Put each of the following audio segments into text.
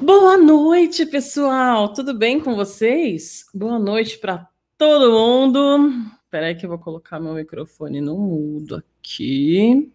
Boa noite, pessoal! Tudo bem com vocês? Boa noite para todo mundo. Espera aí que eu vou colocar meu microfone no mudo aqui.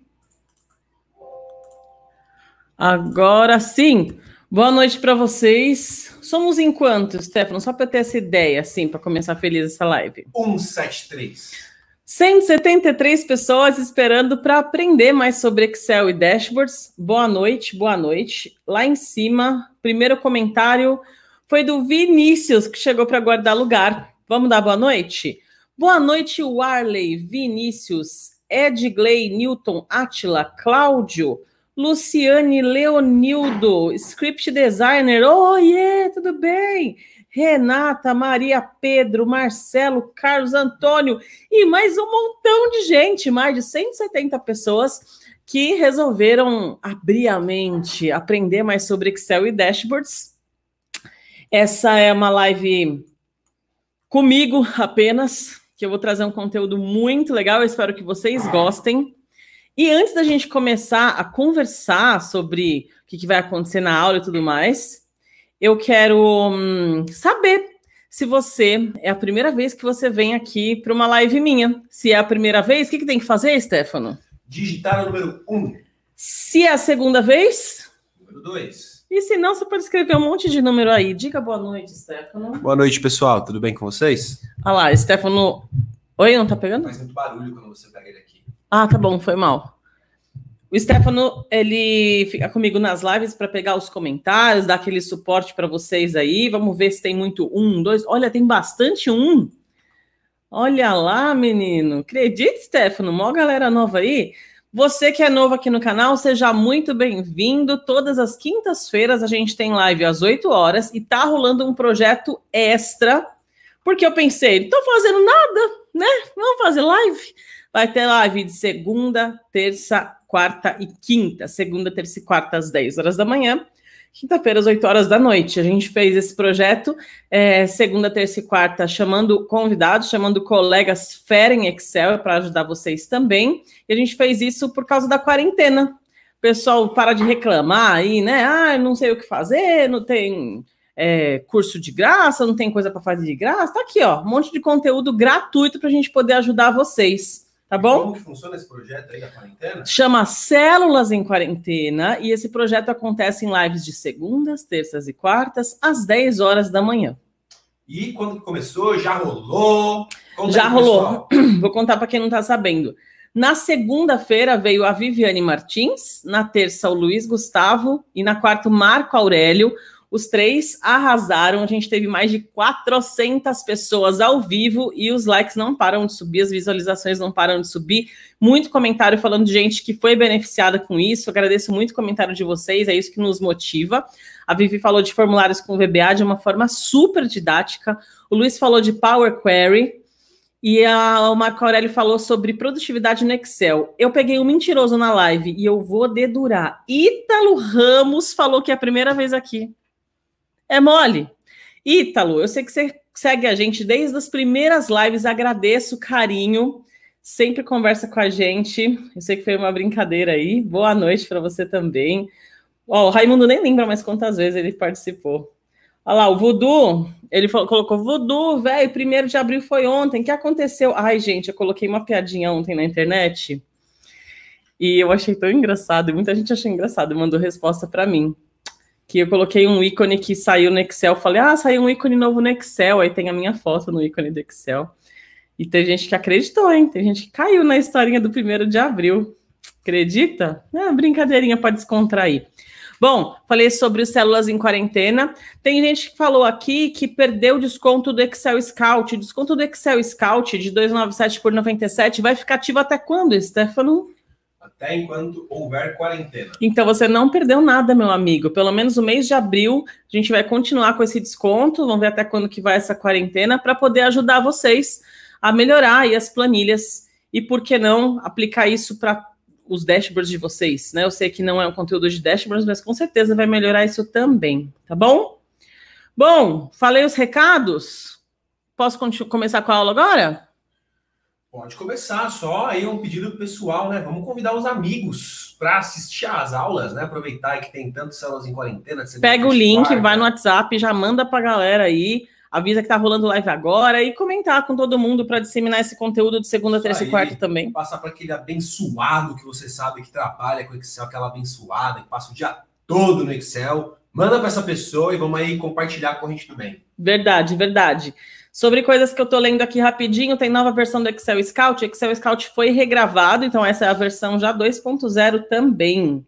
Agora sim. Boa noite para vocês. Somos em quanto, Stefano? Só para ter essa ideia, assim, para começar feliz essa live. Um, sete, três. 173 pessoas esperando para aprender mais sobre Excel e dashboards. Boa noite, boa noite. Lá em cima, primeiro comentário foi do Vinícius, que chegou para guardar lugar. Vamos dar boa noite? Boa noite, Warley, Vinícius, Edgley, Newton, Atila, Cláudio, Luciane, Leonildo, Script Designer. Oiê, oh, yeah, tudo bem? Renata, Maria Pedro, Marcelo, Carlos Antônio e mais um montão de gente, mais de 170 pessoas que resolveram abrir a mente, aprender mais sobre Excel e dashboards. Essa é uma live comigo apenas, que eu vou trazer um conteúdo muito legal, eu espero que vocês gostem. E antes da gente começar a conversar sobre o que vai acontecer na aula e tudo mais, eu quero hum, saber se você é a primeira vez que você vem aqui para uma live minha. Se é a primeira vez, o que, que tem que fazer, Stefano? Digitar o número 1. Um. Se é a segunda vez? Número 2. E se não, você pode escrever um monte de número aí. Diga boa noite, Stefano. Boa noite, pessoal. Tudo bem com vocês? Olha ah lá, Stefano. Oi, não tá pegando? Faz muito barulho quando você pega ele aqui. Ah, tá bom, foi mal. O Stefano, ele fica comigo nas lives para pegar os comentários, dar aquele suporte para vocês aí. Vamos ver se tem muito um, dois. Olha, tem bastante um. Olha lá, menino. Acredita, Stefano, mó galera nova aí. Você que é novo aqui no canal, seja muito bem-vindo. Todas as quintas-feiras a gente tem live às 8 horas e tá rolando um projeto extra, porque eu pensei, não tô fazendo nada, né? Vamos fazer live? Vai ter live de segunda, terça quarta e quinta, segunda, terça e quarta às 10 horas da manhã, quinta-feira às 8 horas da noite. A gente fez esse projeto é, segunda, terça e quarta, chamando convidados, chamando colegas fera em Excel para ajudar vocês também. E a gente fez isso por causa da quarentena. O pessoal para de reclamar aí, né? Ah, eu não sei o que fazer, não tem é, curso de graça, não tem coisa para fazer de graça. Tá aqui, ó, um monte de conteúdo gratuito para a gente poder ajudar vocês. Tá bom? Como que funciona esse projeto aí da quarentena? Chama Células em Quarentena e esse projeto acontece em lives de segundas, terças e quartas, às 10 horas da manhã. E quando começou? Já rolou? Conta já rolou. Vou contar para quem não está sabendo. Na segunda-feira veio a Viviane Martins, na terça o Luiz Gustavo e na quarta o Marco Aurélio. Os três arrasaram, a gente teve mais de 400 pessoas ao vivo e os likes não param de subir, as visualizações não param de subir. Muito comentário falando de gente que foi beneficiada com isso. Agradeço muito o comentário de vocês, é isso que nos motiva. A Vivi falou de formulários com VBA de uma forma super didática. O Luiz falou de Power Query, e a, o Marco Aurélio falou sobre produtividade no Excel. Eu peguei o um mentiroso na live e eu vou dedurar. Ítalo Ramos falou que é a primeira vez aqui. É mole. Ítalo, eu sei que você segue a gente desde as primeiras lives, agradeço o carinho, sempre conversa com a gente. Eu sei que foi uma brincadeira aí. Boa noite para você também. Ó, o Raimundo nem lembra mais quantas vezes ele participou. Olha lá, o Voodoo, ele falou, colocou Voodoo, velho, primeiro de abril foi ontem, o que aconteceu? Ai, gente, eu coloquei uma piadinha ontem na internet e eu achei tão engraçado, e muita gente achou engraçado, mandou resposta para mim que eu coloquei um ícone que saiu no Excel. Falei, ah, saiu um ícone novo no Excel. Aí tem a minha foto no ícone do Excel. E tem gente que acreditou, hein? Tem gente que caiu na historinha do primeiro de abril. Acredita? É ah, uma brincadeirinha para descontrair. Bom, falei sobre os células em quarentena. Tem gente que falou aqui que perdeu o desconto do Excel Scout. O desconto do Excel Scout de 297 por 97 vai ficar ativo até quando, Stefano? até enquanto houver quarentena. Então você não perdeu nada, meu amigo. Pelo menos o mês de abril a gente vai continuar com esse desconto. Vamos ver até quando que vai essa quarentena para poder ajudar vocês a melhorar aí as planilhas e por que não aplicar isso para os dashboards de vocês, né? Eu sei que não é um conteúdo de dashboards, mas com certeza vai melhorar isso também, tá bom? Bom, falei os recados. Posso começar com a aula agora? Pode começar, só aí um pedido pessoal, né? Vamos convidar os amigos para assistir às aulas, né? Aproveitar que tem tantas aulas em quarentena. Pega o link, vai no WhatsApp, já manda para a galera aí, avisa que tá rolando live agora e comentar com todo mundo para disseminar esse conteúdo de segunda, Isso terça aí, e quarta também. Passar para aquele abençoado que você sabe que trabalha com Excel, aquela abençoada que passa o dia todo no Excel. Manda para essa pessoa e vamos aí compartilhar com a gente também. Verdade, verdade. Sobre coisas que eu estou lendo aqui rapidinho, tem nova versão do Excel Scout. Excel Scout foi regravado, então essa é a versão já 2.0 também.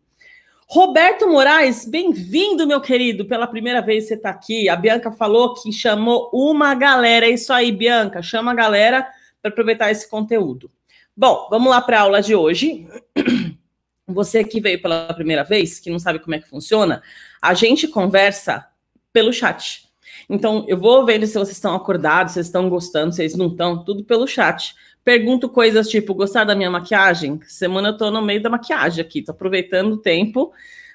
Roberto Moraes, bem-vindo, meu querido. Pela primeira vez você está aqui. A Bianca falou que chamou uma galera. É isso aí, Bianca. Chama a galera para aproveitar esse conteúdo. Bom, vamos lá para a aula de hoje. Você que veio pela primeira vez, que não sabe como é que funciona, a gente conversa pelo chat. Então, eu vou vendo se vocês estão acordados, se estão gostando, se não estão, tudo pelo chat. Pergunto coisas tipo: gostaram da minha maquiagem? Semana eu tô no meio da maquiagem aqui, tô aproveitando o tempo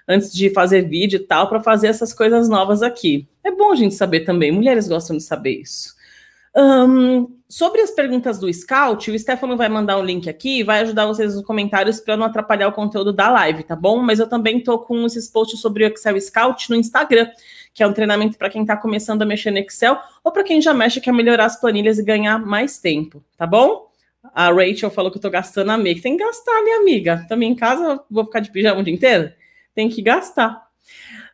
antes de fazer vídeo e tal, para fazer essas coisas novas aqui. É bom a gente saber também, mulheres gostam de saber isso. Um, sobre as perguntas do Scout, o Stefano vai mandar um link aqui e vai ajudar vocês nos comentários para não atrapalhar o conteúdo da live, tá bom? Mas eu também tô com esses posts sobre o Excel Scout no Instagram que é um treinamento para quem está começando a mexer no Excel ou para quem já mexe quer melhorar as planilhas e ganhar mais tempo, tá bom? A Rachel falou que eu tô gastando a make. Tem que gastar, minha amiga? Também em casa vou ficar de pijama o dia inteiro? Tem que gastar.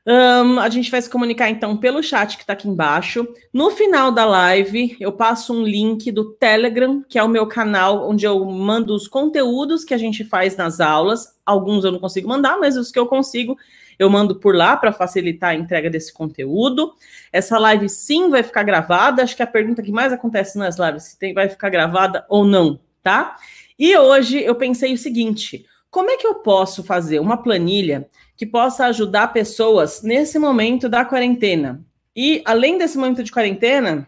Um, a gente vai se comunicar então pelo chat que está aqui embaixo. No final da live, eu passo um link do Telegram, que é o meu canal, onde eu mando os conteúdos que a gente faz nas aulas. Alguns eu não consigo mandar, mas os que eu consigo, eu mando por lá para facilitar a entrega desse conteúdo. Essa live sim vai ficar gravada. Acho que a pergunta que mais acontece nas lives se tem vai ficar gravada ou não, tá? E hoje eu pensei o seguinte: como é que eu posso fazer uma planilha que possa ajudar pessoas nesse momento da quarentena? E além desse momento de quarentena,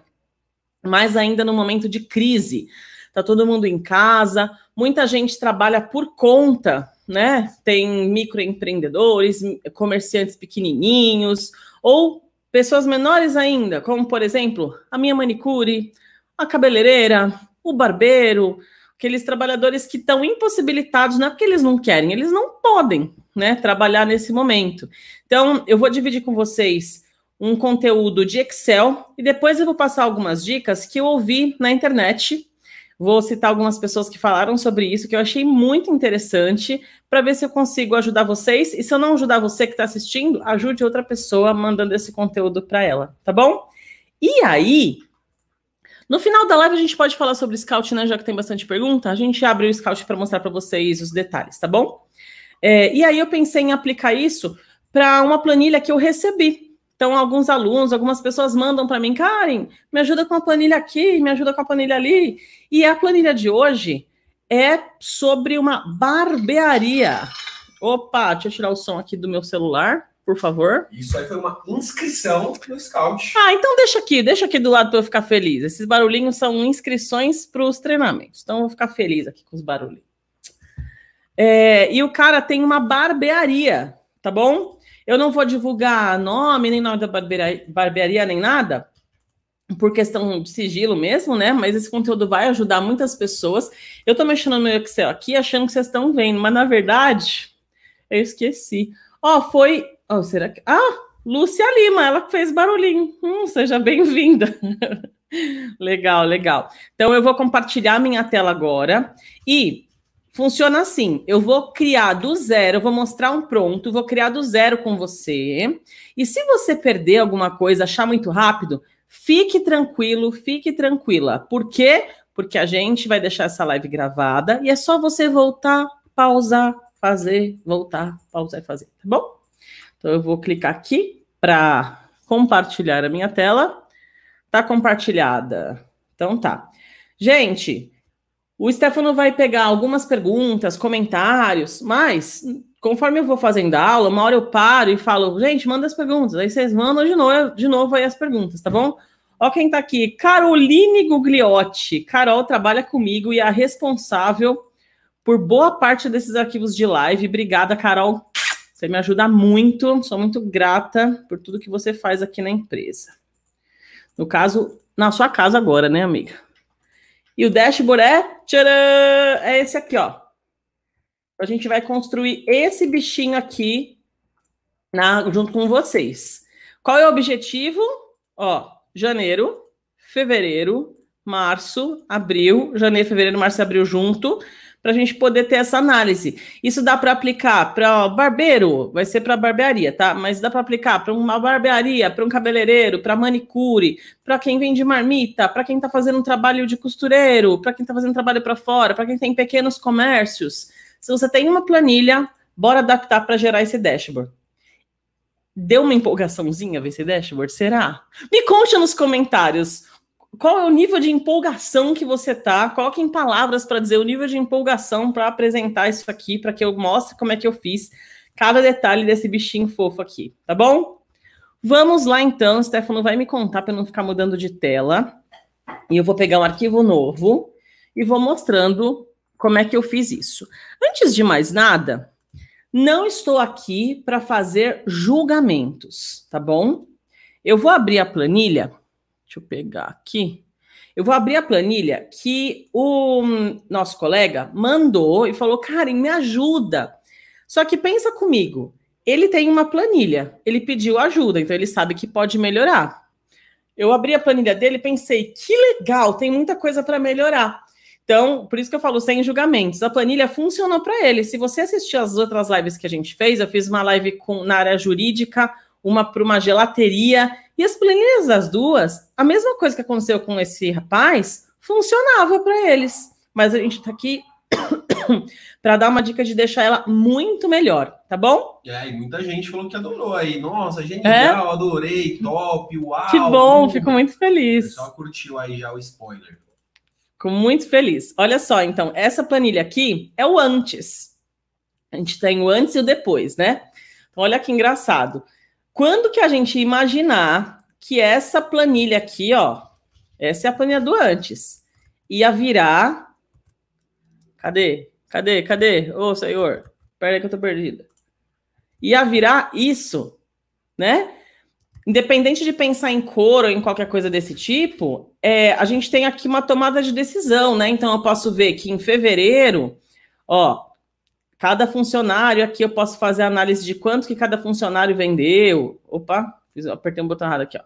mas ainda no momento de crise. Tá todo mundo em casa, muita gente trabalha por conta né? Tem microempreendedores, comerciantes pequenininhos ou pessoas menores ainda, como por exemplo, a minha manicure, a cabeleireira, o barbeiro, aqueles trabalhadores que estão impossibilitados, não é porque eles não querem, eles não podem, né, trabalhar nesse momento. Então, eu vou dividir com vocês um conteúdo de Excel e depois eu vou passar algumas dicas que eu ouvi na internet Vou citar algumas pessoas que falaram sobre isso, que eu achei muito interessante, para ver se eu consigo ajudar vocês. E se eu não ajudar você que está assistindo, ajude outra pessoa mandando esse conteúdo para ela, tá bom? E aí, no final da live a gente pode falar sobre Scout, né? Já que tem bastante pergunta, a gente abre o Scout para mostrar para vocês os detalhes, tá bom? É, e aí eu pensei em aplicar isso para uma planilha que eu recebi então, alguns alunos, algumas pessoas mandam para mim, Karen, me ajuda com a planilha aqui, me ajuda com a planilha ali. E a planilha de hoje é sobre uma barbearia. Opa, deixa eu tirar o som aqui do meu celular, por favor. Isso aí foi uma inscrição no Scout. Ah, então deixa aqui, deixa aqui do lado para eu ficar feliz. Esses barulhinhos são inscrições para os treinamentos. Então, eu vou ficar feliz aqui com os barulhinhos. É, e o cara tem uma barbearia, tá bom? Eu não vou divulgar nome, nem nome da barbearia, barbearia nem nada, por questão de sigilo mesmo, né? Mas esse conteúdo vai ajudar muitas pessoas. Eu tô mexendo no meu Excel aqui, achando que vocês estão vendo, mas na verdade, eu esqueci. Ó, oh, foi. Oh, será que. Ah, Lúcia Lima, ela fez barulhinho. Hum, seja bem-vinda. legal, legal. Então, eu vou compartilhar minha tela agora. E funciona assim: eu vou criar do zero, vou mostrar um pronto, vou criar do zero com você. E se você perder alguma coisa, achar muito rápido, fique tranquilo, fique tranquila. Por quê? Porque a gente vai deixar essa live gravada e é só você voltar, pausar, fazer, voltar, pausar e fazer, tá bom? Então eu vou clicar aqui para compartilhar a minha tela. Tá compartilhada. Então tá. Gente, o Stefano vai pegar algumas perguntas, comentários, mas conforme eu vou fazendo a aula, uma hora eu paro e falo, gente, manda as perguntas. Aí vocês mandam de novo, de novo aí as perguntas, tá bom? Ó, quem tá aqui, Caroline Gugliotti. Carol trabalha comigo e é a responsável por boa parte desses arquivos de live. Obrigada, Carol. Você me ajuda muito. Sou muito grata por tudo que você faz aqui na empresa. No caso, na sua casa agora, né, amiga? E o dashboard é, tcharam, é esse aqui, ó. A gente vai construir esse bichinho aqui na, junto com vocês. Qual é o objetivo? Ó, janeiro, fevereiro, março, abril, janeiro, fevereiro, março e abril junto para a gente poder ter essa análise. Isso dá para aplicar para barbeiro, vai ser para barbearia, tá? Mas dá para aplicar para uma barbearia, para um cabeleireiro, para manicure, para quem vende marmita, para quem está fazendo um trabalho de costureiro, para quem está fazendo trabalho para fora, para quem tem pequenos comércios. Se você tem uma planilha, bora adaptar para gerar esse dashboard. Deu uma empolgaçãozinha ver esse dashboard? Será? Me conte nos comentários qual é o nível de empolgação que você tá? Coloque em palavras para dizer o nível de empolgação para apresentar isso aqui, para que eu mostre como é que eu fiz cada detalhe desse bichinho fofo aqui, tá bom? Vamos lá então, o Stefano vai me contar para não ficar mudando de tela. E eu vou pegar um arquivo novo e vou mostrando como é que eu fiz isso. Antes de mais nada, não estou aqui para fazer julgamentos, tá bom? Eu vou abrir a planilha Deixa eu pegar aqui. Eu vou abrir a planilha que o hum, nosso colega mandou e falou: Karen, me ajuda. Só que pensa comigo, ele tem uma planilha, ele pediu ajuda, então ele sabe que pode melhorar. Eu abri a planilha dele e pensei: que legal, tem muita coisa para melhorar. Então, por isso que eu falo sem julgamentos. A planilha funcionou para ele. Se você assistiu as outras lives que a gente fez, eu fiz uma live com, na área jurídica uma para uma gelateria, e as planilhas das duas, a mesma coisa que aconteceu com esse rapaz, funcionava para eles. Mas a gente está aqui para dar uma dica de deixar ela muito melhor, tá bom? É, e muita gente falou que adorou aí. Nossa, genial, é? adorei, top, uau. Que bom, fico muito feliz. Só curtiu aí já o spoiler. Fico muito feliz. Olha só, então, essa planilha aqui é o antes. A gente tem o antes e o depois, né? Então, olha que engraçado. Quando que a gente imaginar que essa planilha aqui, ó, essa é a planilha do antes, ia virar. Cadê? Cadê? Cadê? Ô, oh, senhor, peraí que eu tô perdida. Ia virar isso, né? Independente de pensar em cor ou em qualquer coisa desse tipo, é, a gente tem aqui uma tomada de decisão, né? Então eu posso ver que em fevereiro, ó, Cada funcionário aqui eu posso fazer análise de quanto que cada funcionário vendeu. Opa, fiz, apertei um botão errado aqui, ó.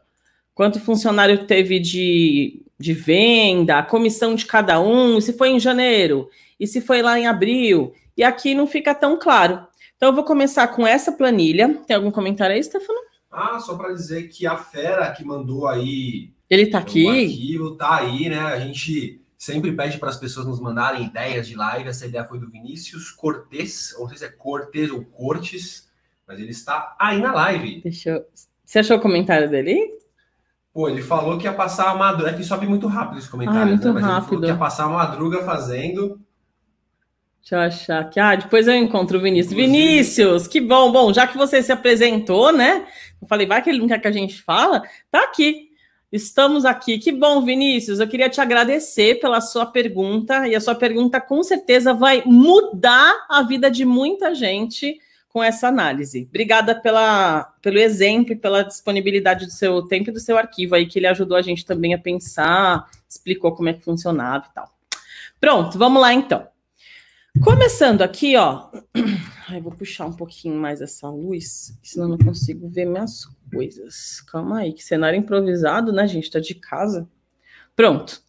Quanto funcionário teve de, de venda, a comissão de cada um, se foi em janeiro, e se foi lá em abril. E aqui não fica tão claro. Então eu vou começar com essa planilha. Tem algum comentário aí, Stefano? Ah, só para dizer que a fera que mandou aí. Ele tá aqui. Arquivo, tá aí, né? A gente sempre pede para as pessoas nos mandarem ideias de live. Essa ideia foi do Vinícius Cortes, ou não sei se é Cortes ou Cortes, mas ele está aí na live. Deixa eu... Você achou o comentário dele? Pô, ele falou que ia passar a madruga. É que sobe muito rápido esse comentário, ah, muito né? Mas rápido. ele falou que ia passar a madruga fazendo. Deixa eu achar aqui. Ah, depois eu encontro o Vinícius. Inclusive... Vinícius, que bom. Bom, já que você se apresentou, né? Eu falei, vai que ele não quer que a gente fala. Tá aqui. Estamos aqui. Que bom, Vinícius. Eu queria te agradecer pela sua pergunta. E a sua pergunta, com certeza, vai mudar a vida de muita gente com essa análise. Obrigada pela, pelo exemplo e pela disponibilidade do seu tempo e do seu arquivo aí, que ele ajudou a gente também a pensar, explicou como é que funcionava e tal. Pronto, vamos lá então. Começando aqui, ó. Ai, vou puxar um pouquinho mais essa luz, senão eu não consigo ver minhas coisas. Calma aí, que cenário improvisado, né, gente? Tá de casa. Pronto.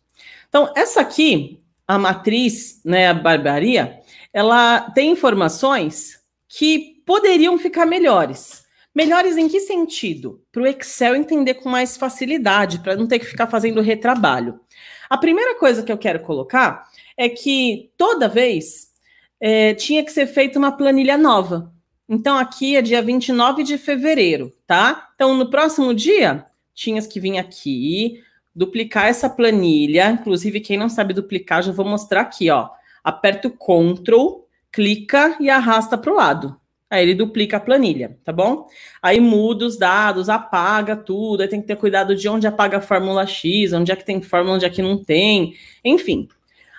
Então, essa aqui, a matriz, né, a barbaria, ela tem informações que poderiam ficar melhores. Melhores em que sentido? Para o Excel entender com mais facilidade, para não ter que ficar fazendo retrabalho. A primeira coisa que eu quero colocar é que toda vez é, tinha que ser feita uma planilha nova. Então, aqui é dia 29 de fevereiro, tá? Então, no próximo dia, tinhas que vir aqui, duplicar essa planilha. Inclusive, quem não sabe duplicar, já vou mostrar aqui, ó. Aperta o Ctrl, clica e arrasta para o lado. Aí ele duplica a planilha, tá bom? Aí muda os dados, apaga tudo, aí tem que ter cuidado de onde apaga a fórmula X, onde é que tem fórmula, onde é que não tem, enfim.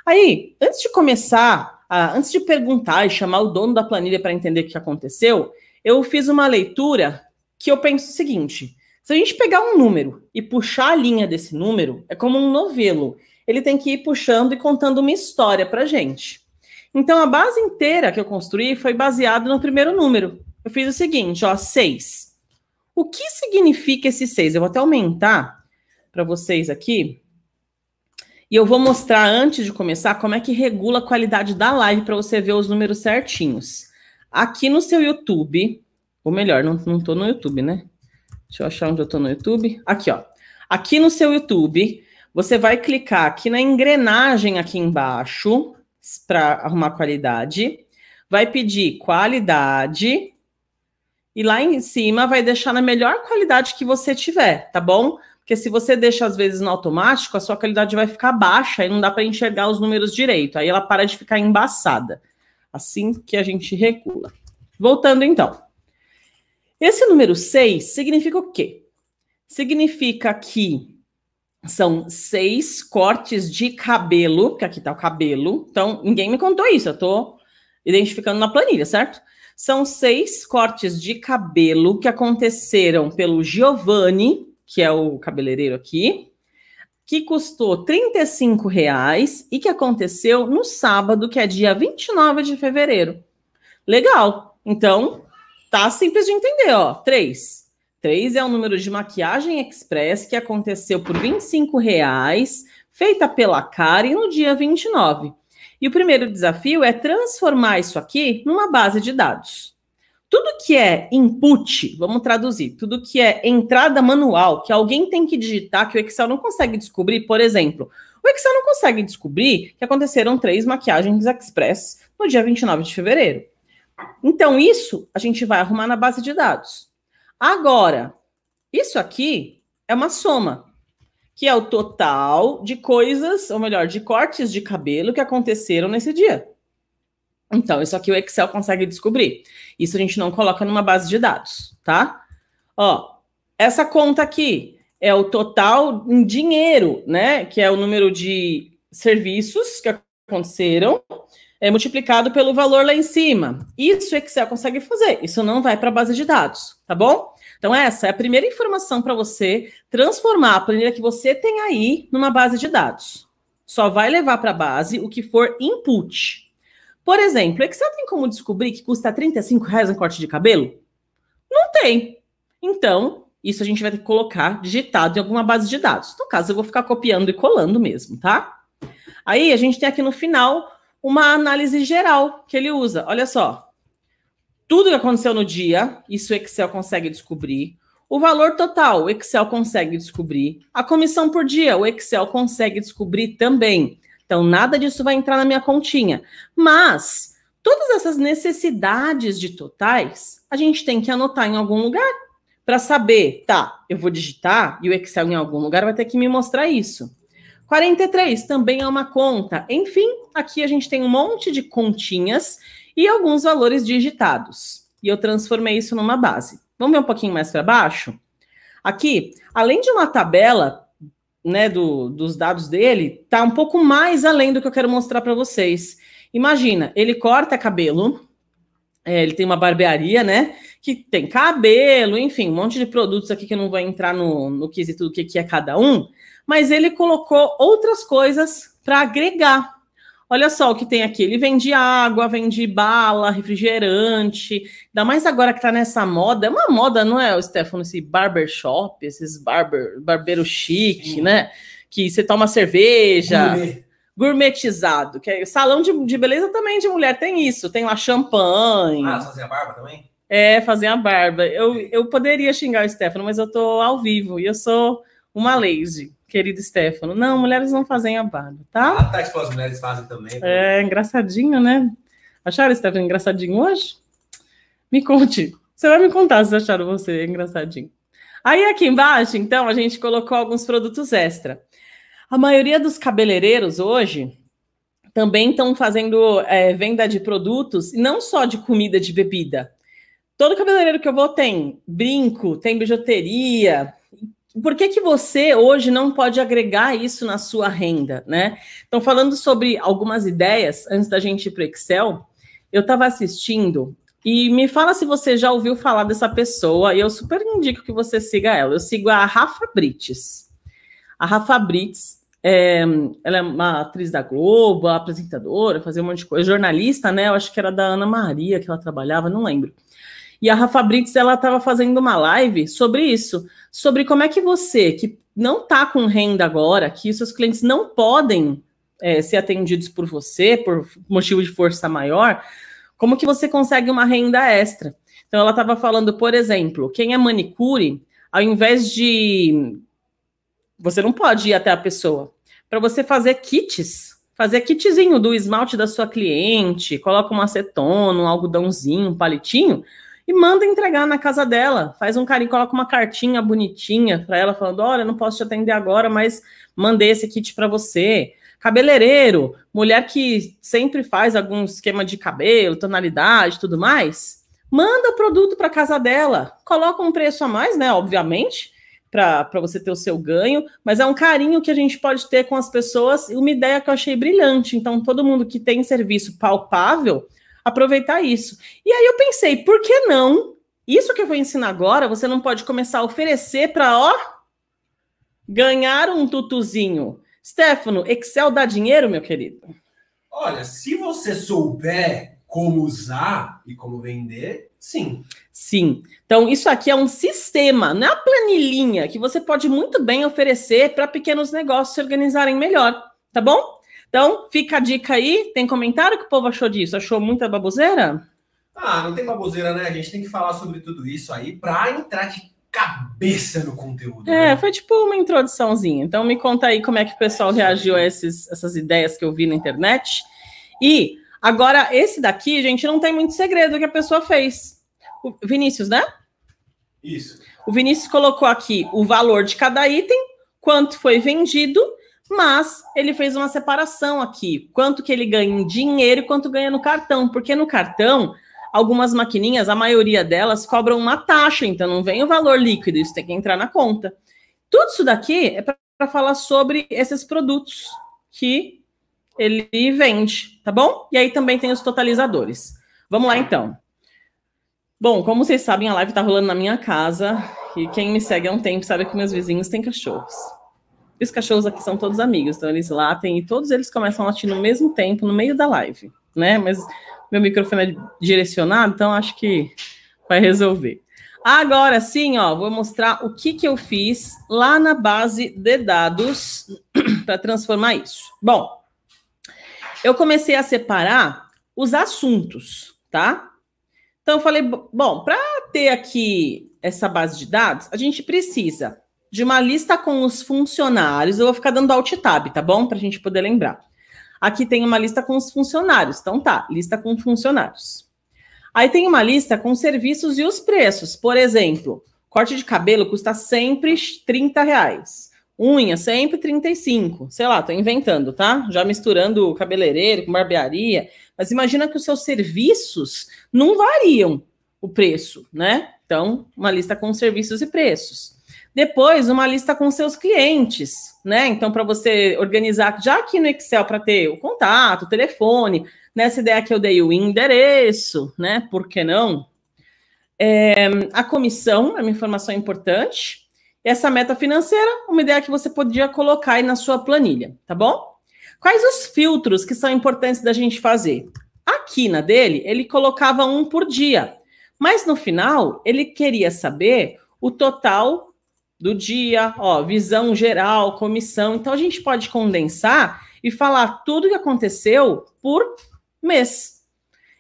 Aí, antes de começar ah, antes de perguntar e chamar o dono da planilha para entender o que aconteceu, eu fiz uma leitura que eu penso o seguinte: se a gente pegar um número e puxar a linha desse número, é como um novelo. Ele tem que ir puxando e contando uma história para gente. Então, a base inteira que eu construí foi baseada no primeiro número. Eu fiz o seguinte, ó, 6. O que significa esse 6? Eu vou até aumentar para vocês aqui, e eu vou mostrar antes de começar como é que regula a qualidade da live para você ver os números certinhos. Aqui no seu YouTube, ou melhor, não, não tô no YouTube, né? Deixa eu achar onde eu tô no YouTube. Aqui, ó. Aqui no seu YouTube, você vai clicar aqui na engrenagem aqui embaixo para arrumar qualidade. Vai pedir qualidade e lá em cima vai deixar na melhor qualidade que você tiver, tá bom? Porque se você deixa, às vezes, no automático, a sua qualidade vai ficar baixa e não dá para enxergar os números direito. Aí ela para de ficar embaçada. Assim que a gente recula. Voltando então. Esse número 6 significa o quê? Significa que são seis cortes de cabelo, que aqui está o cabelo. Então, ninguém me contou isso, eu estou identificando na planilha, certo? São seis cortes de cabelo que aconteceram pelo Giovanni, que é o cabeleireiro aqui, que custou R$ reais e que aconteceu no sábado, que é dia 29 de fevereiro. Legal. Então, tá simples de entender, ó. Três. Três é o número de maquiagem express que aconteceu por R$ reais, feita pela Karen no dia 29. E o primeiro desafio é transformar isso aqui numa base de dados. Tudo que é input, vamos traduzir, tudo que é entrada manual, que alguém tem que digitar, que o Excel não consegue descobrir, por exemplo, o Excel não consegue descobrir que aconteceram três maquiagens express no dia 29 de fevereiro. Então, isso a gente vai arrumar na base de dados. Agora, isso aqui é uma soma, que é o total de coisas, ou melhor, de cortes de cabelo que aconteceram nesse dia. Então, isso aqui o Excel consegue descobrir. Isso a gente não coloca numa base de dados, tá? Ó, essa conta aqui é o total em dinheiro, né? Que é o número de serviços que aconteceram, é multiplicado pelo valor lá em cima. Isso o Excel consegue fazer. Isso não vai para a base de dados, tá bom? Então, essa é a primeira informação para você transformar a planilha que você tem aí numa base de dados. Só vai levar para a base o que for input, por exemplo, é Excel tem como descobrir que custa 35 reais um corte de cabelo? Não tem. Então, isso a gente vai ter que colocar digitado em alguma base de dados. No caso, eu vou ficar copiando e colando mesmo, tá? Aí a gente tem aqui no final uma análise geral que ele usa. Olha só. Tudo que aconteceu no dia, isso o Excel consegue descobrir. O valor total, o Excel consegue descobrir. A comissão por dia, o Excel consegue descobrir também. Então, nada disso vai entrar na minha continha. Mas todas essas necessidades de totais, a gente tem que anotar em algum lugar para saber, tá, eu vou digitar e o Excel em algum lugar vai ter que me mostrar isso. 43 também é uma conta. Enfim, aqui a gente tem um monte de continhas e alguns valores digitados. E eu transformei isso numa base. Vamos ver um pouquinho mais para baixo? Aqui, além de uma tabela né, do, dos dados dele está um pouco mais além do que eu quero mostrar para vocês. Imagina, ele corta cabelo, é, ele tem uma barbearia, né? Que tem cabelo, enfim, um monte de produtos aqui que eu não vou entrar no, no quesito do que, que é cada um, mas ele colocou outras coisas para agregar. Olha só o que tem aqui. Ele vende água, vende bala, refrigerante. Ainda mais agora que tá nessa moda. É uma moda, não é, Stefano? Esse barbershop, esses barber, barbeiro chique, Sim. né? Que você toma cerveja. Gourmet. Gourmetizado. Que é, salão de, de, beleza também de mulher tem isso. Tem lá champanhe. Ah, fazer a barba também? É, fazer a barba. Eu, eu poderia xingar o Stefano, mas eu tô ao vivo e eu sou uma lazy querido Stefano. Não, mulheres não fazem abalo, tá? Ah, tá, tipo, as mulheres fazem também. Né? É, engraçadinho, né? Acharam, Stefano, engraçadinho hoje? Me conte. Você vai me contar se acharam você engraçadinho. Aí aqui embaixo, então, a gente colocou alguns produtos extra. A maioria dos cabeleireiros hoje também estão fazendo é, venda de produtos, não só de comida, de bebida. Todo cabeleireiro que eu vou tem brinco, tem bijuteria, por que, que você hoje não pode agregar isso na sua renda, né? Então, falando sobre algumas ideias, antes da gente ir para o Excel, eu estava assistindo e me fala se você já ouviu falar dessa pessoa, e eu super indico que você siga ela. Eu sigo a Rafa Brites. A Rafa Brites, é, ela é uma atriz da Globo, apresentadora, fazia um monte de coisa, jornalista, né? Eu acho que era da Ana Maria que ela trabalhava, não lembro. E a Rafa Brits ela estava fazendo uma live sobre isso, sobre como é que você que não está com renda agora, que os seus clientes não podem é, ser atendidos por você por motivo de força maior, como que você consegue uma renda extra? Então ela estava falando, por exemplo, quem é manicure, ao invés de você não pode ir até a pessoa, para você fazer kits, fazer kitzinho do esmalte da sua cliente, coloca um acetona, um algodãozinho, um palitinho, e manda entregar na casa dela. Faz um carinho, coloca uma cartinha bonitinha para ela, falando: Olha, não posso te atender agora, mas mandei esse kit para você. Cabeleireiro, mulher que sempre faz algum esquema de cabelo, tonalidade, tudo mais, manda o produto para casa dela. Coloca um preço a mais, né? Obviamente, para você ter o seu ganho, mas é um carinho que a gente pode ter com as pessoas. E uma ideia que eu achei brilhante. Então, todo mundo que tem serviço palpável aproveitar isso. E aí eu pensei, por que não? Isso que eu vou ensinar agora, você não pode começar a oferecer para, ó, ganhar um tutuzinho. Stefano, Excel dá dinheiro, meu querido? Olha, se você souber como usar e como vender, sim. Sim. Então, isso aqui é um sistema, não é uma planilhinha que você pode muito bem oferecer para pequenos negócios se organizarem melhor, tá bom? Então, fica a dica aí. Tem comentário que o povo achou disso? Achou muita baboseira? Ah, não tem baboseira, né? A gente tem que falar sobre tudo isso aí para entrar de cabeça no conteúdo. É, né? foi tipo uma introduçãozinha. Então, me conta aí como é que o pessoal é, reagiu a esses, essas ideias que eu vi na internet. E agora, esse daqui, gente, não tem muito segredo que a pessoa fez. O Vinícius, né? Isso. O Vinícius colocou aqui o valor de cada item, quanto foi vendido mas ele fez uma separação aqui, quanto que ele ganha em dinheiro e quanto ganha no cartão, porque no cartão algumas maquininhas, a maioria delas cobram uma taxa, então não vem o valor líquido, isso tem que entrar na conta. Tudo isso daqui é para falar sobre esses produtos que ele vende, tá bom? E aí também tem os totalizadores. Vamos lá então. Bom, como vocês sabem, a live está rolando na minha casa e quem me segue há um tempo sabe que meus vizinhos têm cachorros. E os cachorros aqui são todos amigos, então eles latem e todos eles começam a latir no mesmo tempo, no meio da live, né? Mas meu microfone é direcionado, então acho que vai resolver. Agora sim, ó, vou mostrar o que, que eu fiz lá na base de dados para transformar isso. Bom, eu comecei a separar os assuntos, tá? Então eu falei, bom, para ter aqui essa base de dados, a gente precisa de uma lista com os funcionários. Eu vou ficar dando alt tab, tá bom? Para a gente poder lembrar. Aqui tem uma lista com os funcionários. Então tá, lista com funcionários. Aí tem uma lista com serviços e os preços. Por exemplo, corte de cabelo custa sempre 30 reais. Unha sempre 35. Sei lá, tô inventando, tá? Já misturando cabeleireiro com barbearia. Mas imagina que os seus serviços não variam o preço, né? Então, uma lista com serviços e preços. Depois, uma lista com seus clientes, né? Então, para você organizar já aqui no Excel para ter o contato, o telefone, nessa né? ideia que eu dei o endereço, né? Por que não? É, a comissão é uma informação importante. Essa meta financeira, uma ideia que você podia colocar aí na sua planilha, tá bom? Quais os filtros que são importantes da gente fazer? Aqui na dele, ele colocava um por dia, mas no final ele queria saber o total do dia, ó, visão geral, comissão. Então a gente pode condensar e falar tudo o que aconteceu por mês.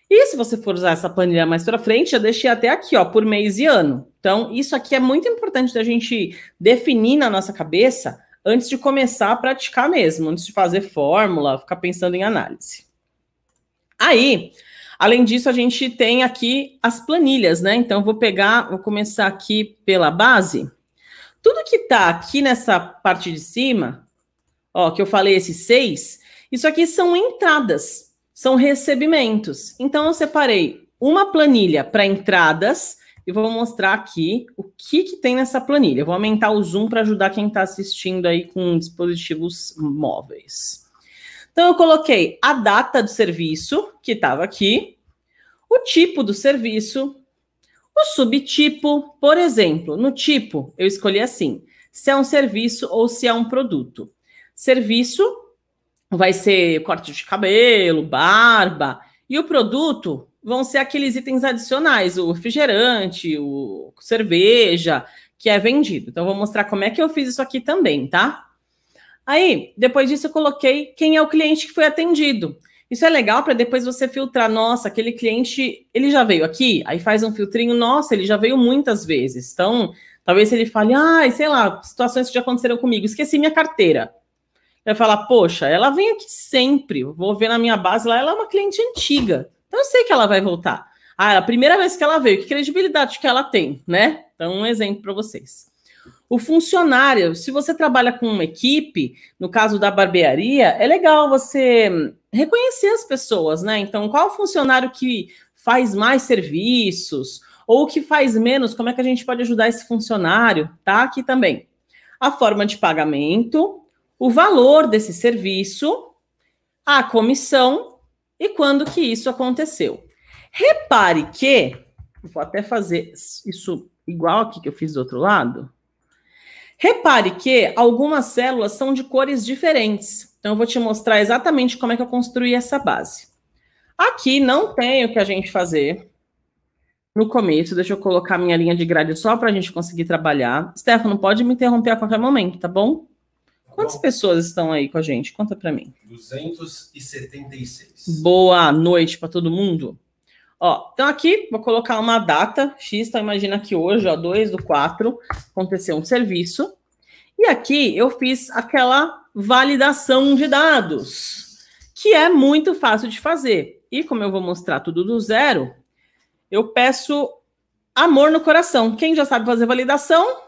E se você for usar essa planilha mais para frente, já deixei até aqui, ó, por mês e ano. Então, isso aqui é muito importante da gente definir na nossa cabeça antes de começar a praticar mesmo, antes de fazer fórmula, ficar pensando em análise. Aí, além disso, a gente tem aqui as planilhas, né? Então, vou pegar, vou começar aqui pela base. Tudo que está aqui nessa parte de cima, ó, que eu falei esses seis, isso aqui são entradas, são recebimentos. Então, eu separei uma planilha para entradas e vou mostrar aqui o que, que tem nessa planilha. vou aumentar o zoom para ajudar quem está assistindo aí com dispositivos móveis. Então, eu coloquei a data do serviço, que estava aqui, o tipo do serviço, o subtipo, por exemplo, no tipo, eu escolhi assim: se é um serviço ou se é um produto. Serviço vai ser corte de cabelo, barba, e o produto vão ser aqueles itens adicionais, o refrigerante, o cerveja que é vendido. Então, vou mostrar como é que eu fiz isso aqui também, tá? Aí, depois disso, eu coloquei quem é o cliente que foi atendido. Isso é legal para depois você filtrar, nossa, aquele cliente, ele já veio aqui, aí faz um filtrinho, nossa, ele já veio muitas vezes. Então, talvez ele fale, ai, ah, sei lá, situações que já aconteceram comigo, esqueci minha carteira. Vai falar, poxa, ela vem aqui sempre, vou ver na minha base lá, ela é uma cliente antiga, então eu sei que ela vai voltar. Ah, é a primeira vez que ela veio, que credibilidade que ela tem, né? Então, um exemplo para vocês. O funcionário, se você trabalha com uma equipe, no caso da barbearia, é legal você reconhecer as pessoas, né? Então, qual funcionário que faz mais serviços ou que faz menos? Como é que a gente pode ajudar esse funcionário? Tá aqui também. A forma de pagamento, o valor desse serviço, a comissão e quando que isso aconteceu. Repare que, vou até fazer isso igual aqui que eu fiz do outro lado. Repare que algumas células são de cores diferentes. Então, eu vou te mostrar exatamente como é que eu construí essa base. Aqui não tem o que a gente fazer no começo. Deixa eu colocar minha linha de grade só para a gente conseguir trabalhar. Stefano, pode me interromper a qualquer momento, tá bom? Quantas tá pessoas estão aí com a gente? Conta para mim. 276. Boa noite para todo mundo. Ó, então aqui vou colocar uma data X, então imagina que hoje, ó, 2 do 4, aconteceu um serviço. E aqui eu fiz aquela validação de dados, que é muito fácil de fazer. E como eu vou mostrar tudo do zero, eu peço amor no coração. Quem já sabe fazer validação,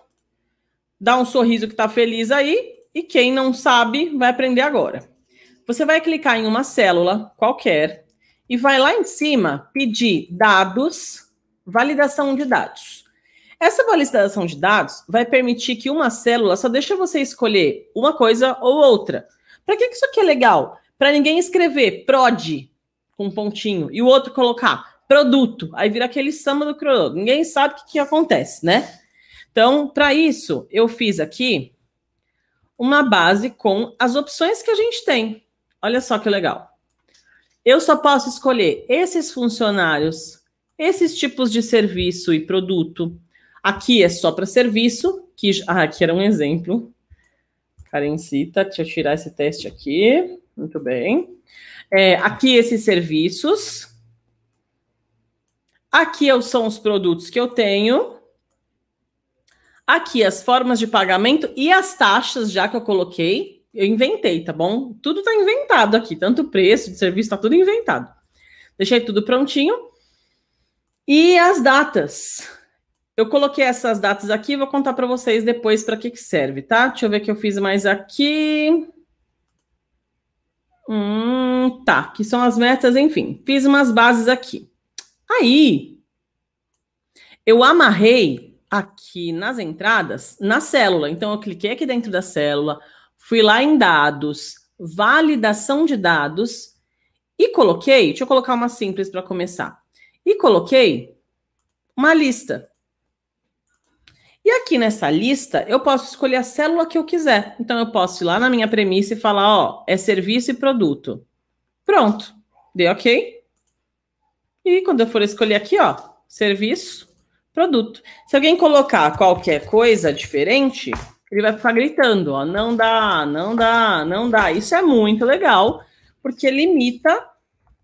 dá um sorriso que está feliz aí, e quem não sabe, vai aprender agora. Você vai clicar em uma célula qualquer e vai lá em cima pedir dados, validação de dados. Essa validação de dados vai permitir que uma célula só deixe você escolher uma coisa ou outra. Para que isso aqui é legal? Para ninguém escrever prod com um pontinho e o outro colocar produto. Aí vira aquele samba do cronômetro. Ninguém sabe o que, que acontece, né? Então, para isso, eu fiz aqui uma base com as opções que a gente tem. Olha só que legal eu só posso escolher esses funcionários, esses tipos de serviço e produto. Aqui é só para serviço, que ah, aqui era um exemplo. Karencita, deixa eu tirar esse teste aqui. Muito bem. É, aqui esses serviços. Aqui são os produtos que eu tenho. Aqui as formas de pagamento e as taxas, já que eu coloquei. Eu inventei, tá bom? Tudo tá inventado aqui, tanto o preço de serviço tá tudo inventado. Deixei tudo prontinho. E as datas. Eu coloquei essas datas aqui, vou contar para vocês depois para que que serve, tá? Deixa eu ver o que eu fiz mais aqui. Hum, tá, que são as metas, enfim. Fiz umas bases aqui. Aí, eu amarrei aqui nas entradas na célula. Então, eu cliquei aqui dentro da célula, fui lá em dados, validação de dados, e coloquei, deixa eu colocar uma simples para começar, e coloquei uma lista. E aqui nessa lista, eu posso escolher a célula que eu quiser. Então, eu posso ir lá na minha premissa e falar, ó, é serviço e produto. Pronto. Dei ok. E quando eu for escolher aqui, ó, serviço, produto. Se alguém colocar qualquer coisa diferente, ele vai ficar gritando, ó, não dá, não dá, não dá. Isso é muito legal, porque limita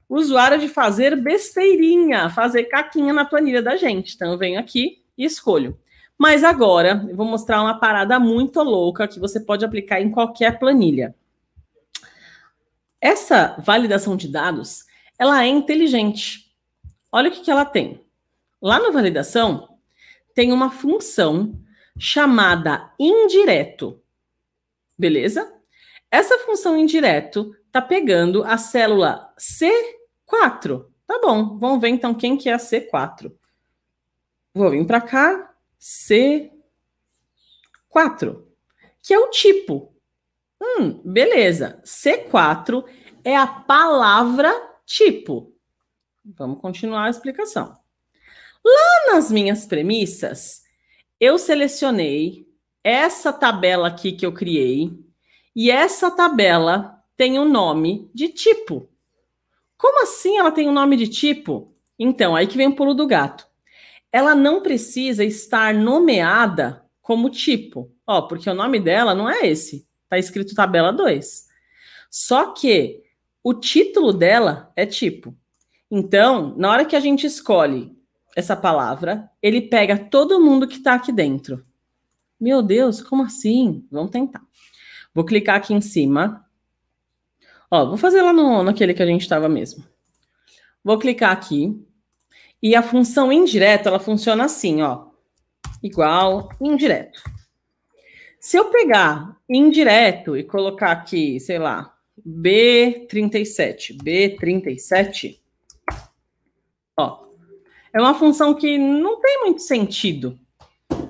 o usuário de fazer besteirinha, fazer caquinha na planilha da gente. Então eu venho aqui e escolho. Mas agora eu vou mostrar uma parada muito louca que você pode aplicar em qualquer planilha. Essa validação de dados, ela é inteligente. Olha o que, que ela tem. Lá na validação, tem uma função chamada indireto. Beleza? Essa função indireto tá pegando a célula C4. Tá bom, vamos ver então quem que é a C4. Vou vir para cá, C4, que é o tipo. Hum, beleza. C4 é a palavra tipo. Vamos continuar a explicação. Lá nas minhas premissas, eu selecionei essa tabela aqui que eu criei e essa tabela tem um nome de tipo. Como assim ela tem um nome de tipo? Então, aí que vem o pulo do gato. Ela não precisa estar nomeada como tipo. Ó, porque o nome dela não é esse. Tá escrito tabela 2. Só que o título dela é tipo. Então, na hora que a gente escolhe essa palavra, ele pega todo mundo que está aqui dentro. Meu Deus, como assim? Vamos tentar. Vou clicar aqui em cima. Ó, vou fazer lá no, naquele que a gente estava mesmo. Vou clicar aqui. E a função indireta, ela funciona assim, ó. Igual indireto. Se eu pegar indireto e colocar aqui, sei lá, B37, B37, ó, é uma função que não tem muito sentido.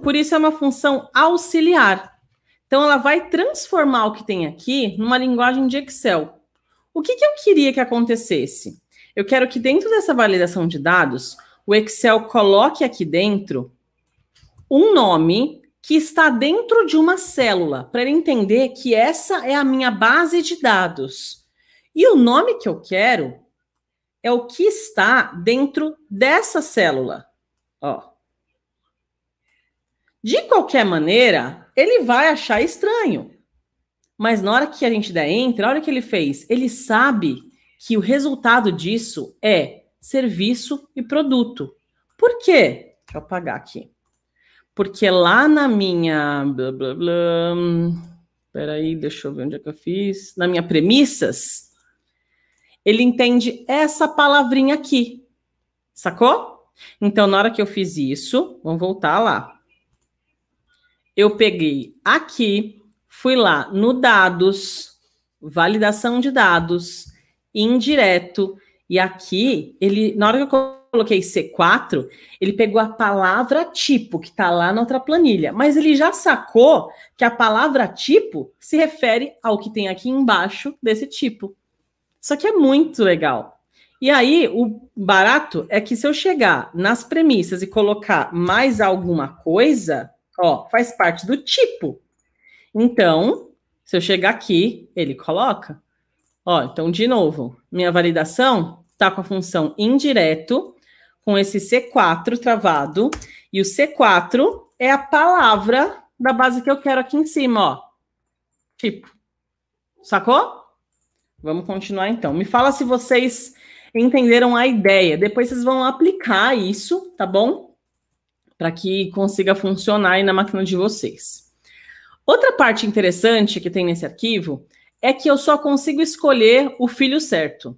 Por isso é uma função auxiliar. Então ela vai transformar o que tem aqui numa linguagem de Excel. O que, que eu queria que acontecesse? Eu quero que dentro dessa validação de dados, o Excel coloque aqui dentro um nome que está dentro de uma célula, para ele entender que essa é a minha base de dados. E o nome que eu quero é o que está dentro dessa célula. Ó. De qualquer maneira, ele vai achar estranho. Mas na hora que a gente der entra, olha o que ele fez. Ele sabe que o resultado disso é serviço e produto. Por quê? Deixa eu apagar aqui. Porque lá na minha. Blá, blá, blá, peraí, deixa eu ver onde é que eu fiz. Na minha premissas ele entende essa palavrinha aqui. Sacou? Então, na hora que eu fiz isso, vamos voltar lá. Eu peguei aqui, fui lá no dados, validação de dados, indireto, e aqui ele, na hora que eu coloquei C4, ele pegou a palavra tipo, que está lá na outra planilha, mas ele já sacou que a palavra tipo se refere ao que tem aqui embaixo desse tipo. Isso aqui é muito legal. E aí, o barato é que se eu chegar nas premissas e colocar mais alguma coisa, ó, faz parte do tipo. Então, se eu chegar aqui, ele coloca. Ó, então, de novo, minha validação está com a função indireto, com esse C4 travado, e o C4 é a palavra da base que eu quero aqui em cima, ó. Tipo. Sacou? Vamos continuar então. Me fala se vocês entenderam a ideia. Depois vocês vão aplicar isso, tá bom? Para que consiga funcionar aí na máquina de vocês. Outra parte interessante que tem nesse arquivo é que eu só consigo escolher o filho certo.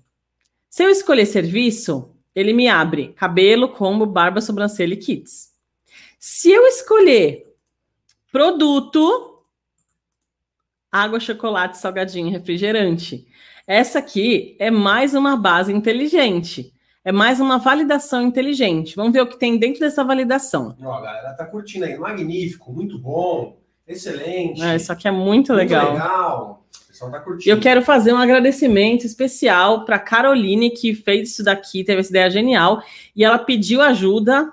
Se eu escolher serviço, ele me abre cabelo, combo, barba, sobrancelha e kits. Se eu escolher produto, água, chocolate, salgadinho, refrigerante, essa aqui é mais uma base inteligente. É mais uma validação inteligente. Vamos ver o que tem dentro dessa validação. Ó, a galera tá curtindo aí. Magnífico, muito bom, excelente. É, isso aqui é muito, muito legal. legal. pessoal tá curtindo. Eu quero fazer um agradecimento especial para Caroline, que fez isso daqui, teve essa ideia genial. E ela pediu ajuda.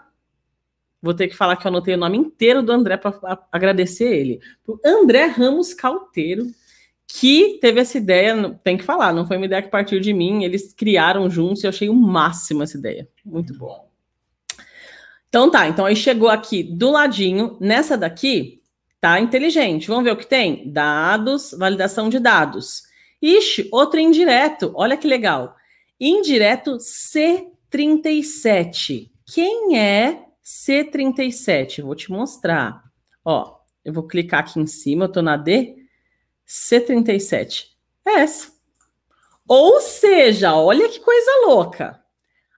Vou ter que falar que eu anotei o nome inteiro do André para agradecer ele. André Ramos Calteiro que teve essa ideia, tem que falar, não foi uma ideia que partiu de mim, eles criaram juntos e eu achei o máximo essa ideia. Muito bom. Então tá, então aí chegou aqui do ladinho, nessa daqui, tá inteligente. Vamos ver o que tem? Dados, validação de dados. Ixi, outro indireto, olha que legal. Indireto C37. Quem é C37? Vou te mostrar. Ó, eu vou clicar aqui em cima, eu tô na D. C37 é essa. Ou seja, olha que coisa louca.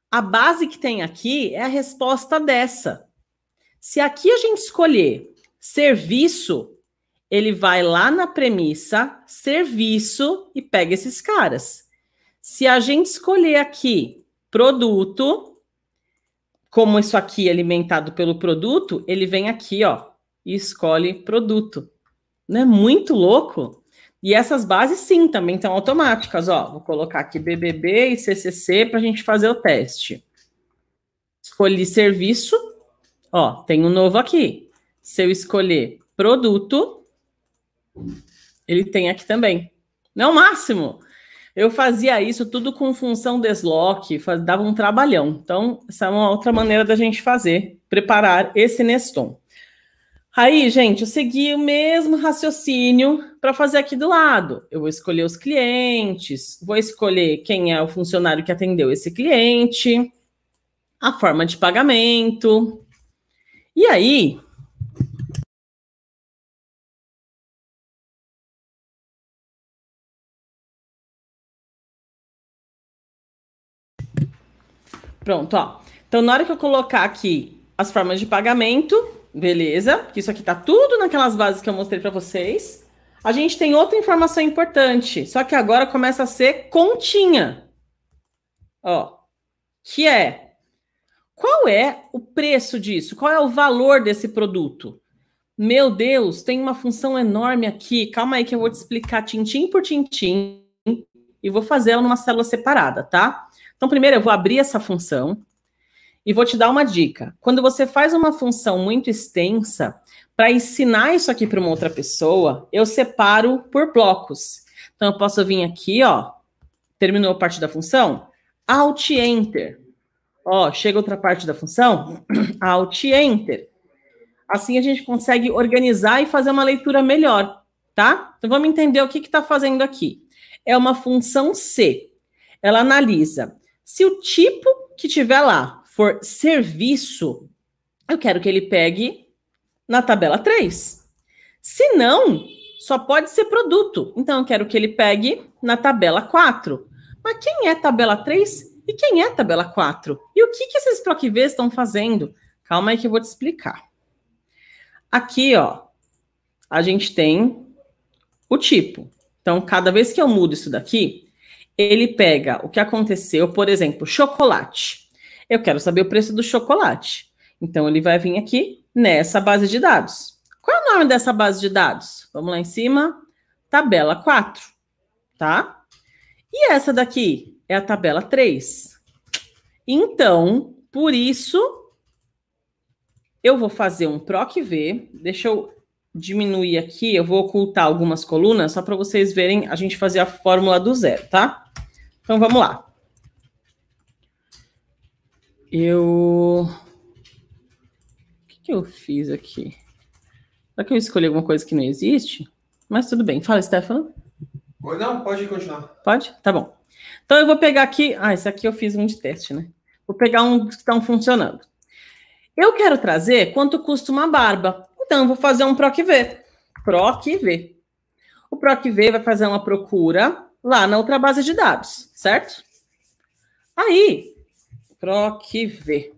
A base que tem aqui é a resposta dessa. Se aqui a gente escolher serviço, ele vai lá na premissa, serviço, e pega esses caras. Se a gente escolher aqui produto, como isso aqui é alimentado pelo produto, ele vem aqui, ó, e escolhe produto. Não é muito louco? E essas bases, sim, também estão automáticas. Ó, vou colocar aqui BBB e CCC para a gente fazer o teste. Escolhi serviço. Ó, tem um novo aqui. Se eu escolher produto, ele tem aqui também. Não, máximo! Eu fazia isso tudo com função deslock, dava um trabalhão. Então, essa é uma outra maneira da gente fazer, preparar esse Neston. Aí, gente, eu segui o mesmo raciocínio para fazer aqui do lado. Eu vou escolher os clientes, vou escolher quem é o funcionário que atendeu esse cliente, a forma de pagamento. E aí, Pronto, ó. Então, na hora que eu colocar aqui as formas de pagamento, Beleza, que isso aqui tá tudo naquelas bases que eu mostrei para vocês. A gente tem outra informação importante, só que agora começa a ser continha. Ó, que é qual é o preço disso? Qual é o valor desse produto? Meu Deus, tem uma função enorme aqui. Calma aí que eu vou te explicar tintim por tintim e vou fazer ela numa célula separada, tá? Então, primeiro eu vou abrir essa função. E vou te dar uma dica. Quando você faz uma função muito extensa, para ensinar isso aqui para uma outra pessoa, eu separo por blocos. Então, eu posso vir aqui, ó. Terminou a parte da função? Alt Enter. Ó, chega outra parte da função? Alt Enter. Assim a gente consegue organizar e fazer uma leitura melhor, tá? Então, vamos entender o que está fazendo aqui. É uma função C. Ela analisa se o tipo que tiver lá for serviço, eu quero que ele pegue na tabela 3. Se não, só pode ser produto. Então, eu quero que ele pegue na tabela 4. Mas quem é tabela 3 e quem é tabela 4? E o que, que esses PROCVs estão fazendo? Calma aí que eu vou te explicar. Aqui, ó, a gente tem o tipo. Então, cada vez que eu mudo isso daqui, ele pega o que aconteceu, por exemplo, chocolate. Eu quero saber o preço do chocolate. Então, ele vai vir aqui nessa base de dados. Qual é o nome dessa base de dados? Vamos lá em cima. Tabela 4, tá? E essa daqui é a tabela 3. Então, por isso, eu vou fazer um PROC V. Deixa eu diminuir aqui, eu vou ocultar algumas colunas só para vocês verem a gente fazer a fórmula do zero, tá? Então, vamos lá. Eu. O que, que eu fiz aqui? Será que eu escolhi alguma coisa que não existe? Mas tudo bem. Fala, Stefano. Não, pode continuar. Pode? Tá bom. Então eu vou pegar aqui. Ah, esse aqui eu fiz um de teste, né? Vou pegar um que estão funcionando. Eu quero trazer quanto custa uma barba. Então eu vou fazer um PROC V. PROC V. O PROC V vai fazer uma procura lá na outra base de dados, certo? Aí Proc V.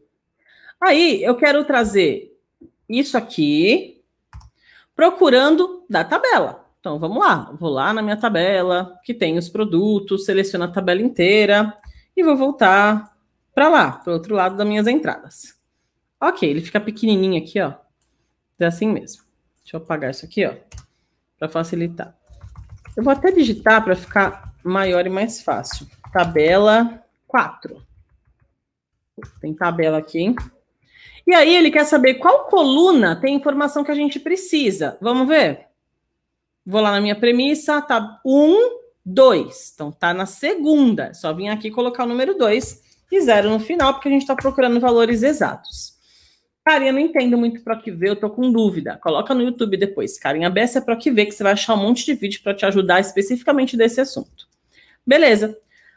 Aí eu quero trazer isso aqui, procurando da tabela. Então vamos lá, vou lá na minha tabela, que tem os produtos, seleciono a tabela inteira e vou voltar para lá, para o outro lado das minhas entradas. Ok, ele fica pequenininho aqui, ó. É assim mesmo. Deixa eu apagar isso aqui, ó, para facilitar. Eu vou até digitar para ficar maior e mais fácil. Tabela 4. Tem tabela aqui. E aí ele quer saber qual coluna tem informação que a gente precisa. Vamos ver? Vou lá na minha premissa, tá? Um, dois. Então tá na segunda. É só vim aqui colocar o número dois e zero no final, porque a gente está procurando valores exatos. Cara, eu não entendo muito para que ver, eu tô com dúvida. Coloca no YouTube depois, Karen. A é para que ver, que você vai achar um monte de vídeo para te ajudar especificamente desse assunto. Beleza.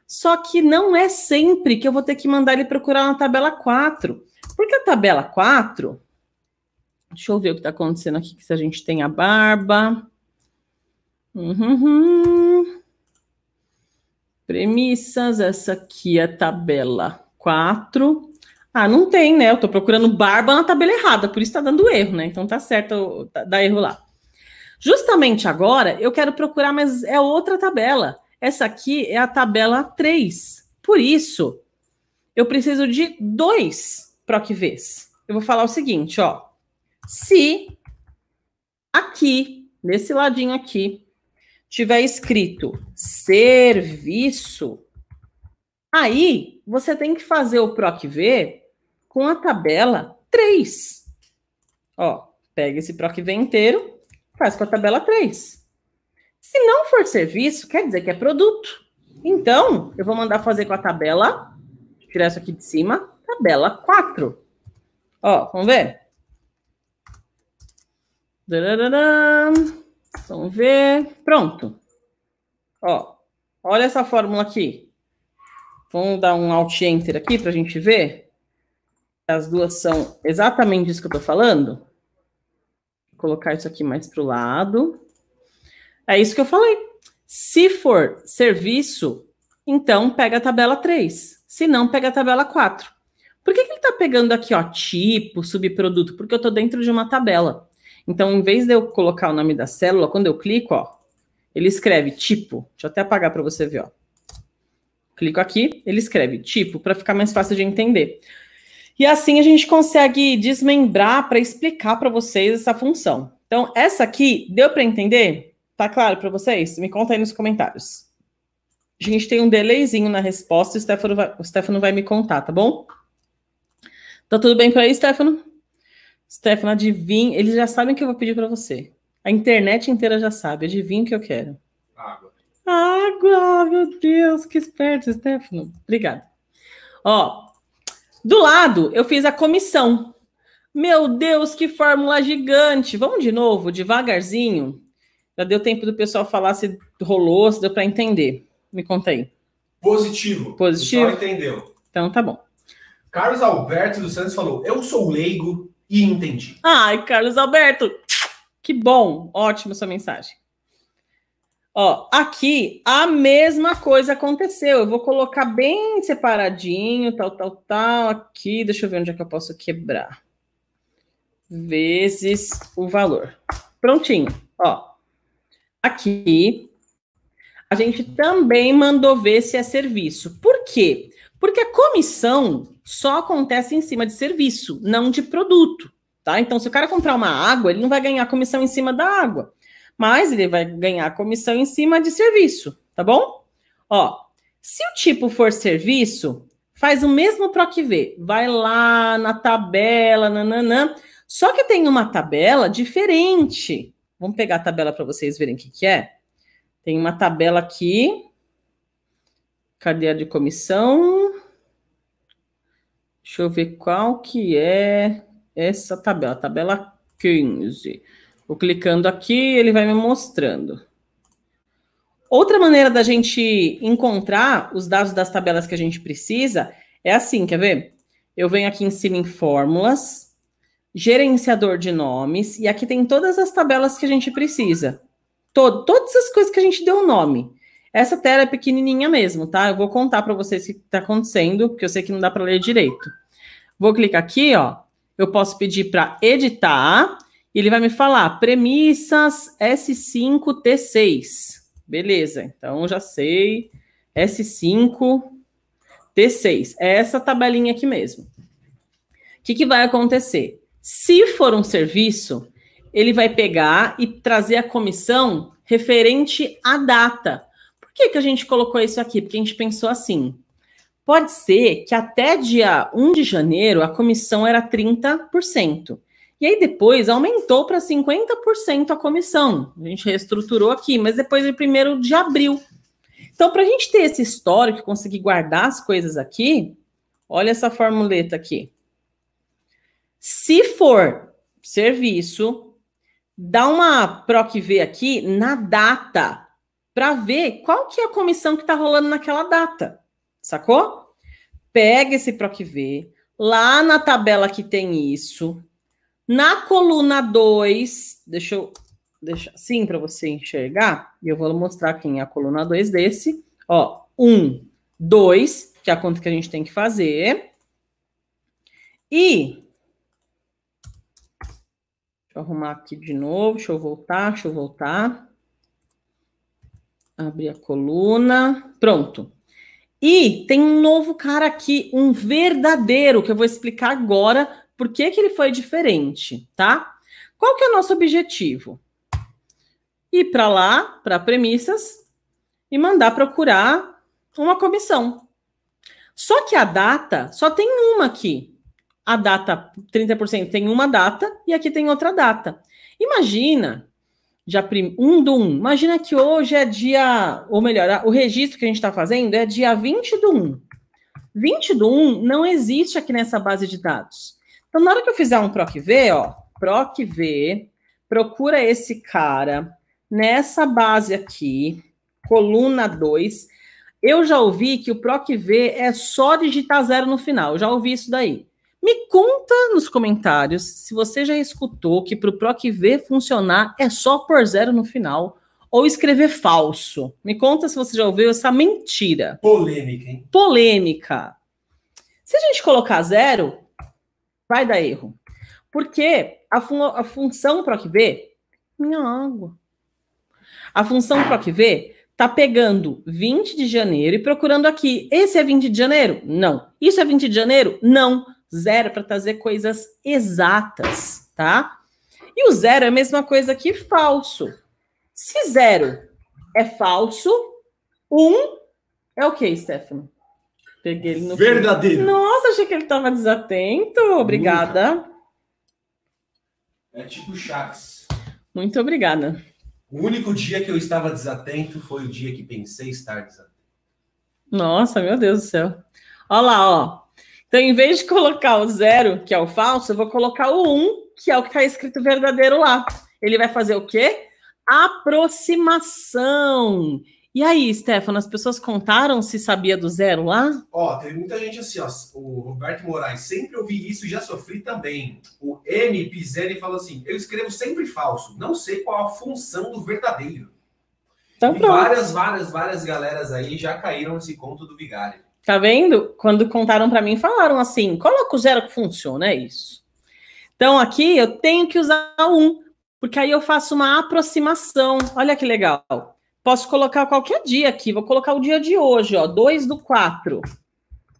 Só que não é sempre que eu vou ter que mandar ele procurar na tabela 4. Porque a tabela 4. Deixa eu ver o que está acontecendo aqui, se a gente tem a barba. Uhum. uhum. Premissas, essa aqui é a tabela 4. Ah, não tem, né? Eu estou procurando barba na tabela errada, por isso está dando erro, né? Então tá certo, tá, dá erro lá. Justamente agora, eu quero procurar, mas é outra tabela. Essa aqui é a tabela 3. Por isso, eu preciso de dois PROCVs. Eu vou falar o seguinte, ó. Se aqui, nesse ladinho aqui, tiver escrito serviço, aí você tem que fazer o PROCV com a tabela 3. Ó, pega esse PROCV inteiro, faz com a tabela 3. Se não for serviço, quer dizer que é produto. Então, eu vou mandar fazer com a tabela, tirar isso aqui de cima, tabela 4. Ó, vamos ver? Vamos ver. Pronto. Ó, olha essa fórmula aqui. Vamos dar um Alt Enter aqui para a gente ver. As duas são exatamente isso que eu estou falando. Vou colocar isso aqui mais para o lado. É isso que eu falei. Se for serviço, então pega a tabela 3. Se não, pega a tabela 4. Por que, que ele está pegando aqui, ó, tipo, subproduto? Porque eu estou dentro de uma tabela. Então, em vez de eu colocar o nome da célula, quando eu clico, ó, ele escreve tipo. Deixa eu até apagar para você ver, ó. Clico aqui, ele escreve tipo, para ficar mais fácil de entender. E assim a gente consegue desmembrar para explicar para vocês essa função. Então, essa aqui, deu para entender? Tá claro para vocês? Me conta aí nos comentários. A gente tem um delayzinho na resposta, o Stefano vai, o Stefano vai me contar, tá bom? Tá tudo bem por aí, Stefano? Stefano, adivinha. Eles já sabem o que eu vou pedir para você. A internet inteira já sabe. Adivinha o que eu quero. Água. Água, meu Deus, que esperto, Stefano. Obrigada. Ó, do lado eu fiz a comissão. Meu Deus, que fórmula gigante. Vamos de novo, devagarzinho. Já deu tempo do pessoal falar se rolou, se deu para entender. Me conta aí. Positivo. Positivo. entendeu. Então tá bom. Carlos Alberto dos Santos falou: Eu sou leigo e entendi. Ai, Carlos Alberto, que bom. Ótima sua mensagem. Ó, aqui a mesma coisa aconteceu. Eu vou colocar bem separadinho, tal, tal, tal. Aqui, deixa eu ver onde é que eu posso quebrar. Vezes o valor. Prontinho, ó aqui. A gente também mandou ver se é serviço. Por quê? Porque a comissão só acontece em cima de serviço, não de produto, tá? Então, se o cara comprar uma água, ele não vai ganhar comissão em cima da água, mas ele vai ganhar comissão em cima de serviço, tá bom? Ó, se o tipo for serviço, faz o mesmo PROC V. Vai lá na tabela, nananã. Só que tem uma tabela diferente, Vamos pegar a tabela para vocês verem o que, que é. Tem uma tabela aqui. cadeia de comissão? Deixa eu ver qual que é essa tabela. Tabela 15. Vou clicando aqui, ele vai me mostrando. Outra maneira da gente encontrar os dados das tabelas que a gente precisa é assim, quer ver? Eu venho aqui em cima em fórmulas, gerenciador de nomes, e aqui tem todas as tabelas que a gente precisa. todas as coisas que a gente deu nome. Essa tela é pequenininha mesmo, tá? Eu vou contar para vocês o que está acontecendo, porque eu sei que não dá para ler direito. Vou clicar aqui, ó. Eu posso pedir para editar, e ele vai me falar premissas S5T6. Beleza, então já sei. S5T6. É essa tabelinha aqui mesmo. O que, que vai acontecer? Se for um serviço, ele vai pegar e trazer a comissão referente à data. Por que, que a gente colocou isso aqui? Porque a gente pensou assim: pode ser que até dia 1 de janeiro a comissão era 30%. E aí depois aumentou para 50% a comissão. A gente reestruturou aqui, mas depois é 1 de abril. Então, para a gente ter esse histórico, conseguir guardar as coisas aqui, olha essa formuleta aqui. Se for serviço, dá uma PROC V aqui na data para ver qual que é a comissão que está rolando naquela data. Sacou? Pega esse PROC V, lá na tabela que tem isso, na coluna 2, deixa eu deixar assim para você enxergar, e eu vou mostrar quem é a coluna 2 desse. Ó, 1, um, 2, que é a conta que a gente tem que fazer. E eu arrumar aqui de novo, deixa eu voltar, deixa eu voltar. Abrir a coluna. Pronto. E tem um novo cara aqui, um verdadeiro, que eu vou explicar agora por que, que ele foi diferente, tá? Qual que é o nosso objetivo? Ir para lá, para premissas, e mandar procurar uma comissão. Só que a data só tem uma aqui a data 30% tem uma data e aqui tem outra data. Imagina, já prim, 1 do 1, imagina que hoje é dia, ou melhor, o registro que a gente está fazendo é dia 20 do 1. 20 do 1 não existe aqui nessa base de dados. Então, na hora que eu fizer um PROC-V, ó, PROC-V, procura esse cara nessa base aqui, coluna 2. Eu já ouvi que o PROC-V é só digitar zero no final, já ouvi isso daí. Me conta nos comentários se você já escutou que para o PROC V funcionar é só por zero no final ou escrever falso. Me conta se você já ouviu essa mentira. Polêmica, hein? Polêmica. Se a gente colocar zero, vai dar erro. Porque a, fun a função PROC V, minha água. A função PROC V tá pegando 20 de janeiro e procurando aqui. Esse é 20 de janeiro? Não. Isso é 20 de janeiro? Não zero para trazer coisas exatas, tá? E o zero é a mesma coisa que falso. Se zero é falso, um é o que, Stefano? Peguei ele no. Verdadeiro. Fim. Nossa, achei que ele estava desatento. Obrigada. Nunca. É tipo Chaves. Muito obrigada. O único dia que eu estava desatento foi o dia que pensei estar desatento. Nossa, meu Deus do céu. Olha lá, ó. Então, em vez de colocar o zero, que é o falso, eu vou colocar o um, que é o que está escrito verdadeiro lá. Ele vai fazer o quê? Aproximação. E aí, Stefano, as pessoas contaram se sabia do zero lá? Ó, tem muita gente assim, ó. O Roberto Moraes, sempre ouvi isso e já sofri também. O M. Pizelli falou assim: eu escrevo sempre falso, não sei qual a função do verdadeiro. Então, e várias, várias, várias galeras aí já caíram nesse conto do Vigário. Tá vendo? Quando contaram para mim, falaram assim: coloca o zero que funciona, é isso. Então aqui eu tenho que usar um, porque aí eu faço uma aproximação. Olha que legal. Posso colocar qualquer dia aqui, vou colocar o dia de hoje, ó, 2 do 4.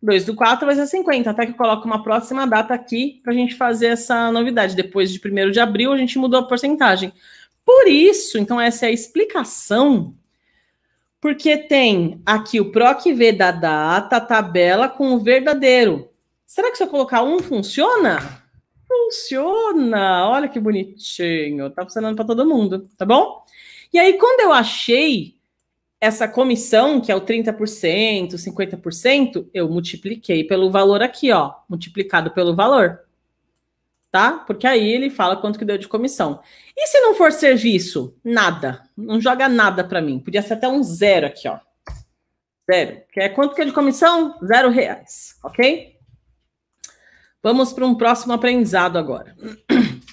2 do 4 vai ser 50, até que eu coloco uma próxima data aqui para a gente fazer essa novidade. Depois de 1 de abril, a gente mudou a porcentagem. Por isso, então, essa é a explicação porque tem aqui o PROC V da data, tabela com o verdadeiro. Será que se eu colocar um funciona? Funciona! Olha que bonitinho. Tá funcionando para todo mundo, tá bom? E aí, quando eu achei essa comissão, que é o 30%, 50%, eu multipliquei pelo valor aqui, ó, multiplicado pelo valor tá? Porque aí ele fala quanto que deu de comissão. E se não for serviço? Nada. Não joga nada para mim. Podia ser até um zero aqui, ó. Zero. Quer? É quanto que é de comissão? Zero reais, ok? Vamos para um próximo aprendizado agora.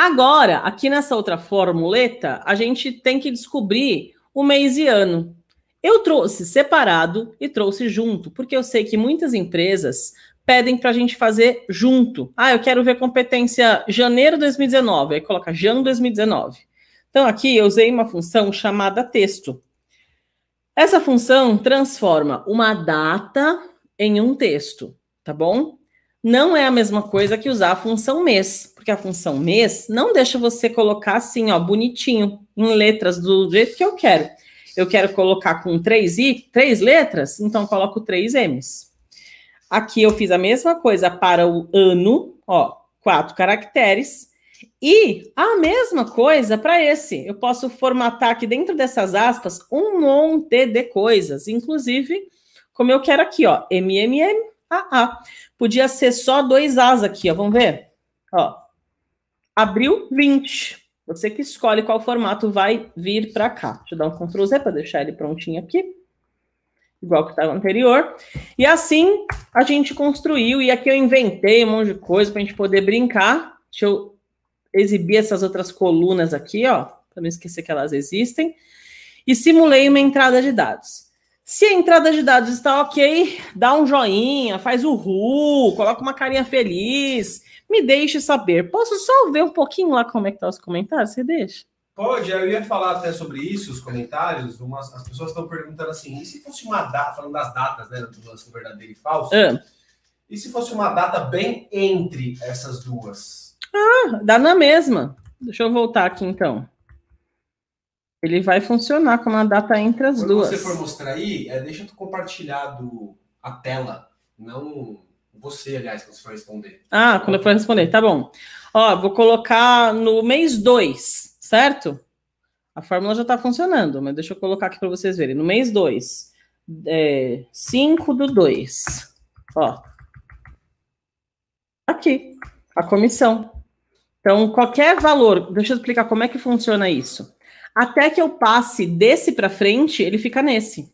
Agora, aqui nessa outra formuleta, a gente tem que descobrir o mês e ano. Eu trouxe separado e trouxe junto, porque eu sei que muitas empresas pedem para a gente fazer junto. Ah, eu quero ver competência janeiro de 2019. Aí coloca janeiro de 2019. Então, aqui eu usei uma função chamada texto. Essa função transforma uma data em um texto, tá bom? Não é a mesma coisa que usar a função mês, porque a função mês não deixa você colocar assim, ó, bonitinho, em letras do jeito que eu quero. Eu quero colocar com três, i, três letras, então coloco três M's. Aqui eu fiz a mesma coisa para o ano, ó, quatro caracteres. E a mesma coisa para esse. Eu posso formatar aqui dentro dessas aspas um monte de coisas, inclusive como eu quero aqui, ó, MMM, AA. Podia ser só dois As aqui, ó, vamos ver? Ó, abril 20. Você que escolhe qual formato vai vir para cá. Deixa eu dar um Ctrl Z para deixar ele prontinho aqui igual que estava anterior. E assim a gente construiu, e aqui eu inventei um monte de coisa para a gente poder brincar. Deixa eu exibir essas outras colunas aqui, ó, para não esquecer que elas existem. E simulei uma entrada de dados. Se a entrada de dados está ok, dá um joinha, faz o ru, coloca uma carinha feliz, me deixe saber. Posso só ver um pouquinho lá como é que tá os comentários? Você deixa? Pode, eu ia falar até sobre isso, os comentários. Umas, as pessoas estão perguntando assim: e se fosse uma data, falando das datas, né? Do lance verdadeiro e falso. É. E se fosse uma data bem entre essas duas? Ah, dá na mesma. Deixa eu voltar aqui então. Ele vai funcionar com uma data entre as Quando duas. Se você for mostrar aí, é, deixa eu compartilhar do, a tela, não você, aliás, quando você for responder. Ah, quando eu for responder, tá bom. Ó, vou colocar no mês 2 certo? A fórmula já está funcionando, mas deixa eu colocar aqui para vocês verem. No mês 2, 5 é, do 2, ó. Aqui, a comissão. Então, qualquer valor, deixa eu explicar como é que funciona isso. Até que eu passe desse para frente, ele fica nesse.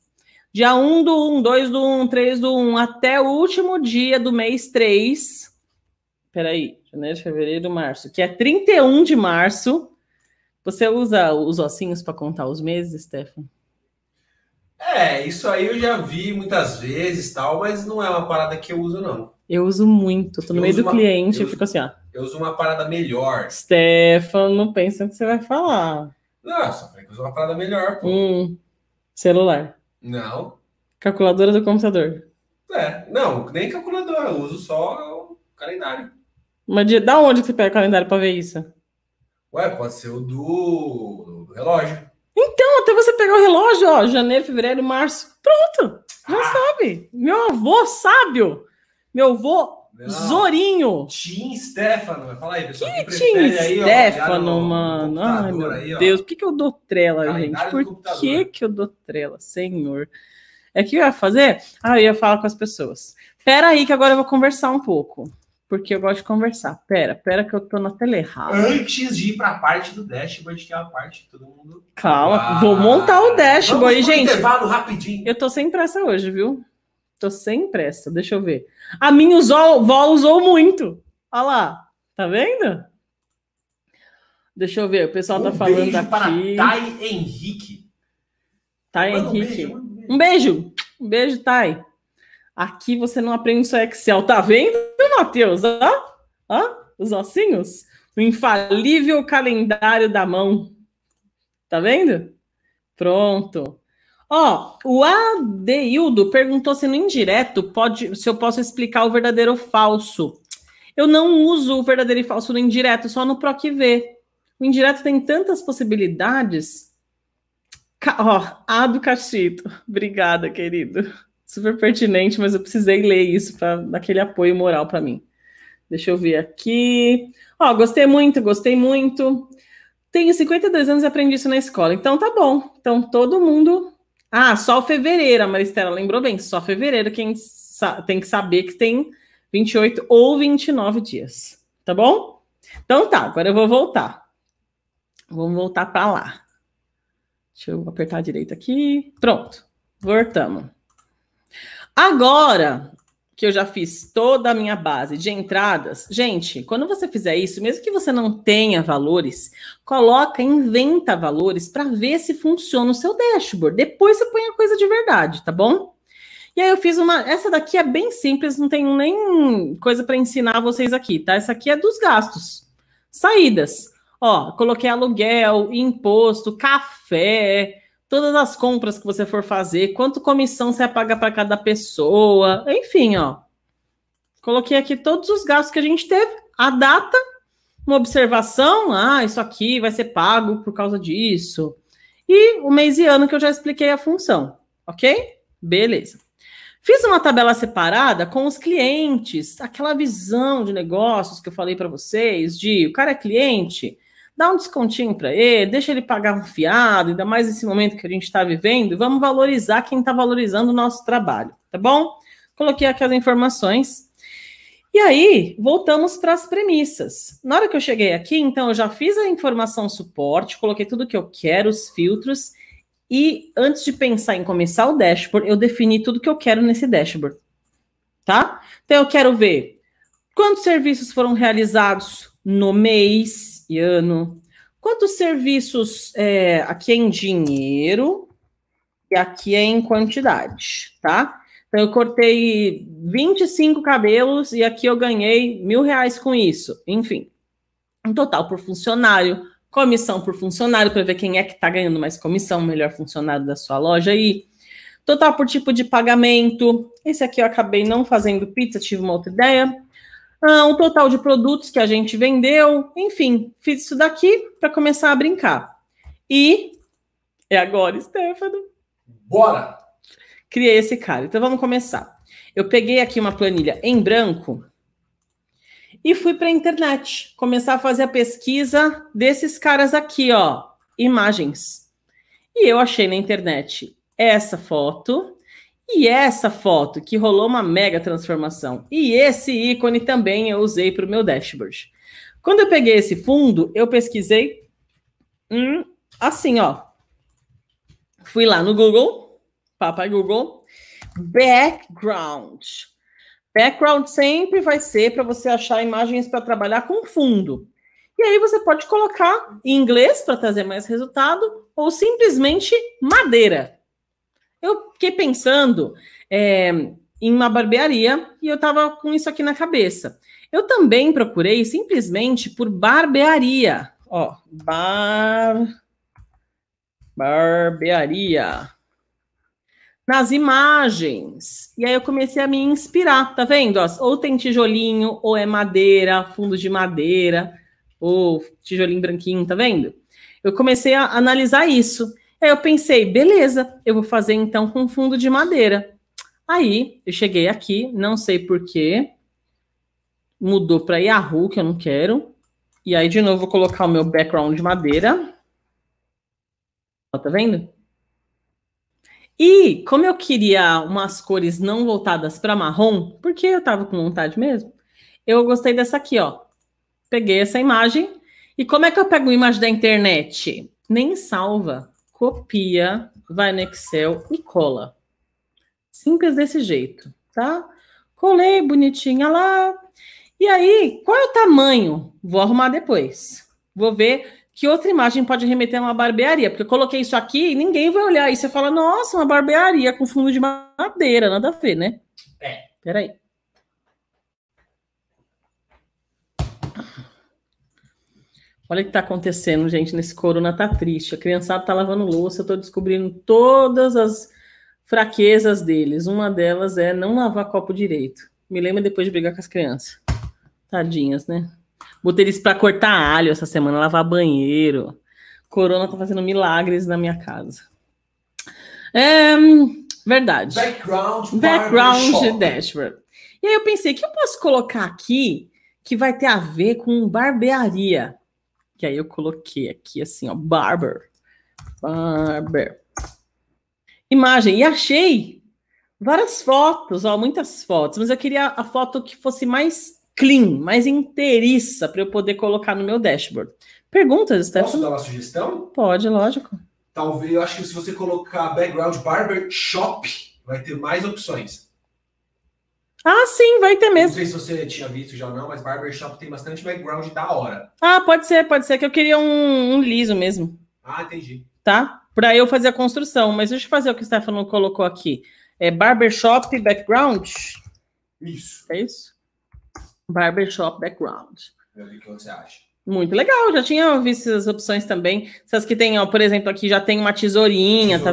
Dia 1 do 1, 2 do 1, 3 do 1, até o último dia do mês 3. Peraí, janeiro, fevereiro, março, que é 31 de março você usa os ossinhos para contar os meses, Stefan? É, isso aí eu já vi muitas vezes, tal, mas não é uma parada que eu uso não. Eu uso muito, tô no eu meio do uma, cliente e fico assim, ó. Eu uso uma parada melhor. Stefan, não pensa no que você vai falar. Não, só falei que eu uso uma parada melhor, pô. Hum, celular. Não. Calculadora do computador. É, não, nem calculadora, eu uso só o calendário. Mas de, da onde você pega o calendário para ver isso? Ué, pode ser o do, do relógio. Então, até você pegar o relógio, ó, janeiro, fevereiro, março. Pronto, já ah. sabe. Meu avô sábio. Meu avô Não. Zorinho. Tim Stefano, fala aí, pessoal. Que Tim Stefano, mano? Ai, meu aí, Deus. Por que, que eu dou trela, Calendário gente? Por que, que eu dou trela, senhor? É que eu ia fazer? Ah, eu ia falar com as pessoas. Pera aí que agora eu vou conversar um pouco porque eu gosto de conversar. Pera, pera que eu tô na tela errada. Antes de ir para a parte do dashboard, que é a parte que todo mundo... Calma, ah, vou montar o dashboard, vamos gente. intervalo rapidinho. Eu tô sem pressa hoje, viu? Tô sem pressa, deixa eu ver. A minha usou, vó usou muito. Olha lá, tá vendo? Deixa eu ver, o pessoal tá um tá falando beijo aqui. para Thay Henrique. Thay Henrique. Um beijo, um beijo, um beijo Thay. Aqui você não aprende só Excel. Tá vendo, Matheus? Hã? Os ossinhos? O infalível calendário da mão. Tá vendo? Pronto. Ó, o Adeildo perguntou se no indireto pode, se eu posso explicar o verdadeiro ou falso. Eu não uso o verdadeiro e falso no indireto, só no PROC V. O indireto tem tantas possibilidades. Ó, oh, A do Cachito. Obrigada, querido super pertinente, mas eu precisei ler isso para dar aquele apoio moral para mim. Deixa eu ver aqui. Ó, oh, gostei muito, gostei muito. Tenho 52 anos e aprendi isso na escola. Então tá bom. Então todo mundo. Ah, só fevereiro, a Maristela lembrou bem. Só fevereiro quem tem que saber que tem 28 ou 29 dias. Tá bom? Então tá, agora eu vou voltar. Vamos voltar para lá. Deixa eu apertar a direita aqui. Pronto. Voltamos. Agora que eu já fiz toda a minha base de entradas, gente, quando você fizer isso, mesmo que você não tenha valores, coloca, inventa valores para ver se funciona o seu dashboard. Depois você põe a coisa de verdade, tá bom? E aí eu fiz uma, essa daqui é bem simples, não tenho nem coisa para ensinar vocês aqui, tá? Essa aqui é dos gastos. Saídas. Ó, coloquei aluguel, imposto, café, todas as compras que você for fazer, quanto comissão você paga para cada pessoa, enfim, ó. Coloquei aqui todos os gastos que a gente teve, a data, uma observação, ah, isso aqui vai ser pago por causa disso, e o mês e ano que eu já expliquei a função, ok? Beleza. Fiz uma tabela separada com os clientes, aquela visão de negócios que eu falei para vocês, de o cara é cliente, dá um descontinho para ele, deixa ele pagar um fiado, ainda mais nesse momento que a gente está vivendo, vamos valorizar quem está valorizando o nosso trabalho, tá bom? Coloquei aqui as informações. E aí, voltamos para as premissas. Na hora que eu cheguei aqui, então, eu já fiz a informação suporte, coloquei tudo que eu quero, os filtros, e antes de pensar em começar o dashboard, eu defini tudo que eu quero nesse dashboard, tá? Então, eu quero ver quantos serviços foram realizados no mês, e ano. Quantos serviços é, aqui é em dinheiro e aqui é em quantidade, tá? Então eu cortei 25 cabelos e aqui eu ganhei mil reais com isso. Enfim, um total por funcionário, comissão por funcionário, para ver quem é que está ganhando mais comissão, melhor funcionário da sua loja aí. Total por tipo de pagamento. Esse aqui eu acabei não fazendo pizza, tive uma outra ideia ah, o total de produtos que a gente vendeu, enfim, fiz isso daqui para começar a brincar. E é agora, Stefano. Bora! Criei esse cara. Então vamos começar. Eu peguei aqui uma planilha em branco e fui para a internet começar a fazer a pesquisa desses caras aqui, ó, imagens. E eu achei na internet essa foto e essa foto que rolou uma mega transformação. E esse ícone também eu usei para o meu dashboard. Quando eu peguei esse fundo, eu pesquisei hum, assim, ó. Fui lá no Google, papai Google, background. Background sempre vai ser para você achar imagens para trabalhar com fundo. E aí você pode colocar em inglês para trazer mais resultado ou simplesmente madeira. Eu fiquei pensando é, em uma barbearia e eu estava com isso aqui na cabeça. Eu também procurei simplesmente por barbearia. Ó, bar... barbearia. Nas imagens. E aí eu comecei a me inspirar, tá vendo? ou tem tijolinho, ou é madeira, fundo de madeira, ou tijolinho branquinho, tá vendo? Eu comecei a analisar isso. Aí eu pensei, beleza, eu vou fazer então com fundo de madeira. Aí eu cheguei aqui, não sei porquê, mudou para Yahoo, que eu não quero. E aí, de novo, vou colocar o meu background de madeira. Ó, tá vendo? E como eu queria umas cores não voltadas para marrom, porque eu tava com vontade mesmo, eu gostei dessa aqui, ó. Peguei essa imagem. E como é que eu pego uma imagem da internet? Nem salva copia, vai no Excel e cola. Simples desse jeito, tá? Colei bonitinha lá. E aí, qual é o tamanho? Vou arrumar depois. Vou ver que outra imagem pode remeter a uma barbearia, porque eu coloquei isso aqui e ninguém vai olhar. E você fala, nossa, uma barbearia com fundo de madeira, nada a ver, né? É. Peraí. Olha o que está acontecendo, gente, nesse corona tá triste. A criançada tá lavando louça, eu tô descobrindo todas as fraquezas deles. Uma delas é não lavar copo direito. Me lembra depois de brigar com as crianças. Tadinhas, né? Botei eles para cortar alho essa semana, lavar banheiro. Corona tá fazendo milagres na minha casa. É, verdade. Background, Background dashboard. E aí eu pensei, que eu posso colocar aqui que vai ter a ver com barbearia? E aí eu coloquei aqui assim, ó, Barber. Barber. Imagem. E achei várias fotos, ó, muitas fotos, mas eu queria a foto que fosse mais clean, mais inteiriça, para eu poder colocar no meu dashboard. Perguntas, Stephanie? Posso dar uma sugestão? Pode, lógico. Talvez, eu acho que se você colocar background barber shop, vai ter mais opções. Ah, sim, vai ter mesmo. Não sei se você tinha visto já ou não, mas barbershop tem bastante background da hora. Ah, pode ser, pode ser que eu queria um, um liso mesmo. Ah, entendi. Tá? Para eu fazer a construção, mas deixa eu fazer o que o Stefano colocou aqui. É barbershop background? Isso. É isso? Barbershop background. Eu vi o que você acha. Muito legal, já tinha visto essas opções também. Essas que tem, ó, por exemplo, aqui já tem uma tesourinha, tesourinha. tá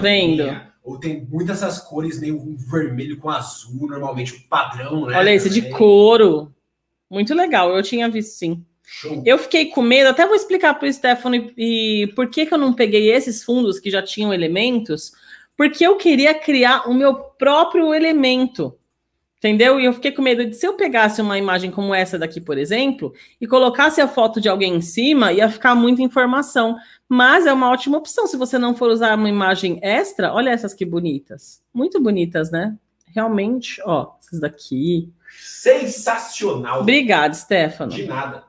vendo? ou tem muitas essas cores, meio um vermelho com azul, normalmente, o padrão, né? Olha esse de couro. Muito legal, eu tinha visto sim. Show. Eu fiquei com medo, até vou explicar para o Stefano e, e por que, que eu não peguei esses fundos que já tinham elementos, porque eu queria criar o meu próprio elemento. Entendeu? E eu fiquei com medo de se eu pegasse uma imagem como essa daqui, por exemplo, e colocasse a foto de alguém em cima, ia ficar muita informação. Mas é uma ótima opção se você não for usar uma imagem extra. Olha essas que bonitas. Muito bonitas, né? Realmente, ó, essas daqui. Sensacional. Obrigada, Stefano. De nada.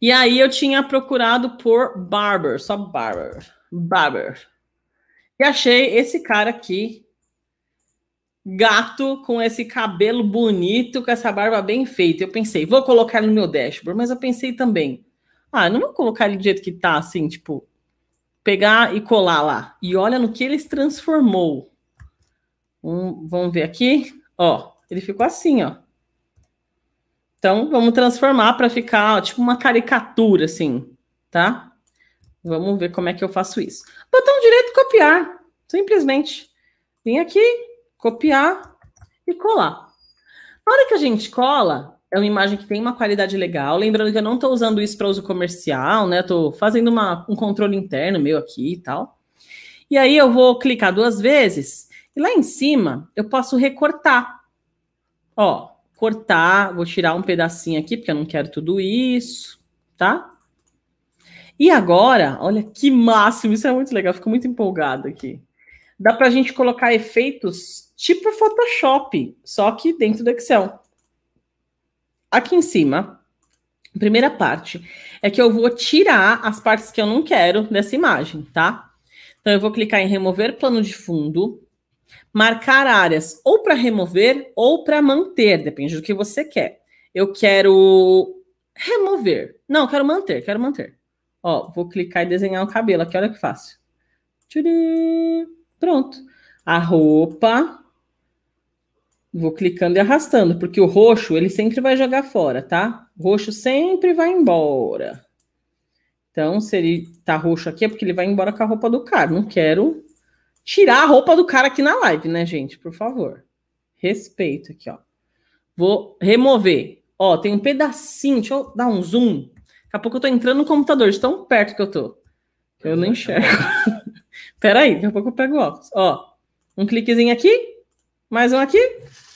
E aí eu tinha procurado por Barber, só Barber. Barber. E achei esse cara aqui, gato, com esse cabelo bonito, com essa barba bem feita. Eu pensei, vou colocar no meu dashboard, mas eu pensei também, ah, não vou colocar ele do jeito que tá, assim, tipo, pegar e colar lá. E olha no que ele se transformou. Um, vamos ver aqui. Ó, ele ficou assim, ó. Então, vamos transformar para ficar ó, tipo uma caricatura, assim, tá? Vamos ver como é que eu faço isso. Botão direito, copiar. Simplesmente. Vem aqui, copiar e colar. Na hora que a gente cola, é uma imagem que tem uma qualidade legal. Lembrando que eu não estou usando isso para uso comercial, né? Estou fazendo uma, um controle interno meu aqui e tal. E aí eu vou clicar duas vezes. E lá em cima eu posso recortar. Ó, cortar. Vou tirar um pedacinho aqui, porque eu não quero tudo isso, tá? E agora, olha que máximo, isso é muito legal, fico muito empolgado aqui. Dá para a gente colocar efeitos tipo Photoshop, só que dentro do Excel aqui em cima, a primeira parte, é que eu vou tirar as partes que eu não quero dessa imagem, tá? Então, eu vou clicar em remover plano de fundo, marcar áreas ou para remover ou para manter, depende do que você quer. Eu quero remover. Não, quero manter, quero manter. Ó, vou clicar e desenhar o um cabelo aqui, olha que fácil. Pronto. A roupa Vou clicando e arrastando, porque o roxo ele sempre vai jogar fora, tá? O roxo sempre vai embora. Então, se ele tá roxo aqui, é porque ele vai embora com a roupa do cara. Não quero tirar a roupa do cara aqui na live, né, gente? Por favor. Respeito aqui, ó. Vou remover. Ó, tem um pedacinho. Deixa eu dar um zoom. Daqui a pouco eu tô entrando no computador, de tão perto que eu tô. Eu não enxergo. Peraí, daqui a pouco eu pego o óculos. Ó, um cliquezinho aqui. Mais um aqui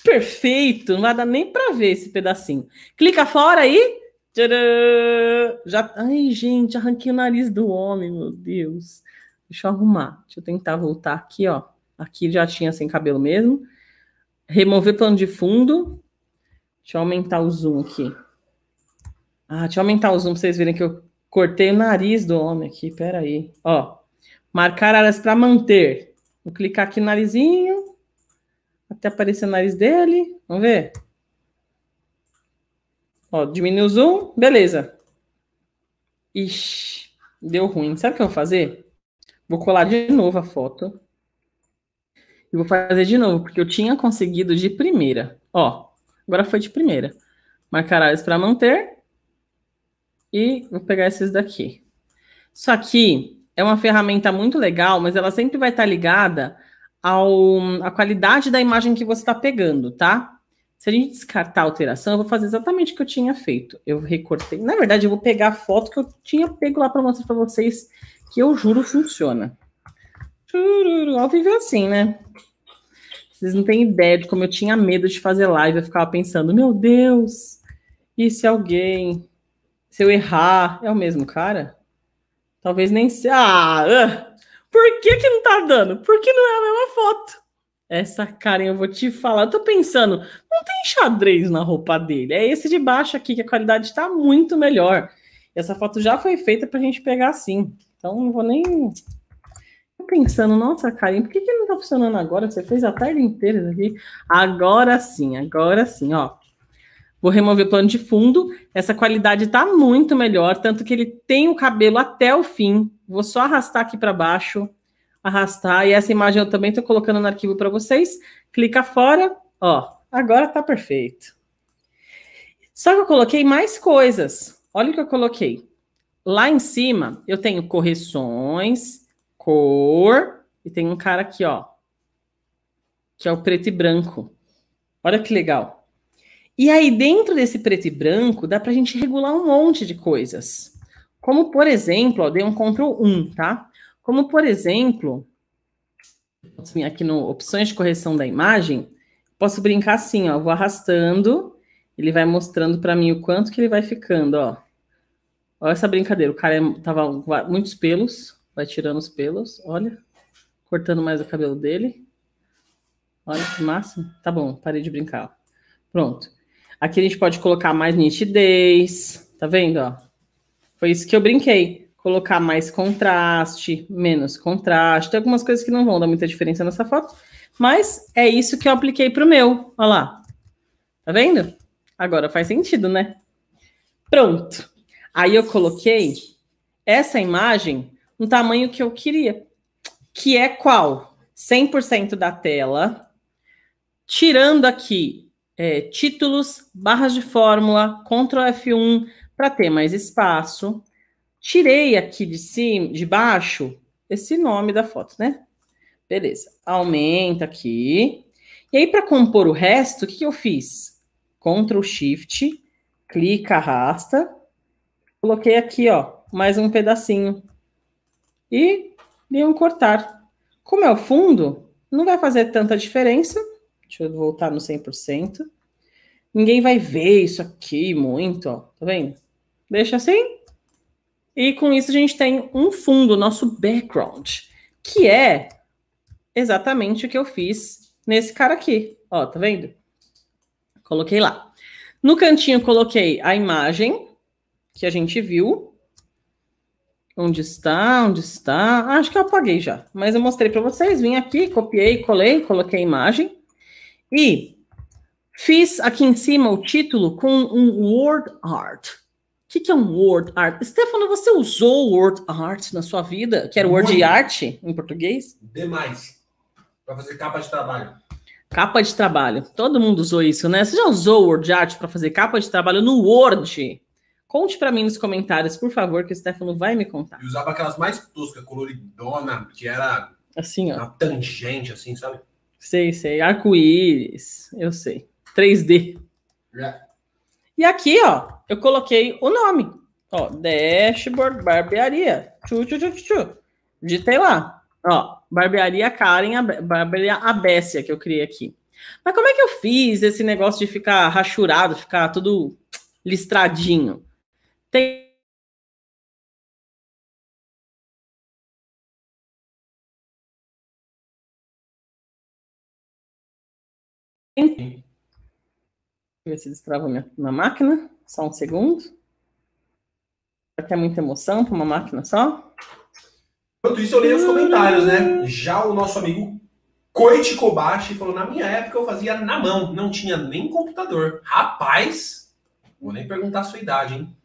perfeito, não vai dar nem para ver esse pedacinho. Clica fora aí. Tcharam! Já, ai, gente, arranquei o nariz do homem, meu Deus. Deixa eu arrumar. Deixa eu tentar voltar aqui, ó. Aqui já tinha sem cabelo mesmo. Remover plano de fundo. Deixa eu aumentar o zoom aqui. Ah, deixa eu aumentar o zoom pra vocês verem que eu cortei o nariz do homem aqui. Pera aí. Ó, marcar áreas para manter. Vou clicar aqui no narizinho. Tá aparecendo o nariz dele? Vamos ver? Ó, diminui o zoom. Beleza. Ixi, deu ruim. Sabe o que eu vou fazer? Vou colar de novo a foto. E vou fazer de novo, porque eu tinha conseguido de primeira. Ó, agora foi de primeira. Marcar áreas para manter. E vou pegar esses daqui. Isso aqui é uma ferramenta muito legal, mas ela sempre vai estar tá ligada ao, qualidade da imagem que você está pegando, tá? Se a gente descartar a alteração, eu vou fazer exatamente o que eu tinha feito. Eu recortei. Na verdade, eu vou pegar a foto que eu tinha pego lá para mostrar para vocês, que eu juro funciona. Ao viver é assim, né? Vocês não têm ideia de como eu tinha medo de fazer live. Eu ficava pensando, meu Deus, e se alguém, se eu errar, é o mesmo cara? Talvez nem se. Ah! Uh! Por que, que não tá dando? Porque não é a mesma foto. Essa Karen, eu vou te falar. Eu tô pensando, não tem xadrez na roupa dele. É esse de baixo aqui, que a qualidade tá muito melhor. Essa foto já foi feita pra gente pegar assim. Então, não vou nem. Tô pensando, nossa, Karen, por que, que não tá funcionando agora? Você fez a tarde inteira aqui. Agora sim, agora sim, ó. Vou remover o plano de fundo. Essa qualidade tá muito melhor, tanto que ele tem o cabelo até o fim. Vou só arrastar aqui para baixo, arrastar, e essa imagem eu também estou colocando no arquivo para vocês. Clica fora, ó, agora está perfeito. Só que eu coloquei mais coisas. Olha o que eu coloquei. Lá em cima, eu tenho correções, cor, e tem um cara aqui, ó, que é o preto e branco. Olha que legal. E aí, dentro desse preto e branco, dá para a gente regular um monte de coisas. Como, por exemplo, ó, dei um Ctrl 1, tá? Como, por exemplo, assim, aqui no opções de correção da imagem, posso brincar assim, ó, vou arrastando, ele vai mostrando para mim o quanto que ele vai ficando, ó. Olha essa brincadeira, o cara é, tava muitos pelos, vai tirando os pelos, olha, cortando mais o cabelo dele. Olha que massa. Tá bom, parei de brincar. Ó. Pronto. Aqui a gente pode colocar mais nitidez, tá vendo, ó? Foi isso que eu brinquei. Colocar mais contraste, menos contraste. Tem algumas coisas que não vão dar muita diferença nessa foto. Mas é isso que eu apliquei para o meu. Olha lá. Tá vendo? Agora faz sentido, né? Pronto. Aí eu coloquei essa imagem no tamanho que eu queria. Que é qual? 100% da tela. Tirando aqui é, títulos, barras de fórmula, Ctrl F1, para ter mais espaço. Tirei aqui de cima, de baixo, esse nome da foto, né? Beleza. Aumenta aqui. E aí, para compor o resto, o que, que eu fiz? Ctrl Shift, clica, arrasta. Coloquei aqui, ó, mais um pedacinho. E dei um cortar. Como é o fundo, não vai fazer tanta diferença. Deixa eu voltar no 100%. Ninguém vai ver isso aqui muito, ó. Tá vendo? Deixa assim. E com isso a gente tem um fundo, nosso background, que é exatamente o que eu fiz nesse cara aqui. Ó, tá vendo? Coloquei lá. No cantinho coloquei a imagem que a gente viu. Onde está? Onde está? Ah, acho que eu apaguei já, mas eu mostrei para vocês. Vim aqui, copiei, colei, coloquei a imagem e fiz aqui em cima o título com um word art que, que é um word art? Stefano, você usou word art na sua vida? Que era Muito. word art em português? Demais. Para fazer capa de trabalho. Capa de trabalho. Todo mundo usou isso, né? Você já usou word art para fazer capa de trabalho no Word? Conte para mim nos comentários, por favor, que o Stefano vai me contar. Eu usava aquelas mais toscas, coloridona, que era assim, ó. Uma tangente, assim, sabe? Sei, sei. Arco-íris, eu sei. 3D. Yeah. É. E aqui, ó, eu coloquei o nome. Ó, Dashboard Barbearia. Tchu, tchu, tchu, tchu. Digitei lá. Ó, Barbearia Karen, Barbearia Abécia, que eu criei aqui. Mas como é que eu fiz esse negócio de ficar rachurado, ficar tudo listradinho? Tem Tem ver se destrava minha, máquina. Só um segundo. Aqui é muita emoção para uma máquina só? Enquanto isso, eu li os ah. comentários, né? Já o nosso amigo Coit Kobashi falou: na minha época eu fazia na mão, não tinha nem computador. Rapaz, vou nem perguntar a sua idade, hein?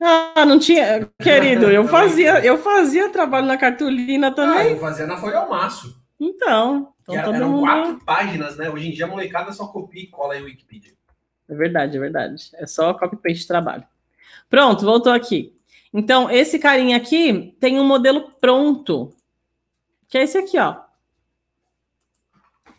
Ah, não tinha. Querido, eu fazia, eu fazia trabalho na cartolina ah, também. Ah, eu fazia na folha ao maço. Então. então era, eram mundo... quatro páginas, né? Hoje em dia a molecada só copia e cola aí o Wikipedia. É verdade, é verdade. É só copy-paste de trabalho. Pronto, voltou aqui. Então, esse carinha aqui tem um modelo pronto, que é esse aqui, ó.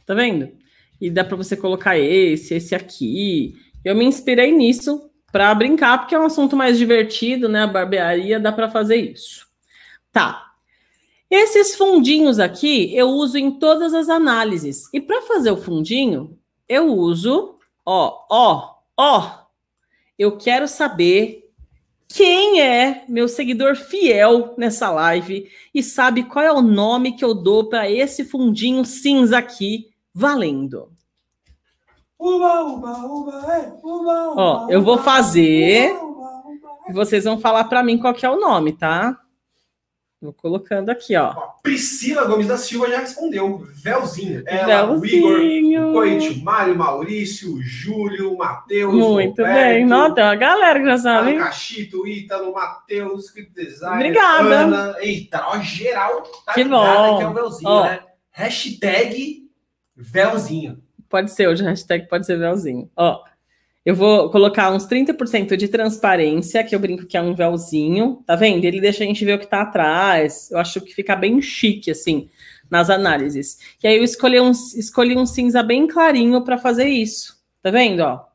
Tá vendo? E dá para você colocar esse, esse aqui. Eu me inspirei nisso para brincar, porque é um assunto mais divertido, né? A barbearia dá para fazer isso. Tá. Esses fundinhos aqui eu uso em todas as análises. E para fazer o fundinho, eu uso Ó, ó, ó. Eu quero saber quem é meu seguidor fiel nessa live e sabe qual é o nome que eu dou para esse fundinho cinza aqui valendo. Uba, uba, uba, é, uba, Ó, eu vou fazer. Uba, uba, uba, é. Vocês vão falar para mim qual é o nome, tá? Vou colocando aqui, ó. Priscila Gomes da Silva já respondeu. Velzinho. Ela, Velzinho. o Igor, o Coit, Mário, Maurício, Júlio, Matheus. Muito Roberto, bem. Nossa, tem uma galera que já sabe. Hein? Cachito, Ítalo, Matheus, Script Design. Obrigada. Ana. Eita, ó, geral. Tá que bom. Que é o Velzinho, ó. né? Hashtag Velzinho. Pode ser hoje, hashtag pode ser Velzinho. Ó. Eu vou colocar uns 30% de transparência, que eu brinco que é um véuzinho, tá vendo? Ele deixa a gente ver o que tá atrás. Eu acho que fica bem chique, assim, nas análises. E aí eu escolhi um, escolhi um cinza bem clarinho para fazer isso, tá vendo, ó?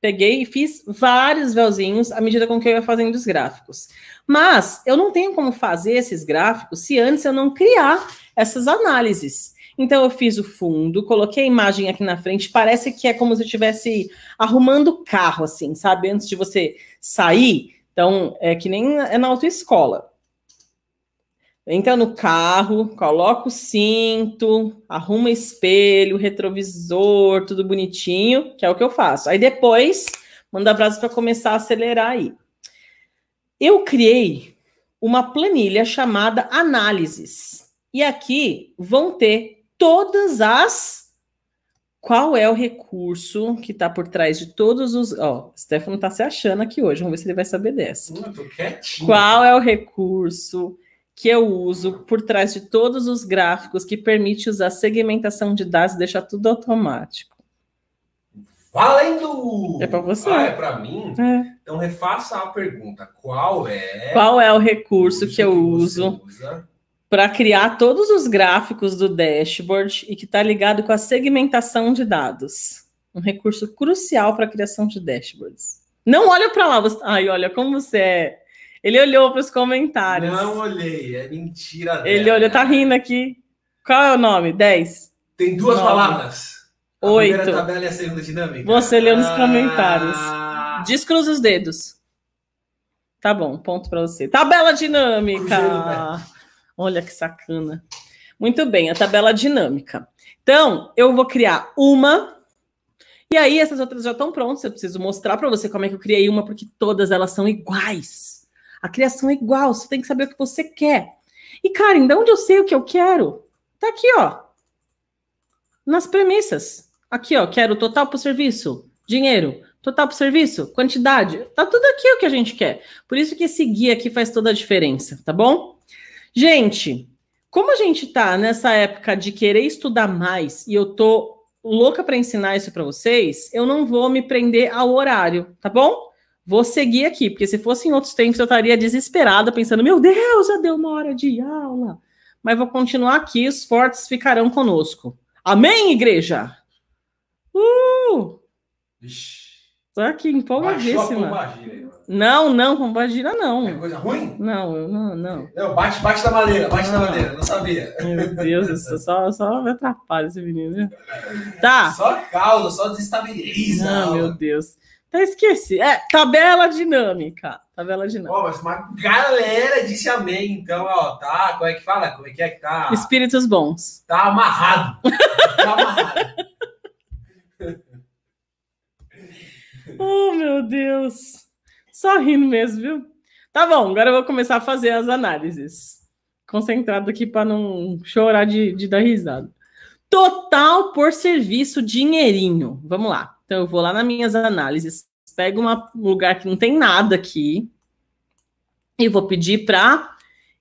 Peguei e fiz vários véuzinhos à medida com que eu ia fazendo os gráficos. Mas eu não tenho como fazer esses gráficos se antes eu não criar essas análises. Então eu fiz o fundo, coloquei a imagem aqui na frente, parece que é como se eu estivesse arrumando o carro, assim, sabe? Antes de você sair. Então, é que nem é na autoescola. Entra no carro, coloca o cinto, arruma espelho, retrovisor, tudo bonitinho, que é o que eu faço. Aí depois, manda abraço para começar a acelerar aí. Eu criei uma planilha chamada análises. E aqui vão ter todas as. Qual é o recurso que está por trás de todos os. Ó, o Stefano está se achando aqui hoje, vamos ver se ele vai saber dessa. Qual é o recurso que eu uso por trás de todos os gráficos que permite usar segmentação de dados e deixar tudo automático? Valendo! É para você. Ah, é para mim? É. Então refaça a pergunta. Qual é... Qual é o recurso, recurso que eu que uso para criar todos os gráficos do dashboard e que está ligado com a segmentação de dados. Um recurso crucial para a criação de dashboards. Não olha para lá, você... ai, olha como você é. Ele olhou para os comentários. Não olhei, é mentira. Dela. Ele olhou, tá rindo aqui. Qual é o nome? 10. Tem duas Nove. palavras. A Oito. primeira tabela e a segunda dinâmica. Você leu nos ah... comentários. Descruza os dedos. Tá bom, ponto para você. Tabela dinâmica. Cruzeiro, né? Olha que sacana. Muito bem, a tabela dinâmica. Então, eu vou criar uma. E aí, essas outras já estão prontas. Eu preciso mostrar para você como é que eu criei uma, porque todas elas são iguais. A criação é igual, você tem que saber o que você quer. E, Karen, de onde eu sei o que eu quero? Tá aqui, ó. Nas premissas. Aqui, ó. Quero total para o serviço, dinheiro, total para o serviço, quantidade. Tá tudo aqui o que a gente quer. Por isso que esse guia aqui faz toda a diferença, tá bom? Gente, como a gente está nessa época de querer estudar mais e eu tô louca para ensinar isso para vocês, eu não vou me prender ao horário, tá bom? Vou seguir aqui, porque se fosse em outros tempos eu estaria desesperada pensando, meu Deus, já deu uma hora de aula. Mas vou continuar aqui, os fortes ficarão conosco. Amém, igreja? Uh! Tô aqui empolgadíssima. Baixou a não, não, com vagina não. É coisa ruim? Não, não, não. Não, bate, bate na madeira, bate na madeira, não sabia. Meu Deus, só, só me atrapalha esse menino. Tá. Só causa, só desestabiliza. Ah, meu Deus. Até esqueci. É, tabela dinâmica. Tabela dinâmica. Oh, mas uma galera disse amém, então, ó, tá, como é que fala? Como é que é que tá? Espíritos bons. Tá amarrado. tá amarrado. oh, meu Deus. Só rindo mesmo, viu? Tá bom, agora eu vou começar a fazer as análises. Concentrado aqui para não chorar de, de dar risada. Total por serviço, dinheirinho. Vamos lá. Então eu vou lá nas minhas análises, pego um lugar que não tem nada aqui e vou pedir para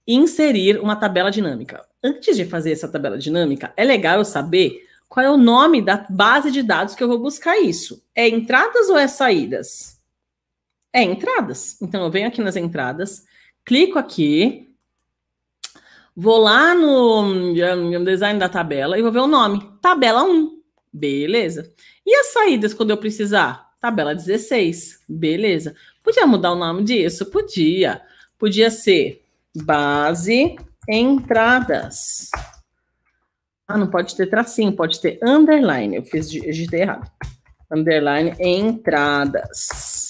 inserir uma tabela dinâmica. Antes de fazer essa tabela dinâmica, é legal eu saber qual é o nome da base de dados que eu vou buscar isso. É entradas ou é saídas? É entradas. Então eu venho aqui nas entradas, clico aqui, vou lá no, design da tabela e vou ver o nome. Tabela 1. Beleza. E as saídas quando eu precisar? Tabela 16. Beleza. Podia mudar o nome disso? Podia. Podia ser base entradas. Ah, não pode ter tracinho, pode ter underline. Eu fiz, digitei errado. Underline entradas.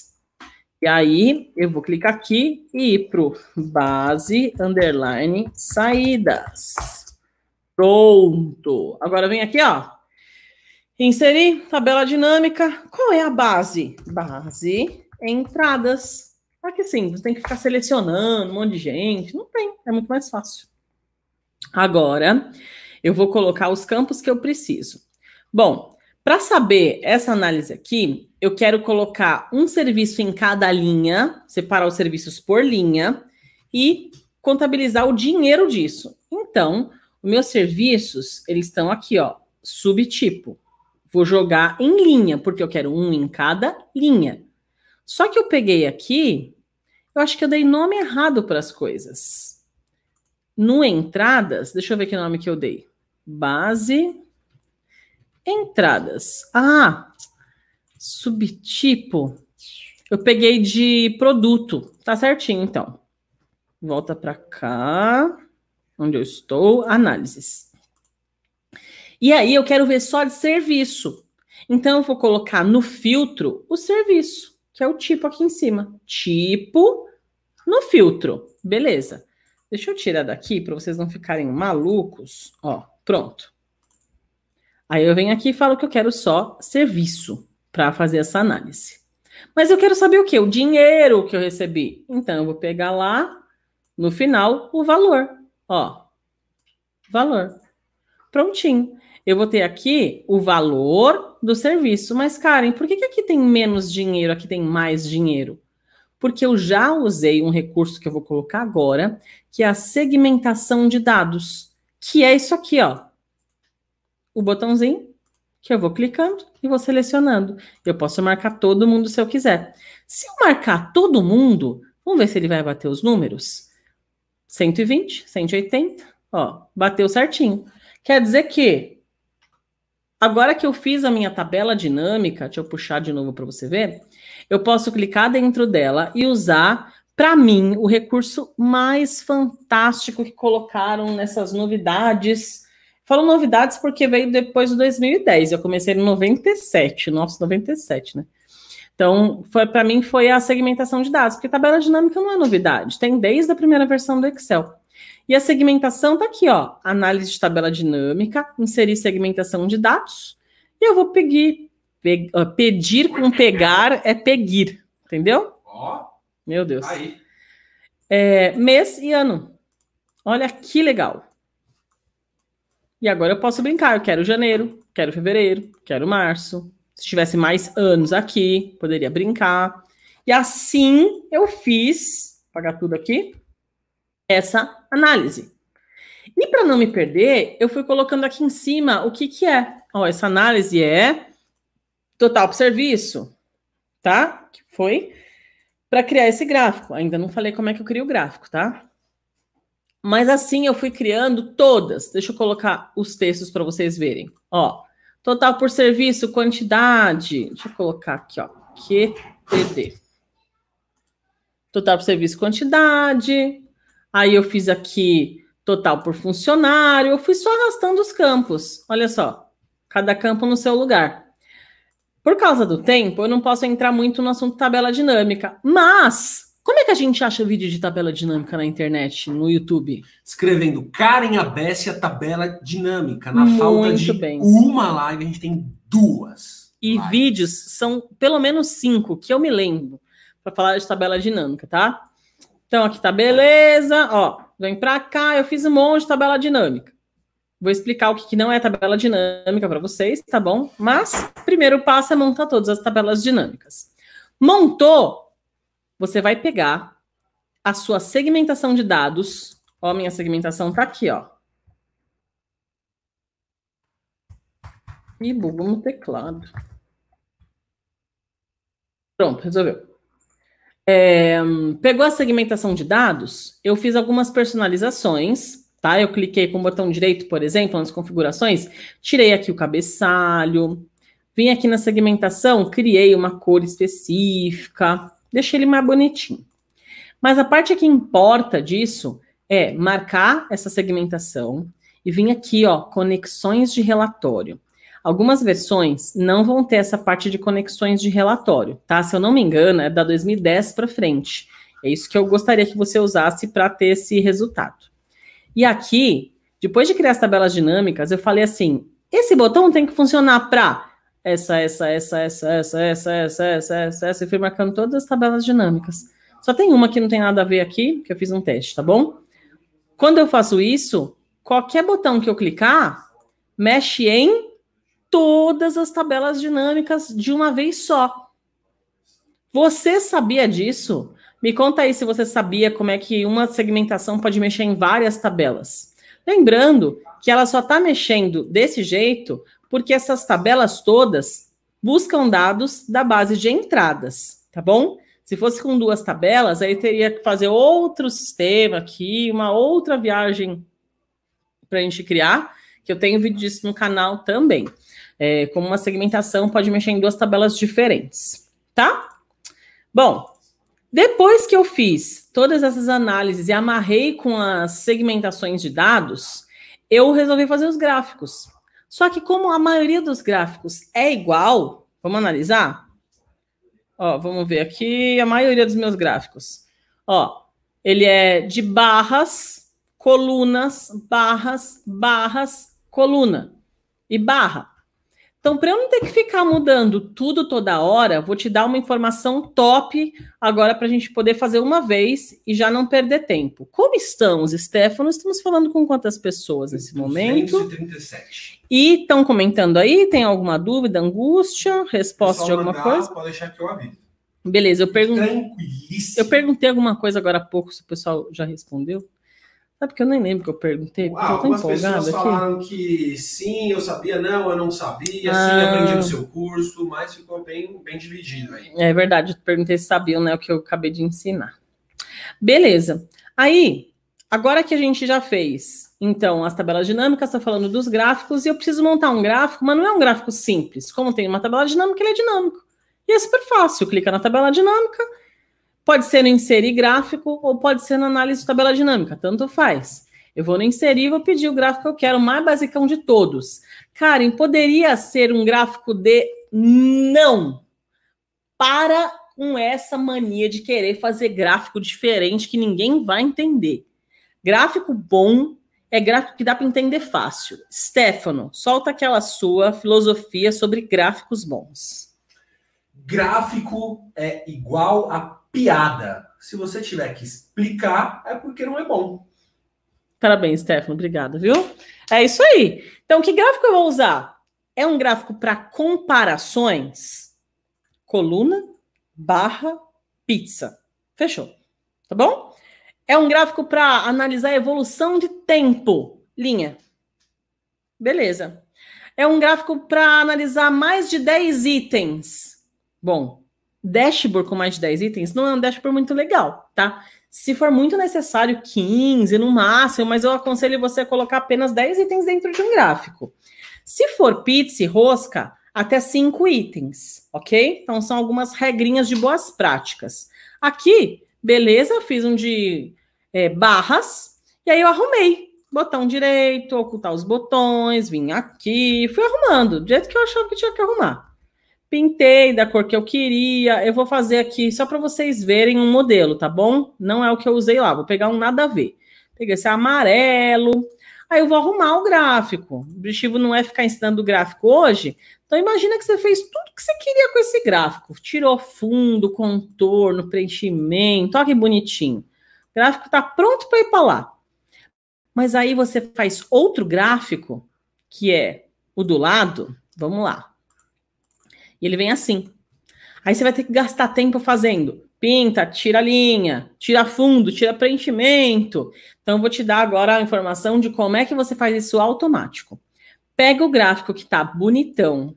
E aí eu vou clicar aqui e ir para base underline saídas. Pronto. Agora vem aqui, ó. Inserir tabela dinâmica. Qual é a base? Base é entradas. aqui sim você tem que ficar selecionando um monte de gente. Não tem, é muito mais fácil. Agora, eu vou colocar os campos que eu preciso. Bom, para saber essa análise aqui, eu quero colocar um serviço em cada linha, separar os serviços por linha e contabilizar o dinheiro disso. Então, meus serviços, eles estão aqui, ó, subtipo. Vou jogar em linha, porque eu quero um em cada linha. Só que eu peguei aqui, eu acho que eu dei nome errado para as coisas. No entradas, deixa eu ver que nome que eu dei. Base entradas. Ah, Subtipo. Eu peguei de produto. Tá certinho, então. Volta para cá. Onde eu estou. Análises. E aí eu quero ver só de serviço. Então eu vou colocar no filtro o serviço, que é o tipo aqui em cima. Tipo no filtro. Beleza. Deixa eu tirar daqui para vocês não ficarem malucos. Ó, pronto. Aí eu venho aqui e falo que eu quero só serviço para fazer essa análise. Mas eu quero saber o que? O dinheiro que eu recebi. Então, eu vou pegar lá, no final, o valor. Ó, valor. Prontinho. Eu vou ter aqui o valor do serviço. Mas, Karen, por que, que aqui tem menos dinheiro, aqui tem mais dinheiro? Porque eu já usei um recurso que eu vou colocar agora, que é a segmentação de dados, que é isso aqui, ó. O botãozinho que eu vou clicando e vou selecionando. Eu posso marcar todo mundo se eu quiser. Se eu marcar todo mundo, vamos ver se ele vai bater os números. 120, 180, ó, bateu certinho. Quer dizer que agora que eu fiz a minha tabela dinâmica, deixa eu puxar de novo para você ver, eu posso clicar dentro dela e usar para mim o recurso mais fantástico que colocaram nessas novidades Falo novidades porque veio depois de 2010. Eu comecei em 97, nossa, 97, né? Então, foi para mim foi a segmentação de dados, porque tabela dinâmica não é novidade, tem desde a primeira versão do Excel. E a segmentação tá aqui, ó, análise de tabela dinâmica, inserir segmentação de dados, e eu vou pedir, pe, uh, pedir com pegar é peguir, entendeu? Ó. Meu Deus. Tá aí. É, mês e ano. Olha que legal. E agora eu posso brincar. Eu quero janeiro, quero fevereiro, quero março. Se tivesse mais anos aqui, poderia brincar. E assim eu fiz, pagar tudo aqui, essa análise. E para não me perder, eu fui colocando aqui em cima o que, que é. Ó, essa análise é total para serviço, tá? Que foi para criar esse gráfico. Ainda não falei como é que eu crio o gráfico, tá? Mas assim eu fui criando todas. Deixa eu colocar os textos para vocês verem. Ó, total por serviço, quantidade. Deixa eu colocar aqui, ó. QTD. Total por serviço, quantidade. Aí eu fiz aqui total por funcionário. Eu fui só arrastando os campos. Olha só, cada campo no seu lugar. Por causa do tempo, eu não posso entrar muito no assunto tabela dinâmica, mas como é que a gente acha vídeo de tabela dinâmica na internet, no YouTube? Escrevendo Karen Abessia tabela dinâmica. Na Muito falta de bem. uma live, a gente tem duas. E lives. vídeos são pelo menos cinco, que eu me lembro, para falar de tabela dinâmica, tá? Então aqui tá beleza, ó. Vem para cá, eu fiz um monte de tabela dinâmica. Vou explicar o que, que não é tabela dinâmica para vocês, tá bom? Mas primeiro passo é montar todas as tabelas dinâmicas. Montou, você vai pegar a sua segmentação de dados. Ó, minha segmentação tá aqui, ó. E bugo no teclado. Pronto, resolveu. É, pegou a segmentação de dados, eu fiz algumas personalizações, tá? Eu cliquei com o botão direito, por exemplo, nas configurações, tirei aqui o cabeçalho, vim aqui na segmentação, criei uma cor específica, deixa ele mais bonitinho. Mas a parte que importa disso é marcar essa segmentação e vir aqui, ó, conexões de relatório. Algumas versões não vão ter essa parte de conexões de relatório, tá? Se eu não me engano, é da 2010 para frente. É isso que eu gostaria que você usasse para ter esse resultado. E aqui, depois de criar as tabelas dinâmicas, eu falei assim: esse botão tem que funcionar para essa, essa, essa, essa, essa, essa, essa, essa, essa, essa, e fui marcando todas as tabelas dinâmicas. Só tem uma que não tem nada a ver aqui, que eu fiz um teste, tá bom? Quando eu faço isso, qualquer botão que eu clicar, mexe em todas as tabelas dinâmicas de uma vez só. Você sabia disso? Me conta aí se você sabia como é que uma segmentação pode mexer em várias tabelas. Lembrando que ela só está mexendo desse jeito porque essas tabelas todas buscam dados da base de entradas, tá bom? Se fosse com duas tabelas, aí teria que fazer outro sistema aqui, uma outra viagem para a gente criar, que eu tenho vídeo disso no canal também. É, como uma segmentação, pode mexer em duas tabelas diferentes, tá? Bom, depois que eu fiz todas essas análises e amarrei com as segmentações de dados, eu resolvi fazer os gráficos. Só que como a maioria dos gráficos é igual, vamos analisar? Ó, vamos ver aqui a maioria dos meus gráficos. Ó, ele é de barras, colunas, barras, barras, coluna e barra. Então, para eu não ter que ficar mudando tudo toda hora, vou te dar uma informação top agora para a gente poder fazer uma vez e já não perder tempo. Como estamos, Stefano? Estamos falando com quantas pessoas nesse 237. momento? 237. E estão comentando aí? Tem alguma dúvida, angústia, resposta de alguma mandar, coisa? Pode deixar que eu aviso. Beleza, eu perguntei. Eu perguntei alguma coisa agora há pouco, se o pessoal já respondeu. É porque eu nem lembro que eu perguntei? Ah, algumas pessoas falaram que sim, eu sabia, não, eu não sabia, ah. sim, aprendi no seu curso, mas ficou bem, bem dividido aí. É verdade, eu perguntei se sabiam, né, o que eu acabei de ensinar. Beleza. Aí, agora que a gente já fez, então, as tabelas dinâmicas, está falando dos gráficos, e eu preciso montar um gráfico, mas não é um gráfico simples. Como tem uma tabela dinâmica, ele é dinâmico. E é super fácil, clica na tabela dinâmica Pode ser no inserir gráfico ou pode ser na análise de tabela dinâmica, tanto faz. Eu vou no inserir e vou pedir o gráfico que eu quero, o mais basicão de todos. Karen, poderia ser um gráfico de não. Para com essa mania de querer fazer gráfico diferente que ninguém vai entender. Gráfico bom é gráfico que dá para entender fácil. Stefano, solta aquela sua filosofia sobre gráficos bons. Gráfico é igual a piada. Se você tiver que explicar, é porque não é bom. Parabéns, Stefano. Obrigada, viu? É isso aí. Então, que gráfico eu vou usar? É um gráfico para comparações? Coluna, barra, pizza. Fechou. Tá bom? É um gráfico para analisar a evolução de tempo. Linha. Beleza. É um gráfico para analisar mais de 10 itens. Bom, dashboard com mais de 10 itens não é um dashboard muito legal, tá? Se for muito necessário, 15 no máximo, mas eu aconselho você a colocar apenas 10 itens dentro de um gráfico. Se for pizza e rosca, até 5 itens, ok? Então são algumas regrinhas de boas práticas. Aqui, beleza, fiz um de é, barras, e aí eu arrumei. Botão direito, ocultar os botões, vim aqui, fui arrumando, do jeito que eu achava que tinha que arrumar. Pintei da cor que eu queria. Eu vou fazer aqui só para vocês verem um modelo, tá bom? Não é o que eu usei lá. Vou pegar um nada a ver. Peguei esse amarelo. Aí eu vou arrumar o gráfico. O objetivo não é ficar ensinando o gráfico hoje. Então imagina que você fez tudo que você queria com esse gráfico. Tirou fundo, contorno, preenchimento. Olha que bonitinho. O gráfico está pronto para ir para lá. Mas aí você faz outro gráfico, que é o do lado. Vamos lá. E ele vem assim. Aí você vai ter que gastar tempo fazendo. Pinta, tira linha, tira fundo, tira preenchimento. Então, eu vou te dar agora a informação de como é que você faz isso automático. Pega o gráfico que está bonitão,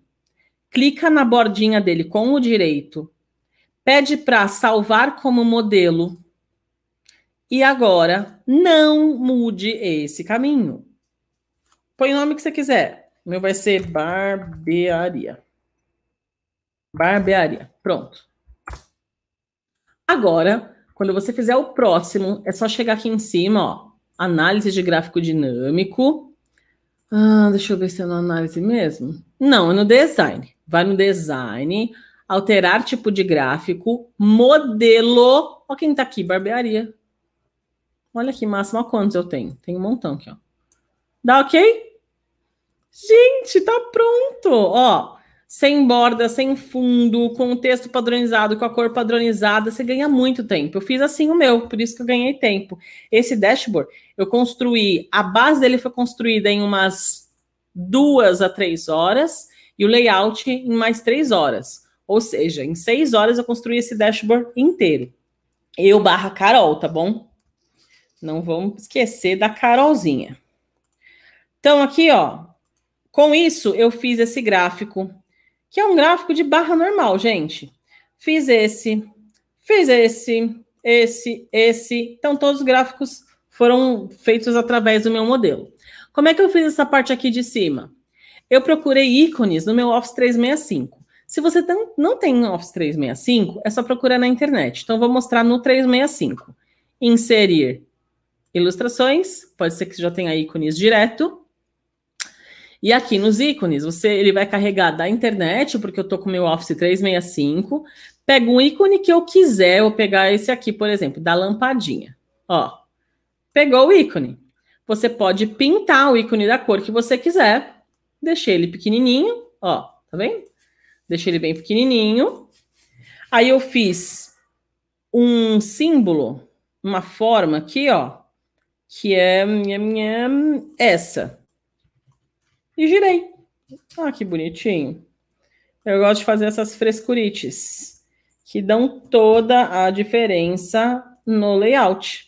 clica na bordinha dele com o direito, pede para salvar como modelo. E agora, não mude esse caminho. Põe o nome que você quiser. O meu vai ser barbearia. Barbearia. Pronto. Agora, quando você fizer o próximo, é só chegar aqui em cima, ó. Análise de gráfico dinâmico. Ah, deixa eu ver se é na análise mesmo. Não, é no design. Vai no design, alterar tipo de gráfico, modelo. Olha quem tá aqui, barbearia. Olha que máximo, olha quantos eu tenho. Tem um montão aqui, ó. Dá ok? Gente, tá pronto. Ó, sem borda, sem fundo, com o texto padronizado, com a cor padronizada, você ganha muito tempo. Eu fiz assim o meu, por isso que eu ganhei tempo. Esse dashboard, eu construí, a base dele foi construída em umas duas a três horas e o layout em mais três horas. Ou seja, em seis horas eu construí esse dashboard inteiro. Eu barra Carol, tá bom? Não vamos esquecer da Carolzinha. Então, aqui, ó. Com isso, eu fiz esse gráfico que é um gráfico de barra normal, gente. Fiz esse, fiz esse, esse, esse. Então, todos os gráficos foram feitos através do meu modelo. Como é que eu fiz essa parte aqui de cima? Eu procurei ícones no meu Office 365. Se você não tem Office 365, é só procurar na internet. Então, vou mostrar no 365. Inserir ilustrações, pode ser que você já tenha ícones direto. E aqui nos ícones, você ele vai carregar da internet, porque eu estou com o meu Office 365, pego um ícone que eu quiser, eu pegar esse aqui, por exemplo, da lampadinha. Ó, pegou o ícone. Você pode pintar o ícone da cor que você quiser. Deixei ele pequenininho, ó, tá vendo? Deixei ele bem pequenininho. Aí eu fiz um símbolo, uma forma aqui, ó, que é minha, minha essa e girei. Ah, que bonitinho. Eu gosto de fazer essas frescurites, que dão toda a diferença no layout.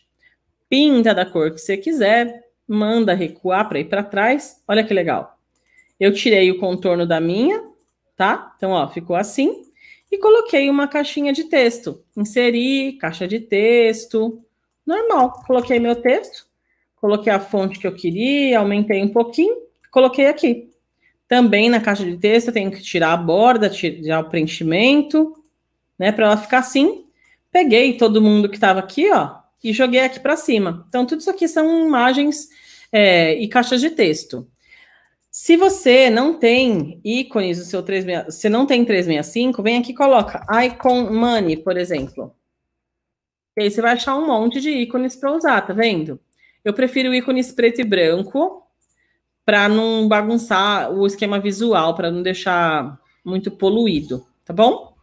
Pinta da cor que você quiser, manda recuar para ir para trás. Olha que legal. Eu tirei o contorno da minha, tá? Então, ó, ficou assim. E coloquei uma caixinha de texto. Inseri, caixa de texto. Normal. Coloquei meu texto, coloquei a fonte que eu queria, aumentei um pouquinho Coloquei aqui. Também na caixa de texto eu tenho que tirar a borda, tirar o preenchimento, né? Para ela ficar assim. Peguei todo mundo que estava aqui, ó, e joguei aqui para cima. Então, tudo isso aqui são imagens é, e caixas de texto. Se você não tem ícones do seu 365, se não tem 365, vem aqui e coloca Icon Money, por exemplo. E aí você vai achar um monte de ícones para usar, tá vendo? Eu prefiro ícones preto e branco, para não bagunçar o esquema visual, para não deixar muito poluído, tá bom?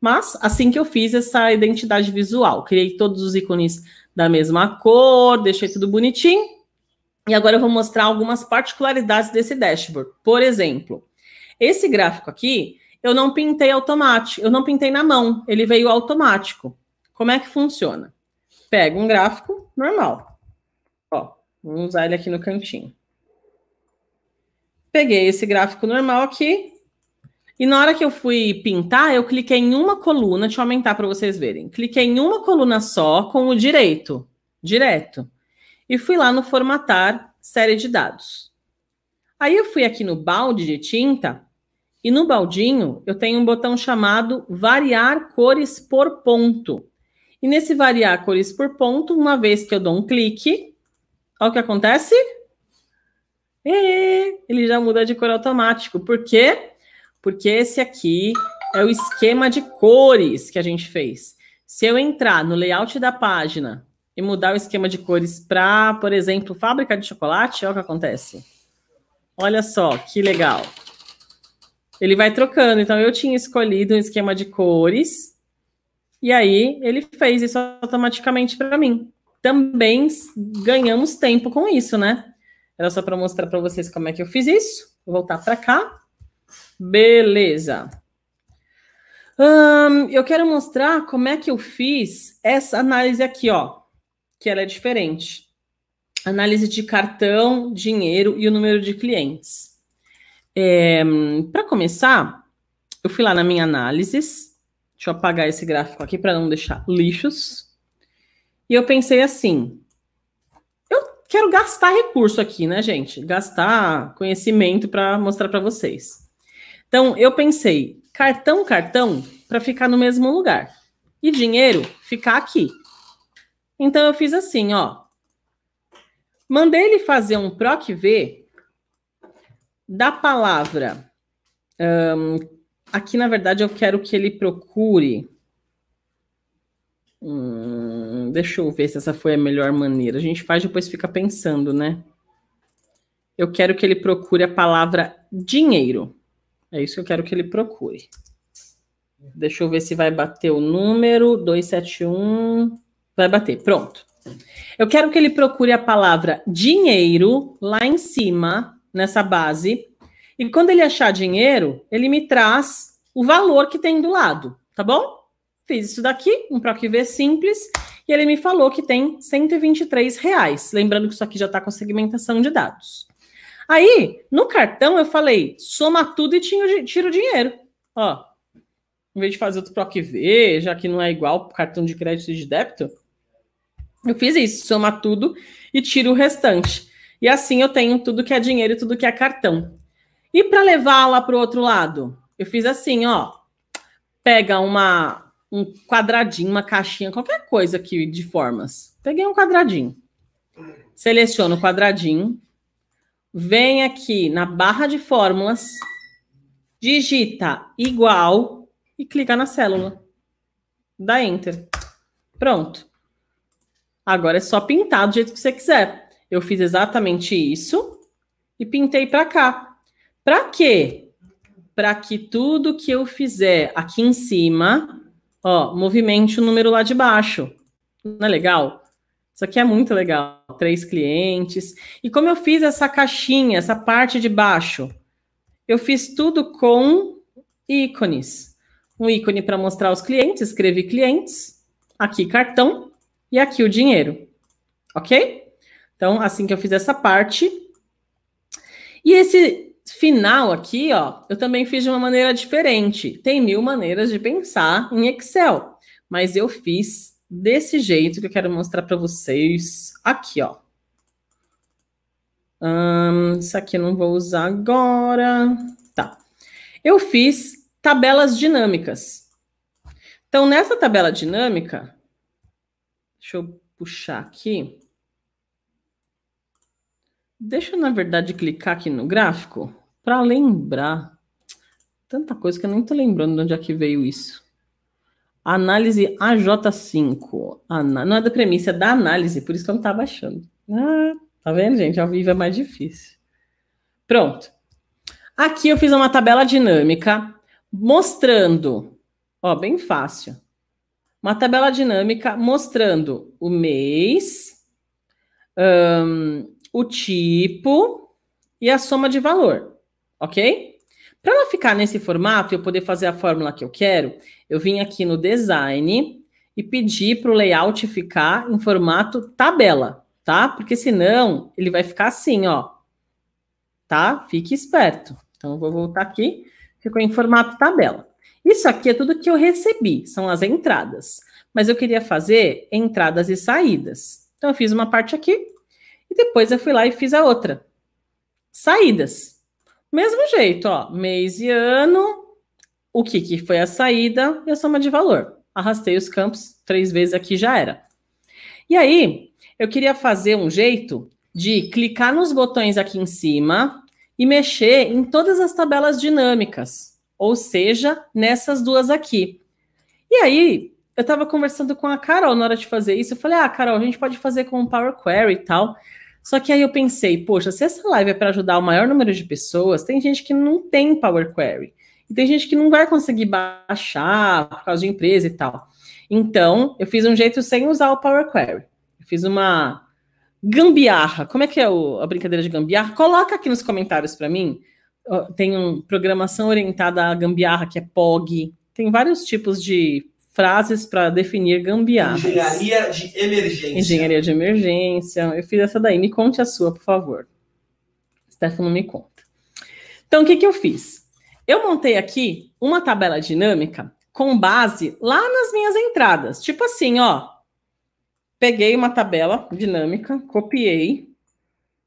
Mas assim que eu fiz essa identidade visual, criei todos os ícones da mesma cor, deixei tudo bonitinho. E agora eu vou mostrar algumas particularidades desse dashboard. Por exemplo, esse gráfico aqui, eu não pintei automático, eu não pintei na mão, ele veio automático. Como é que funciona? Pega um gráfico normal. Ó, vamos usar ele aqui no cantinho. Peguei esse gráfico normal aqui. E na hora que eu fui pintar, eu cliquei em uma coluna. Deixa eu aumentar para vocês verem. Cliquei em uma coluna só com o direito, direto. E fui lá no formatar série de dados. Aí eu fui aqui no balde de tinta. E no baldinho, eu tenho um botão chamado variar cores por ponto. E nesse variar cores por ponto, uma vez que eu dou um clique, olha o que acontece ele já muda de cor automático. Por quê? Porque esse aqui é o esquema de cores que a gente fez. Se eu entrar no layout da página e mudar o esquema de cores para, por exemplo, fábrica de chocolate, olha o que acontece. Olha só, que legal. Ele vai trocando. Então, eu tinha escolhido um esquema de cores e aí ele fez isso automaticamente para mim. Também ganhamos tempo com isso, né? Era só para mostrar para vocês como é que eu fiz isso. Vou voltar para cá. Beleza. eu quero mostrar como é que eu fiz essa análise aqui, ó. Que ela é diferente. Análise de cartão, dinheiro e o número de clientes. É, para começar, eu fui lá na minha análise. Deixa eu apagar esse gráfico aqui para não deixar lixos. E eu pensei assim: quero gastar recurso aqui, né, gente? Gastar conhecimento para mostrar para vocês. Então, eu pensei, cartão, cartão, para ficar no mesmo lugar. E dinheiro ficar aqui. Então, eu fiz assim, ó. Mandei ele fazer um PROC V da palavra. Um, aqui, na verdade, eu quero que ele procure Hum, deixa eu ver se essa foi a melhor maneira. A gente faz depois fica pensando, né? Eu quero que ele procure a palavra dinheiro. É isso que eu quero que ele procure. Deixa eu ver se vai bater o número 271. Vai bater, pronto. Eu quero que ele procure a palavra dinheiro lá em cima, nessa base. E quando ele achar dinheiro, ele me traz o valor que tem do lado, tá bom? Fiz isso daqui, um PROCV simples, e ele me falou que tem 123 reais. Lembrando que isso aqui já está com segmentação de dados. Aí, no cartão, eu falei, soma tudo e tiro, tiro o dinheiro. Ó, em vez de fazer outro PROCV, já que não é igual cartão de crédito e de débito, eu fiz isso, soma tudo e tiro o restante. E assim eu tenho tudo que é dinheiro e tudo que é cartão. E para levar lá para o outro lado, eu fiz assim, ó. Pega uma um quadradinho, uma caixinha, qualquer coisa aqui de formas. Peguei um quadradinho. Seleciono o quadradinho. Vem aqui na barra de fórmulas, digita igual e clica na célula. Dá enter. Pronto. Agora é só pintar do jeito que você quiser. Eu fiz exatamente isso e pintei para cá. Para quê? Para que tudo que eu fizer aqui em cima Ó, movimente o número lá de baixo. Não é legal? Isso aqui é muito legal. Três clientes. E como eu fiz essa caixinha, essa parte de baixo? Eu fiz tudo com ícones. Um ícone para mostrar os clientes, escrevi clientes. Aqui cartão e aqui o dinheiro. Ok? Então, assim que eu fiz essa parte. E esse final aqui, ó, eu também fiz de uma maneira diferente. Tem mil maneiras de pensar em Excel, mas eu fiz desse jeito que eu quero mostrar para vocês aqui, ó. isso aqui eu não vou usar agora. Tá. Eu fiz tabelas dinâmicas. Então, nessa tabela dinâmica, deixa eu puxar aqui. Deixa eu, na verdade, clicar aqui no gráfico. Para lembrar, tanta coisa que eu nem tô lembrando de onde é que veio isso. Análise AJ5. Ana... Não é da premissa, é da análise, por isso que eu não estava achando. Ah, tá vendo, gente? Ao vivo é mais difícil. Pronto. Aqui eu fiz uma tabela dinâmica mostrando, ó, bem fácil. Uma tabela dinâmica mostrando o mês, um, o tipo e a soma de valor ok? Para ela ficar nesse formato e eu poder fazer a fórmula que eu quero, eu vim aqui no design e pedi para o layout ficar em formato tabela, tá? Porque senão ele vai ficar assim, ó. Tá? Fique esperto. Então eu vou voltar aqui, ficou em formato tabela. Isso aqui é tudo que eu recebi, são as entradas. Mas eu queria fazer entradas e saídas. Então eu fiz uma parte aqui e depois eu fui lá e fiz a outra. Saídas. Mesmo jeito, ó, mês e ano, o que, que foi a saída e a soma de valor. Arrastei os campos três vezes aqui já era. E aí, eu queria fazer um jeito de clicar nos botões aqui em cima e mexer em todas as tabelas dinâmicas, ou seja, nessas duas aqui. E aí, eu estava conversando com a Carol na hora de fazer isso. Eu falei, ah, Carol, a gente pode fazer com o Power Query e tal. Só que aí eu pensei, poxa, se essa live é para ajudar o maior número de pessoas, tem gente que não tem Power Query. E tem gente que não vai conseguir baixar por causa de empresa e tal. Então, eu fiz um jeito sem usar o Power Query. Eu fiz uma gambiarra. Como é que é o, a brincadeira de gambiarra? Coloca aqui nos comentários para mim. Tem um programação orientada à gambiarra, que é POG. Tem vários tipos de frases para definir gambiarra Engenharia de emergência. Engenharia de emergência. Eu fiz essa daí. Me conte a sua, por favor. Stefano, me conta. Então, o que, que eu fiz? Eu montei aqui uma tabela dinâmica com base lá nas minhas entradas. Tipo assim, ó. Peguei uma tabela dinâmica, copiei,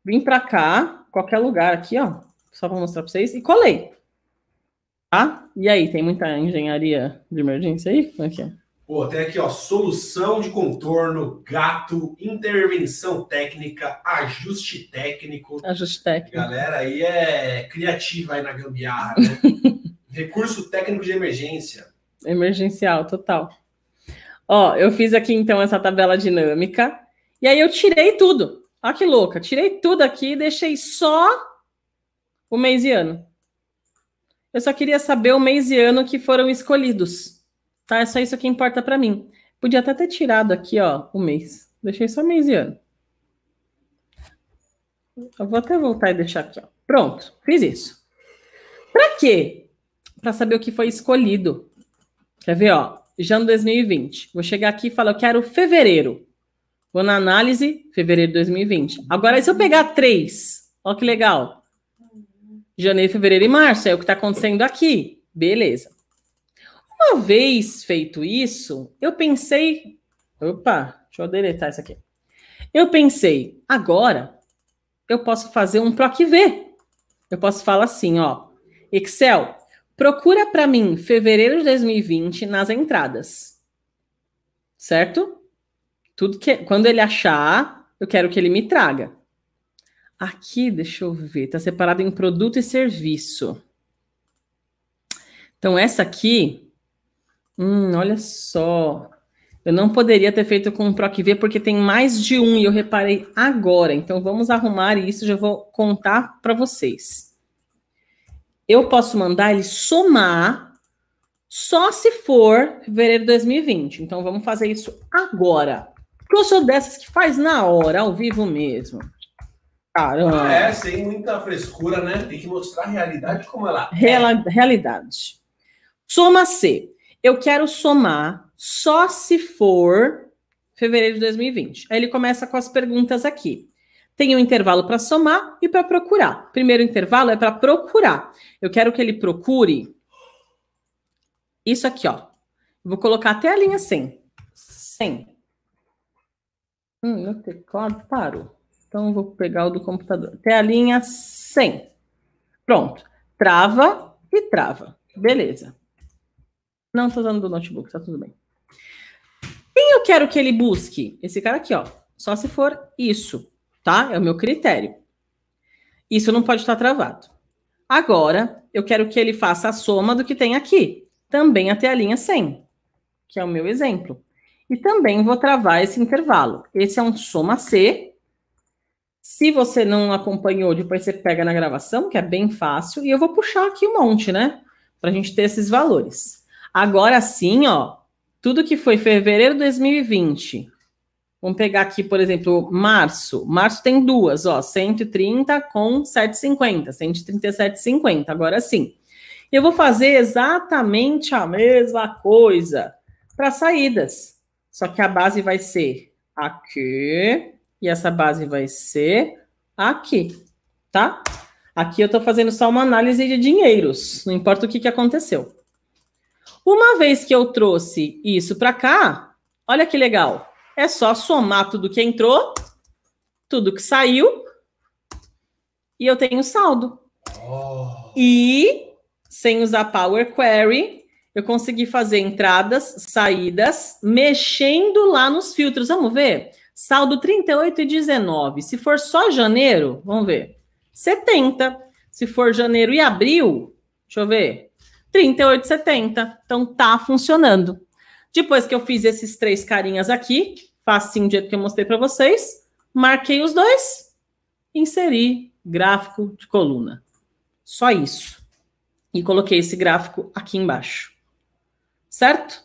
vim para cá, qualquer lugar aqui, ó, só para mostrar para vocês, e colei. Ah, e aí, tem muita engenharia de emergência aí? Como é que é? Pô, tem aqui, ó, solução de contorno, gato, intervenção técnica, ajuste técnico. Ajuste técnico. Galera aí é criativa aí na gambiarra, né? Recurso técnico de emergência. Emergencial, total. Ó, eu fiz aqui então essa tabela dinâmica e aí eu tirei tudo. Olha que louca, tirei tudo aqui e deixei só o mês e ano. Eu só queria saber o mês e ano que foram escolhidos. Tá? É só isso que importa para mim. Podia até ter tirado aqui, ó, o mês. Deixei só mês e ano. Eu vou até voltar e deixar aqui, ó. Pronto, fiz isso. Para quê? Para saber o que foi escolhido. Quer ver, ó? Jano 2020. Vou chegar aqui e falar, eu quero fevereiro. Vou na análise, fevereiro de 2020. Agora, se eu pegar três, ó que legal. Janeiro, fevereiro e março. É o que está acontecendo aqui. Beleza. Uma vez feito isso, eu pensei. Opa, deixa eu deletar isso aqui. Eu pensei, agora eu posso fazer um PROC V. Eu posso falar assim, ó. Excel, procura para mim fevereiro de 2020 nas entradas. Certo? Tudo que quando ele achar, eu quero que ele me traga. Aqui, deixa eu ver, tá separado em produto e serviço. Então, essa aqui, hum, olha só. Eu não poderia ter feito com o PROCV porque tem mais de um e eu reparei agora. Então, vamos arrumar isso, já vou contar para vocês. Eu posso mandar ele somar só se for fevereiro de 2020. Então, vamos fazer isso agora. Porque eu sou dessas que faz na hora, ao vivo mesmo. Caramba. É, sem muita frescura, né? Tem que mostrar a realidade como ela é. realidade. Soma C. Eu quero somar só se for fevereiro de 2020. Aí ele começa com as perguntas aqui. Tem um intervalo para somar e para procurar. Primeiro intervalo é para procurar. Eu quero que ele procure isso aqui, ó. Vou colocar até a linha 100. 100. Hum, meu teclado parou. Então, vou pegar o do computador. Até a linha 100. Pronto. Trava e trava. Beleza. Não estou usando do notebook, está tudo bem. Quem eu quero que ele busque? Esse cara aqui, ó. Só se for isso, tá? É o meu critério. Isso não pode estar travado. Agora, eu quero que ele faça a soma do que tem aqui, também até a linha 100, que é o meu exemplo. E também vou travar esse intervalo. Esse é um soma C, se você não acompanhou, depois você pega na gravação, que é bem fácil, e eu vou puxar aqui um monte, né? Para a gente ter esses valores. Agora sim, ó, tudo que foi fevereiro de 2020. Vamos pegar aqui, por exemplo, março. Março tem duas, ó, 130 com 750, 137,50. Agora sim. Eu vou fazer exatamente a mesma coisa para saídas. Só que a base vai ser aqui, e essa base vai ser aqui, tá? Aqui eu estou fazendo só uma análise de dinheiros, não importa o que, que aconteceu. Uma vez que eu trouxe isso para cá, olha que legal. É só somar tudo que entrou, tudo que saiu, e eu tenho saldo. Oh. E, sem usar Power Query, eu consegui fazer entradas, saídas, mexendo lá nos filtros. Vamos ver? Saldo 38 e 19. Se for só janeiro, vamos ver. 70. Se for janeiro e abril, deixa eu ver. 70. Então tá funcionando. Depois que eu fiz esses três carinhas aqui, facinho assim do jeito que eu mostrei para vocês, marquei os dois, inseri gráfico de coluna. Só isso. E coloquei esse gráfico aqui embaixo. Certo?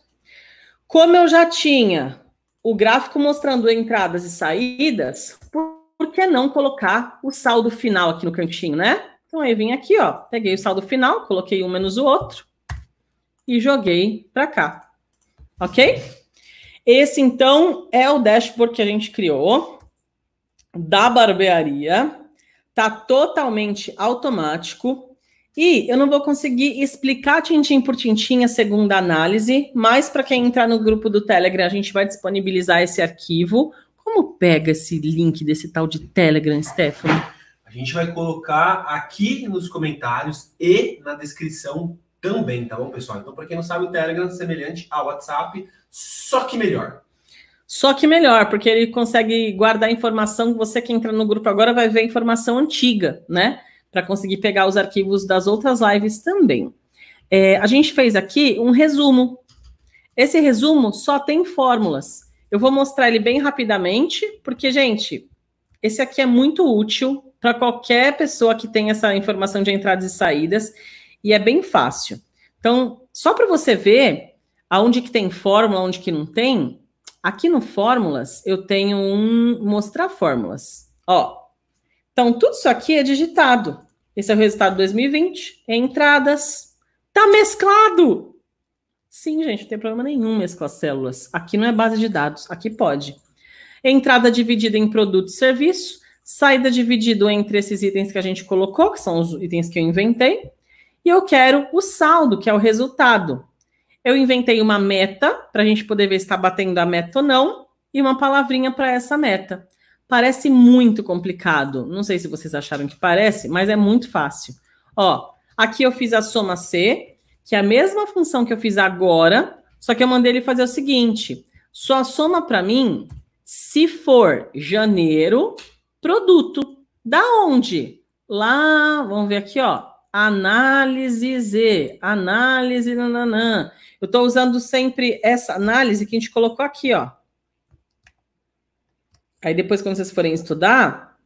Como eu já tinha o gráfico mostrando entradas e saídas, por, por que não colocar o saldo final aqui no cantinho, né? Então, aí vim aqui, ó, peguei o saldo final, coloquei um menos o outro e joguei para cá, ok? Esse, então, é o dashboard que a gente criou da barbearia. Tá totalmente automático. E eu não vou conseguir explicar tintim por tintim a segunda análise, mas para quem entrar no grupo do Telegram, a gente vai disponibilizar esse arquivo. Como pega esse link desse tal de Telegram, Stephanie? A gente vai colocar aqui nos comentários e na descrição também, tá bom, pessoal? Então, para quem não sabe, o Telegram é semelhante ao WhatsApp, só que melhor. Só que melhor, porque ele consegue guardar informação. Você que entra no grupo agora vai ver informação antiga, né? para conseguir pegar os arquivos das outras lives também. É, a gente fez aqui um resumo. Esse resumo só tem fórmulas. Eu vou mostrar ele bem rapidamente, porque, gente, esse aqui é muito útil para qualquer pessoa que tem essa informação de entradas e saídas e é bem fácil. Então, só para você ver aonde que tem fórmula, onde que não tem, aqui no fórmulas eu tenho um mostrar fórmulas. Ó, então, tudo isso aqui é digitado. Esse é o resultado de 2020, é entradas. Tá mesclado! Sim, gente, não tem problema nenhum mesclar células. Aqui não é base de dados, aqui pode. Entrada dividida em produto e serviço, saída dividida entre esses itens que a gente colocou, que são os itens que eu inventei, e eu quero o saldo, que é o resultado. Eu inventei uma meta para a gente poder ver se está batendo a meta ou não, e uma palavrinha para essa meta. Parece muito complicado. Não sei se vocês acharam que parece, mas é muito fácil. Ó, aqui eu fiz a soma C, que é a mesma função que eu fiz agora, só que eu mandei ele fazer o seguinte: só soma para mim se for janeiro, produto. Da onde? Lá, vamos ver aqui, ó. Análise Z, análise nananã. Eu estou usando sempre essa análise que a gente colocou aqui, ó. Aí depois, quando vocês forem estudar,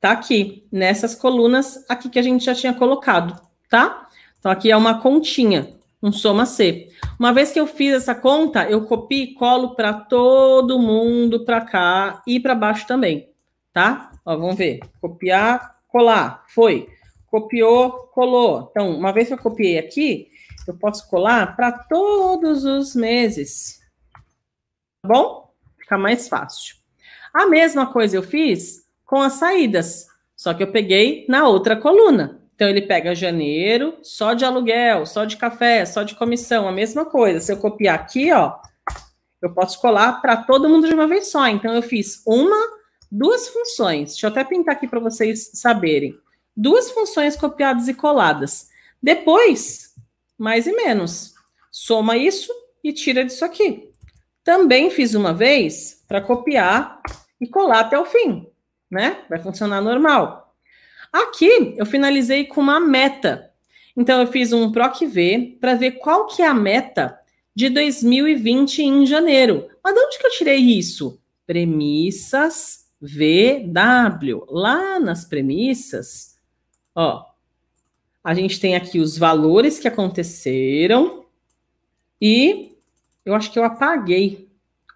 tá aqui, nessas colunas aqui que a gente já tinha colocado, tá? Então, aqui é uma continha, um soma C. Uma vez que eu fiz essa conta, eu copio e colo para todo mundo para cá e para baixo também, tá? Ó, vamos ver. Copiar, colar, foi. Copiou, colou. Então, uma vez que eu copiei aqui, eu posso colar para todos os meses. Tá bom? Fica mais fácil. A mesma coisa eu fiz com as saídas, só que eu peguei na outra coluna. Então ele pega janeiro, só de aluguel, só de café, só de comissão, a mesma coisa. Se eu copiar aqui, ó, eu posso colar para todo mundo de uma vez só. Então eu fiz uma, duas funções. Deixa eu até pintar aqui para vocês saberem. Duas funções copiadas e coladas. Depois, mais e menos. Soma isso e tira disso aqui. Também fiz uma vez para copiar e colar até o fim, né? Vai funcionar normal. Aqui eu finalizei com uma meta. Então eu fiz um PROC V para ver qual que é a meta de 2020 em janeiro. Mas de onde que eu tirei isso? Premissas VW. Lá nas premissas, ó, a gente tem aqui os valores que aconteceram e eu acho que eu apaguei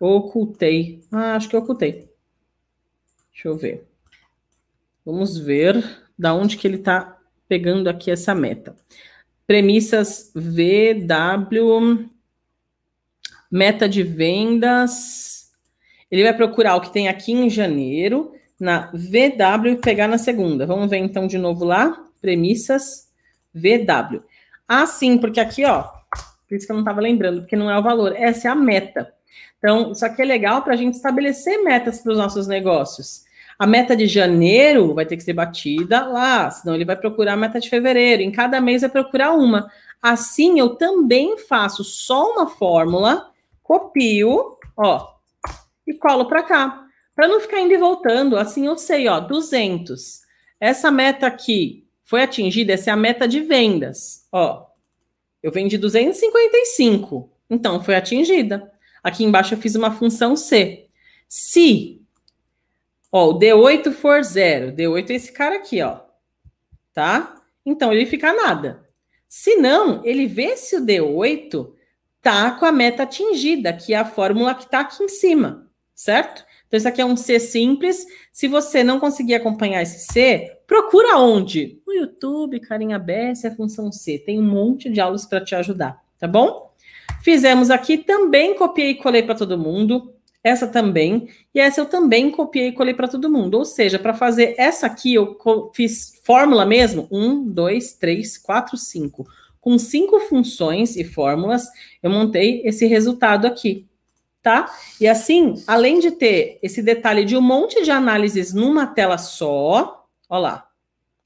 Ocultei. Ah, acho que ocultei. Deixa eu ver. Vamos ver da onde que ele está pegando aqui essa meta. Premissas VW, meta de vendas. Ele vai procurar o que tem aqui em janeiro, na VW e pegar na segunda. Vamos ver então de novo lá. Premissas VW. Ah, sim, porque aqui, ó, por isso que eu não estava lembrando, porque não é o valor, essa é a meta. Então, isso aqui é legal para a gente estabelecer metas para os nossos negócios. A meta de janeiro vai ter que ser batida lá, senão ele vai procurar a meta de fevereiro. Em cada mês vai procurar uma. Assim, eu também faço só uma fórmula, copio, ó, e colo para cá. Para não ficar indo e voltando, assim eu sei, ó, 200. Essa meta aqui foi atingida, essa é a meta de vendas, ó. Eu vendi 255, então foi atingida. Aqui embaixo eu fiz uma função C. Se ó, o D8 for zero, D8 é esse cara aqui, ó, tá? Então ele fica nada. Se não, ele vê se o D8 tá com a meta atingida, que é a fórmula que está aqui em cima, certo? Então, isso aqui é um C simples. Se você não conseguir acompanhar esse C, procura onde? No YouTube, carinha Bessa, é a função C. Tem um monte de aulas para te ajudar, tá bom? Fizemos aqui, também copiei e colei para todo mundo. Essa também. E essa eu também copiei e colei para todo mundo. Ou seja, para fazer essa aqui, eu fiz fórmula mesmo. Um, dois, três, quatro, cinco. Com cinco funções e fórmulas, eu montei esse resultado aqui tá? E assim, além de ter esse detalhe de um monte de análises numa tela só, ó lá,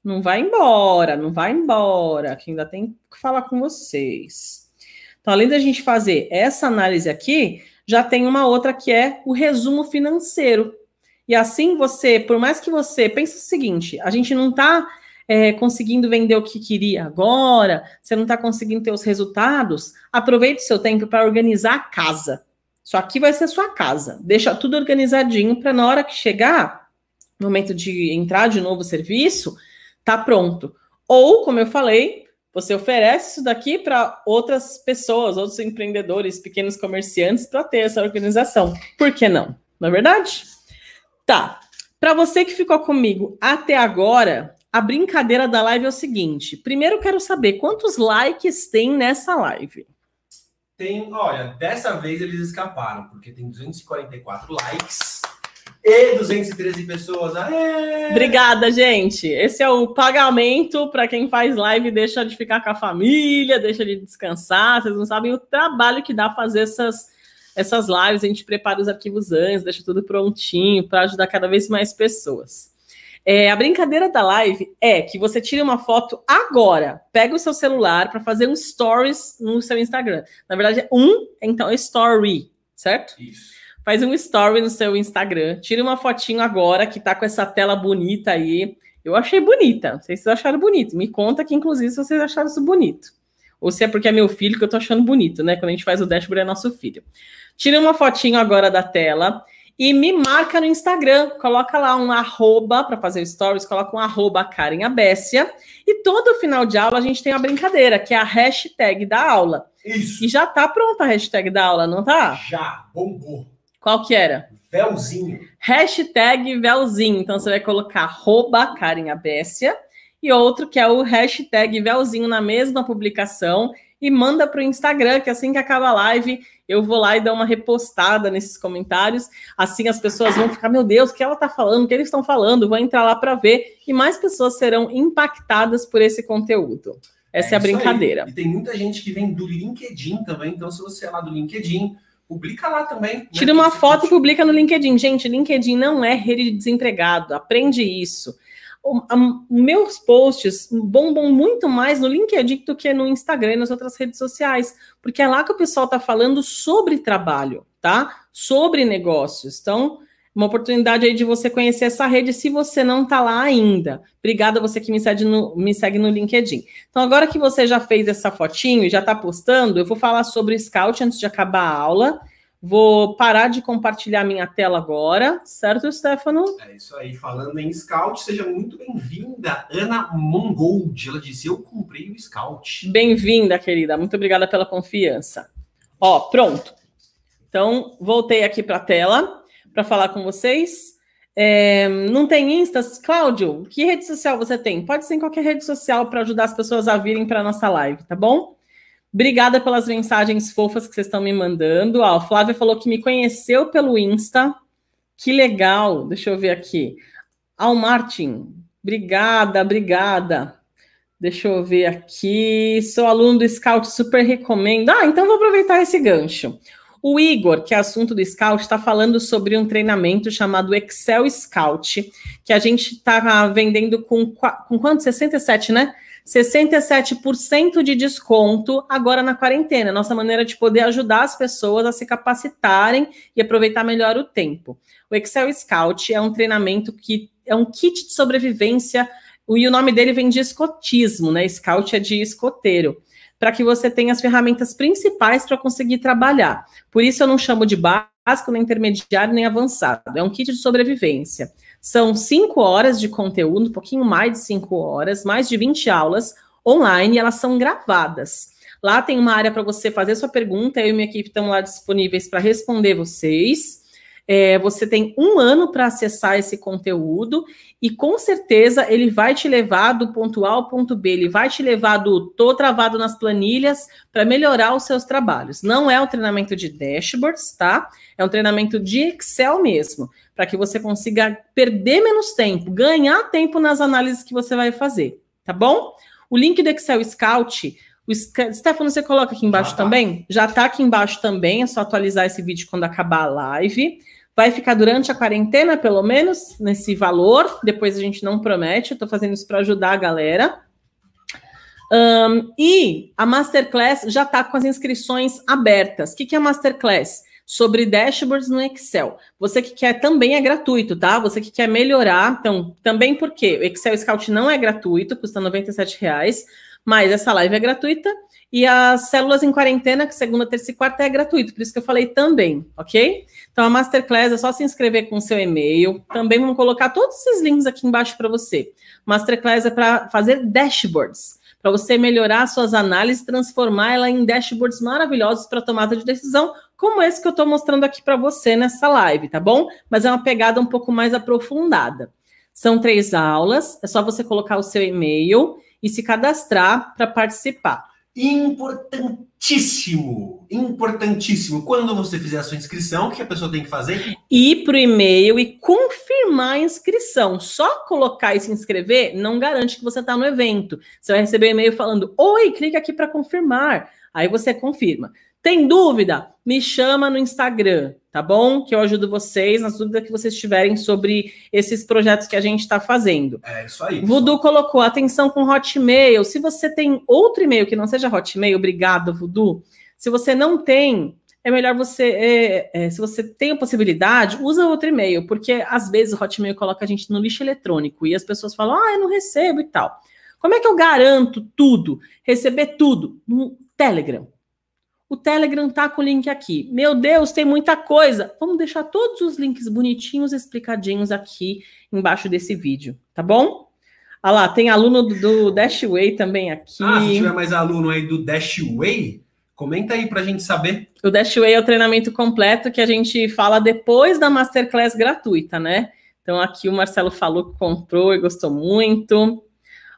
não vai embora, não vai embora, que ainda tem que falar com vocês. Então, além da gente fazer essa análise aqui, já tem uma outra que é o resumo financeiro. E assim você, por mais que você pense o seguinte, a gente não está é, conseguindo vender o que queria agora, você não está conseguindo ter os resultados, aproveite o seu tempo para organizar a casa. Isso aqui vai ser sua casa. Deixa tudo organizadinho para na hora que chegar, momento de entrar de novo o serviço, tá pronto. Ou, como eu falei, você oferece isso daqui para outras pessoas, outros empreendedores, pequenos comerciantes, para ter essa organização. Por que não? Não é verdade? Tá. Para você que ficou comigo até agora, a brincadeira da live é o seguinte: primeiro eu quero saber quantos likes tem nessa live. Tem, olha, dessa vez eles escaparam, porque tem 244 likes. E 213 pessoas. Aê! Obrigada, gente. Esse é o pagamento para quem faz live, deixa de ficar com a família, deixa de descansar. Vocês não sabem o trabalho que dá fazer essas essas lives, a gente prepara os arquivos antes, deixa tudo prontinho para ajudar cada vez mais pessoas. É, a brincadeira da live é que você tire uma foto agora, pega o seu celular para fazer um stories no seu Instagram. Na verdade, é um, então story, certo? Isso faz um story no seu Instagram, tira uma fotinho agora que tá com essa tela bonita aí. Eu achei bonita, não sei se vocês acharam bonito. Me conta que, inclusive, se vocês acharam isso bonito. Ou se é porque é meu filho que eu tô achando bonito, né? Quando a gente faz o dashboard é nosso filho. Tira uma fotinho agora da tela e me marca no Instagram. Coloca lá um arroba para fazer stories, coloca um arroba Karen Abécia. E todo final de aula a gente tem uma brincadeira, que é a hashtag da aula. Isso. E já tá pronta a hashtag da aula, não tá? Já, bombou. Qual que era? Velzinho. Hashtag Velzinho. Então você vai colocar arroba Karen Abécia e outro que é o hashtag Velzinho na mesma publicação e manda para o Instagram, que assim que acaba a live, eu vou lá e dou uma repostada nesses comentários. Assim as pessoas vão ficar, meu Deus, o que ela está falando? O que eles estão falando? Vou entrar lá para ver e mais pessoas serão impactadas por esse conteúdo. Essa é, é a brincadeira. Aí. E tem muita gente que vem do LinkedIn também, então se você é lá do LinkedIn, Publica lá também. Né, Tira né, uma foto e publica no LinkedIn. Gente, LinkedIn não é rede de desempregado. Aprende isso. O, a, meus posts bombam muito mais no LinkedIn do que no Instagram e nas outras redes sociais, porque é lá que o pessoal está falando sobre trabalho, tá? Sobre negócios. Então, uma oportunidade aí de você conhecer essa rede se você não está lá ainda. Obrigada você que me segue, no, me segue no LinkedIn. Então, agora que você já fez essa fotinho e já está postando, eu vou falar sobre o Scout antes de acabar a aula. Vou parar de compartilhar minha tela agora, certo, Stefano? É isso aí. Falando em Scout, seja muito bem-vinda, Ana Mongold. Ela disse: Eu comprei o Scout. Bem-vinda, querida. Muito obrigada pela confiança. Ó, pronto. Então, voltei aqui para a tela para falar com vocês. É, não tem Instas? Cláudio, que rede social você tem? Pode ser em qualquer rede social para ajudar as pessoas a virem para nossa live, tá bom? Obrigada pelas mensagens fofas que vocês estão me mandando. Ah, Flávia falou que me conheceu pelo Insta. Que legal. Deixa eu ver aqui. Ao ah, Martin, obrigada, obrigada. Deixa eu ver aqui. Sou aluno do Scout, super recomendo. Ah, então vou aproveitar esse gancho. O Igor, que é assunto do Scout, está falando sobre um treinamento chamado Excel Scout, que a gente está vendendo com, com quanto? 67, né? 67% de desconto agora na quarentena. Nossa maneira de poder ajudar as pessoas a se capacitarem e aproveitar melhor o tempo. O Excel Scout é um treinamento que é um kit de sobrevivência e o nome dele vem de escotismo, né? Scout é de escoteiro para que você tenha as ferramentas principais para conseguir trabalhar. Por isso eu não chamo de básico, nem intermediário, nem avançado. É um kit de sobrevivência. São cinco horas de conteúdo, um pouquinho mais de cinco horas, mais de 20 aulas online, elas são gravadas. Lá tem uma área para você fazer sua pergunta, eu e minha equipe estamos lá disponíveis para responder vocês. É, você tem um ano para acessar esse conteúdo e com certeza ele vai te levar do ponto A ao ponto B, ele vai te levar do tô travado nas planilhas para melhorar os seus trabalhos. Não é um treinamento de dashboards, tá? É um treinamento de Excel mesmo, para que você consiga perder menos tempo, ganhar tempo nas análises que você vai fazer, tá bom? O link do Excel Scout o Stefano, você coloca aqui embaixo tá. também? Já está aqui embaixo também, é só atualizar esse vídeo quando acabar a live vai ficar durante a quarentena, pelo menos, nesse valor. Depois a gente não promete, eu tô fazendo isso para ajudar a galera. Um, e a Masterclass já está com as inscrições abertas. O que, que é a Masterclass? Sobre dashboards no Excel. Você que quer também é gratuito, tá? Você que quer melhorar, então, também porque o Excel Scout não é gratuito, custa R$ reais. Mas essa live é gratuita e as células em quarentena, que segunda, terça e quarta é gratuito, por isso que eu falei também, ok? Então a masterclass é só se inscrever com seu e-mail. Também vamos colocar todos esses links aqui embaixo para você. Masterclass é para fazer dashboards, para você melhorar suas análises, transformar ela em dashboards maravilhosos para tomada de decisão, como esse que eu estou mostrando aqui para você nessa live, tá bom? Mas é uma pegada um pouco mais aprofundada. São três aulas, é só você colocar o seu e-mail e se cadastrar para participar. Importantíssimo, importantíssimo. Quando você fizer a sua inscrição, o que a pessoa tem que fazer? Ir para o e-mail e confirmar a inscrição. Só colocar e se inscrever não garante que você está no evento. Você vai receber um e-mail falando: Oi, clique aqui para confirmar. Aí você confirma. Tem dúvida? Me chama no Instagram tá bom? Que eu ajudo vocês nas dúvidas que vocês tiverem sobre esses projetos que a gente está fazendo. É isso aí. Voodoo colocou atenção com Hotmail. Se você tem outro e-mail que não seja Hotmail, obrigado, Voodoo. Se você não tem, é melhor você, é, é, se você tem a possibilidade, usa outro e-mail, porque às vezes o Hotmail coloca a gente no lixo eletrônico e as pessoas falam, ah, eu não recebo e tal. Como é que eu garanto tudo, receber tudo? No Telegram. O Telegram tá com o link aqui. Meu Deus, tem muita coisa. Vamos deixar todos os links bonitinhos, explicadinhos aqui embaixo desse vídeo, tá bom? Ah lá, tem aluno do, do Dashway também aqui. Ah, se tiver mais aluno aí do Dashway, comenta aí para a gente saber. O Dashway é o treinamento completo que a gente fala depois da masterclass gratuita, né? Então aqui o Marcelo falou que comprou e gostou muito.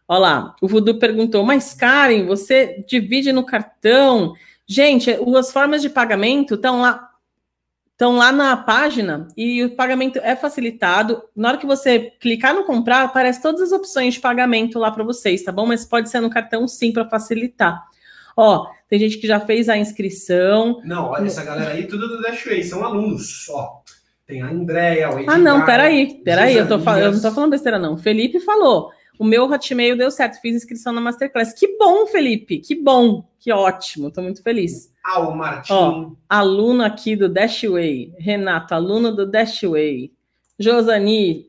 Olha lá, o Vudu perguntou, mas Karen, você divide no cartão? Gente, é, as formas de pagamento estão lá estão lá na página e o pagamento é facilitado. Na hora que você clicar no comprar, aparece todas as opções de pagamento lá para vocês, tá bom? Mas pode ser no cartão sim para facilitar. Ó, tem gente que já fez a inscrição. Não, olha essa galera aí, tudo do Dashway, são alunos, ó. Tem a Andréia, o Edgar, Ah, não, peraí, peraí, eu, tô, eu não tô falando besteira, não. Felipe falou. O meu Hotmail deu certo, fiz inscrição na Masterclass. Que bom, Felipe, que bom, que ótimo, estou muito feliz. Ah, o Martim. Ó, aluno aqui do Dashway, Renato, aluno do Dashway. Josanias,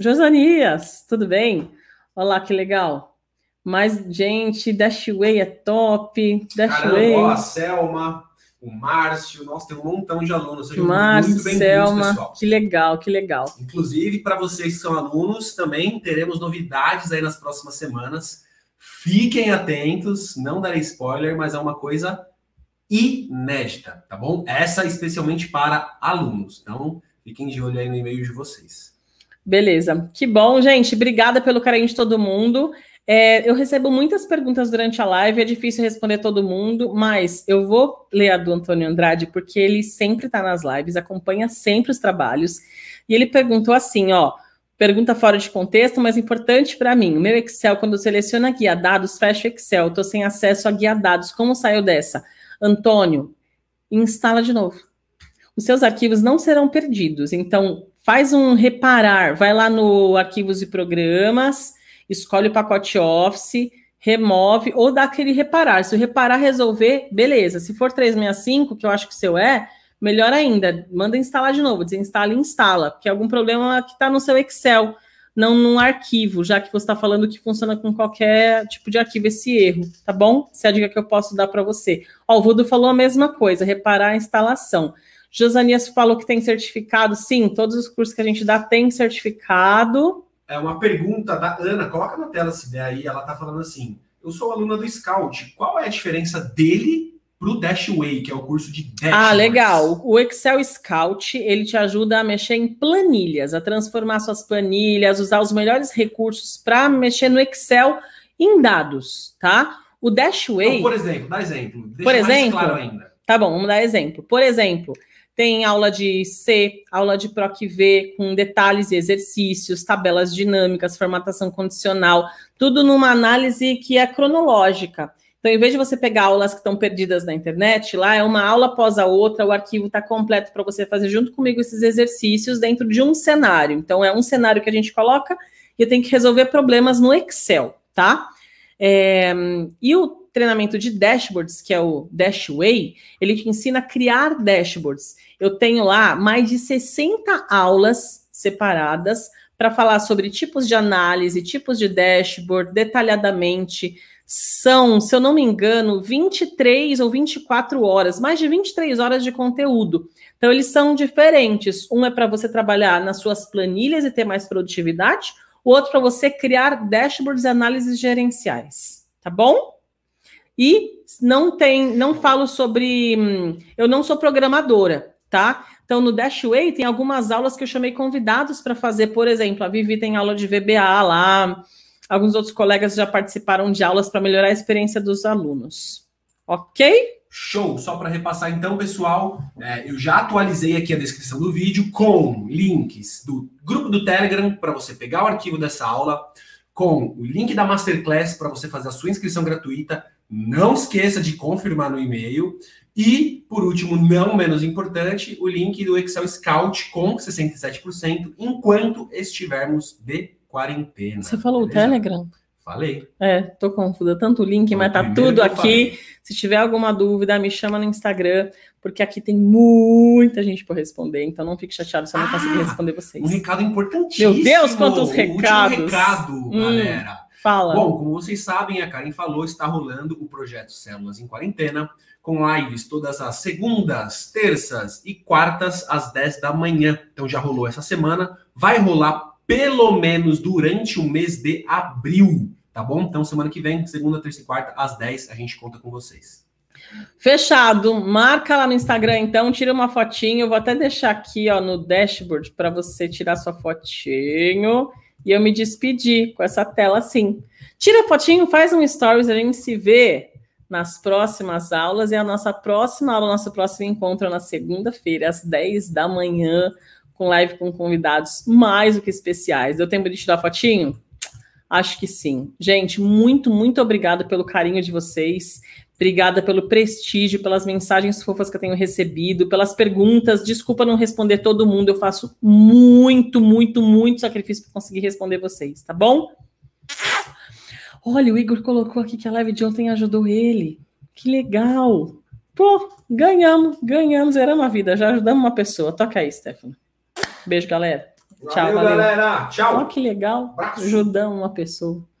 Josanias, tudo bem? Olá, que legal. Mas, gente, Dashway é top. Dashway. Caramba, a Selma o Márcio, nossa, tem um montão de alunos. Sejam Márcio, muito Selma, pessoal. que legal, que legal. Inclusive, para vocês que são alunos, também teremos novidades aí nas próximas semanas. Fiquem atentos, não darei spoiler, mas é uma coisa inédita, tá bom? Essa especialmente para alunos. Então, fiquem de olho aí no e-mail de vocês. Beleza. Que bom, gente. Obrigada pelo carinho de todo mundo. É, eu recebo muitas perguntas durante a live, é difícil responder todo mundo, mas eu vou ler a do Antônio Andrade, porque ele sempre está nas lives, acompanha sempre os trabalhos. E ele perguntou assim: ó, pergunta fora de contexto, mas importante para mim. O meu Excel, quando seleciona guia dados, fecha o Excel. Estou sem acesso a guia dados. Como saiu dessa? Antônio, instala de novo. Os seus arquivos não serão perdidos. Então, faz um reparar. Vai lá no arquivos e programas escolhe o pacote Office, remove ou dá aquele reparar. Se o reparar resolver, beleza. Se for 365, que eu acho que o seu é, melhor ainda, manda instalar de novo, desinstala e instala, porque é algum problema que está no seu Excel, não num arquivo, já que você está falando que funciona com qualquer tipo de arquivo esse erro, tá bom? Se é a dica que eu posso dar para você. Ó, o Vudo falou a mesma coisa, reparar a instalação. Josanias falou que tem certificado, sim, todos os cursos que a gente dá tem certificado é uma pergunta da Ana, coloca na tela se der aí, ela tá falando assim: eu sou aluna do Scout, qual é a diferença dele para o Dashway, que é o curso de Dashworks? Ah, legal. O Excel Scout, ele te ajuda a mexer em planilhas, a transformar suas planilhas, usar os melhores recursos para mexer no Excel em dados, tá? O Dashway... Então, por exemplo, dá exemplo. Deixa por exemplo, claro ainda. Tá bom, vamos dar exemplo. Por exemplo, tem aula de C, aula de PROC V, com detalhes e exercícios, tabelas dinâmicas, formatação condicional, tudo numa análise que é cronológica. Então, em vez de você pegar aulas que estão perdidas na internet, lá é uma aula após a outra, o arquivo está completo para você fazer junto comigo esses exercícios dentro de um cenário. Então, é um cenário que a gente coloca e eu tenho que resolver problemas no Excel, tá? É, e o treinamento de dashboards, que é o Dashway, ele te ensina a criar dashboards. Eu tenho lá mais de 60 aulas separadas para falar sobre tipos de análise, tipos de dashboard, detalhadamente. São, se eu não me engano, 23 ou 24 horas, mais de 23 horas de conteúdo. Então, eles são diferentes. Um é para você trabalhar nas suas planilhas e ter mais produtividade, o outro para você criar dashboards e análises gerenciais. Tá bom? E não tem, não falo sobre. Hum, eu não sou programadora, tá? Então, no Dashway tem algumas aulas que eu chamei convidados para fazer, por exemplo, a Vivi tem aula de VBA lá, alguns outros colegas já participaram de aulas para melhorar a experiência dos alunos. Ok? Show! Só para repassar então, pessoal, é, eu já atualizei aqui a descrição do vídeo com links do grupo do Telegram para você pegar o arquivo dessa aula, com o link da Masterclass para você fazer a sua inscrição gratuita não esqueça de confirmar no e-mail. E, por último, não menos importante, o link do Excel Scout com 67% enquanto estivermos de quarentena. Você falou beleza? o Telegram? Falei. É, tô confusa. Tanto o link, Foi mas tá tudo aqui. Falei. Se tiver alguma dúvida, me chama no Instagram, porque aqui tem muita gente para responder. Então não fique chateado se eu não ah, conseguir responder vocês. Um recado importantíssimo. Meu Deus, quantos recados. O recado, hum. galera Fala. Bom, como vocês sabem, a Karen falou, está rolando o projeto Células em Quarentena, com lives todas as segundas, terças e quartas às 10 da manhã. Então já rolou essa semana, vai rolar pelo menos durante o mês de abril, tá bom? Então semana que vem, segunda, terça e quarta às 10, a gente conta com vocês. Fechado, marca lá no Instagram então, tira uma fotinho, vou até deixar aqui ó no dashboard para você tirar sua fotinho. E eu me despedi com essa tela assim. Tira fotinho, faz um stories, a gente se vê nas próximas aulas. E a nossa próxima aula, nosso próximo encontro é na segunda-feira, às 10 da manhã, com live com convidados mais do que especiais. Deu tempo de tirar fotinho? Acho que sim. Gente, muito, muito obrigado pelo carinho de vocês. Obrigada pelo prestígio, pelas mensagens fofas que eu tenho recebido, pelas perguntas. Desculpa não responder todo mundo, eu faço muito, muito, muito sacrifício para conseguir responder vocês, tá bom? Olha, o Igor colocou aqui que a live de ontem ajudou ele. Que legal! Pô, ganhamos, ganhamos, zeramos a vida, já ajudamos uma pessoa. Toca aí, Stefano. Beijo, galera. Valeu, Tchau, valeu. galera. Tchau. Ó, que legal. Braço. Ajudamos uma pessoa.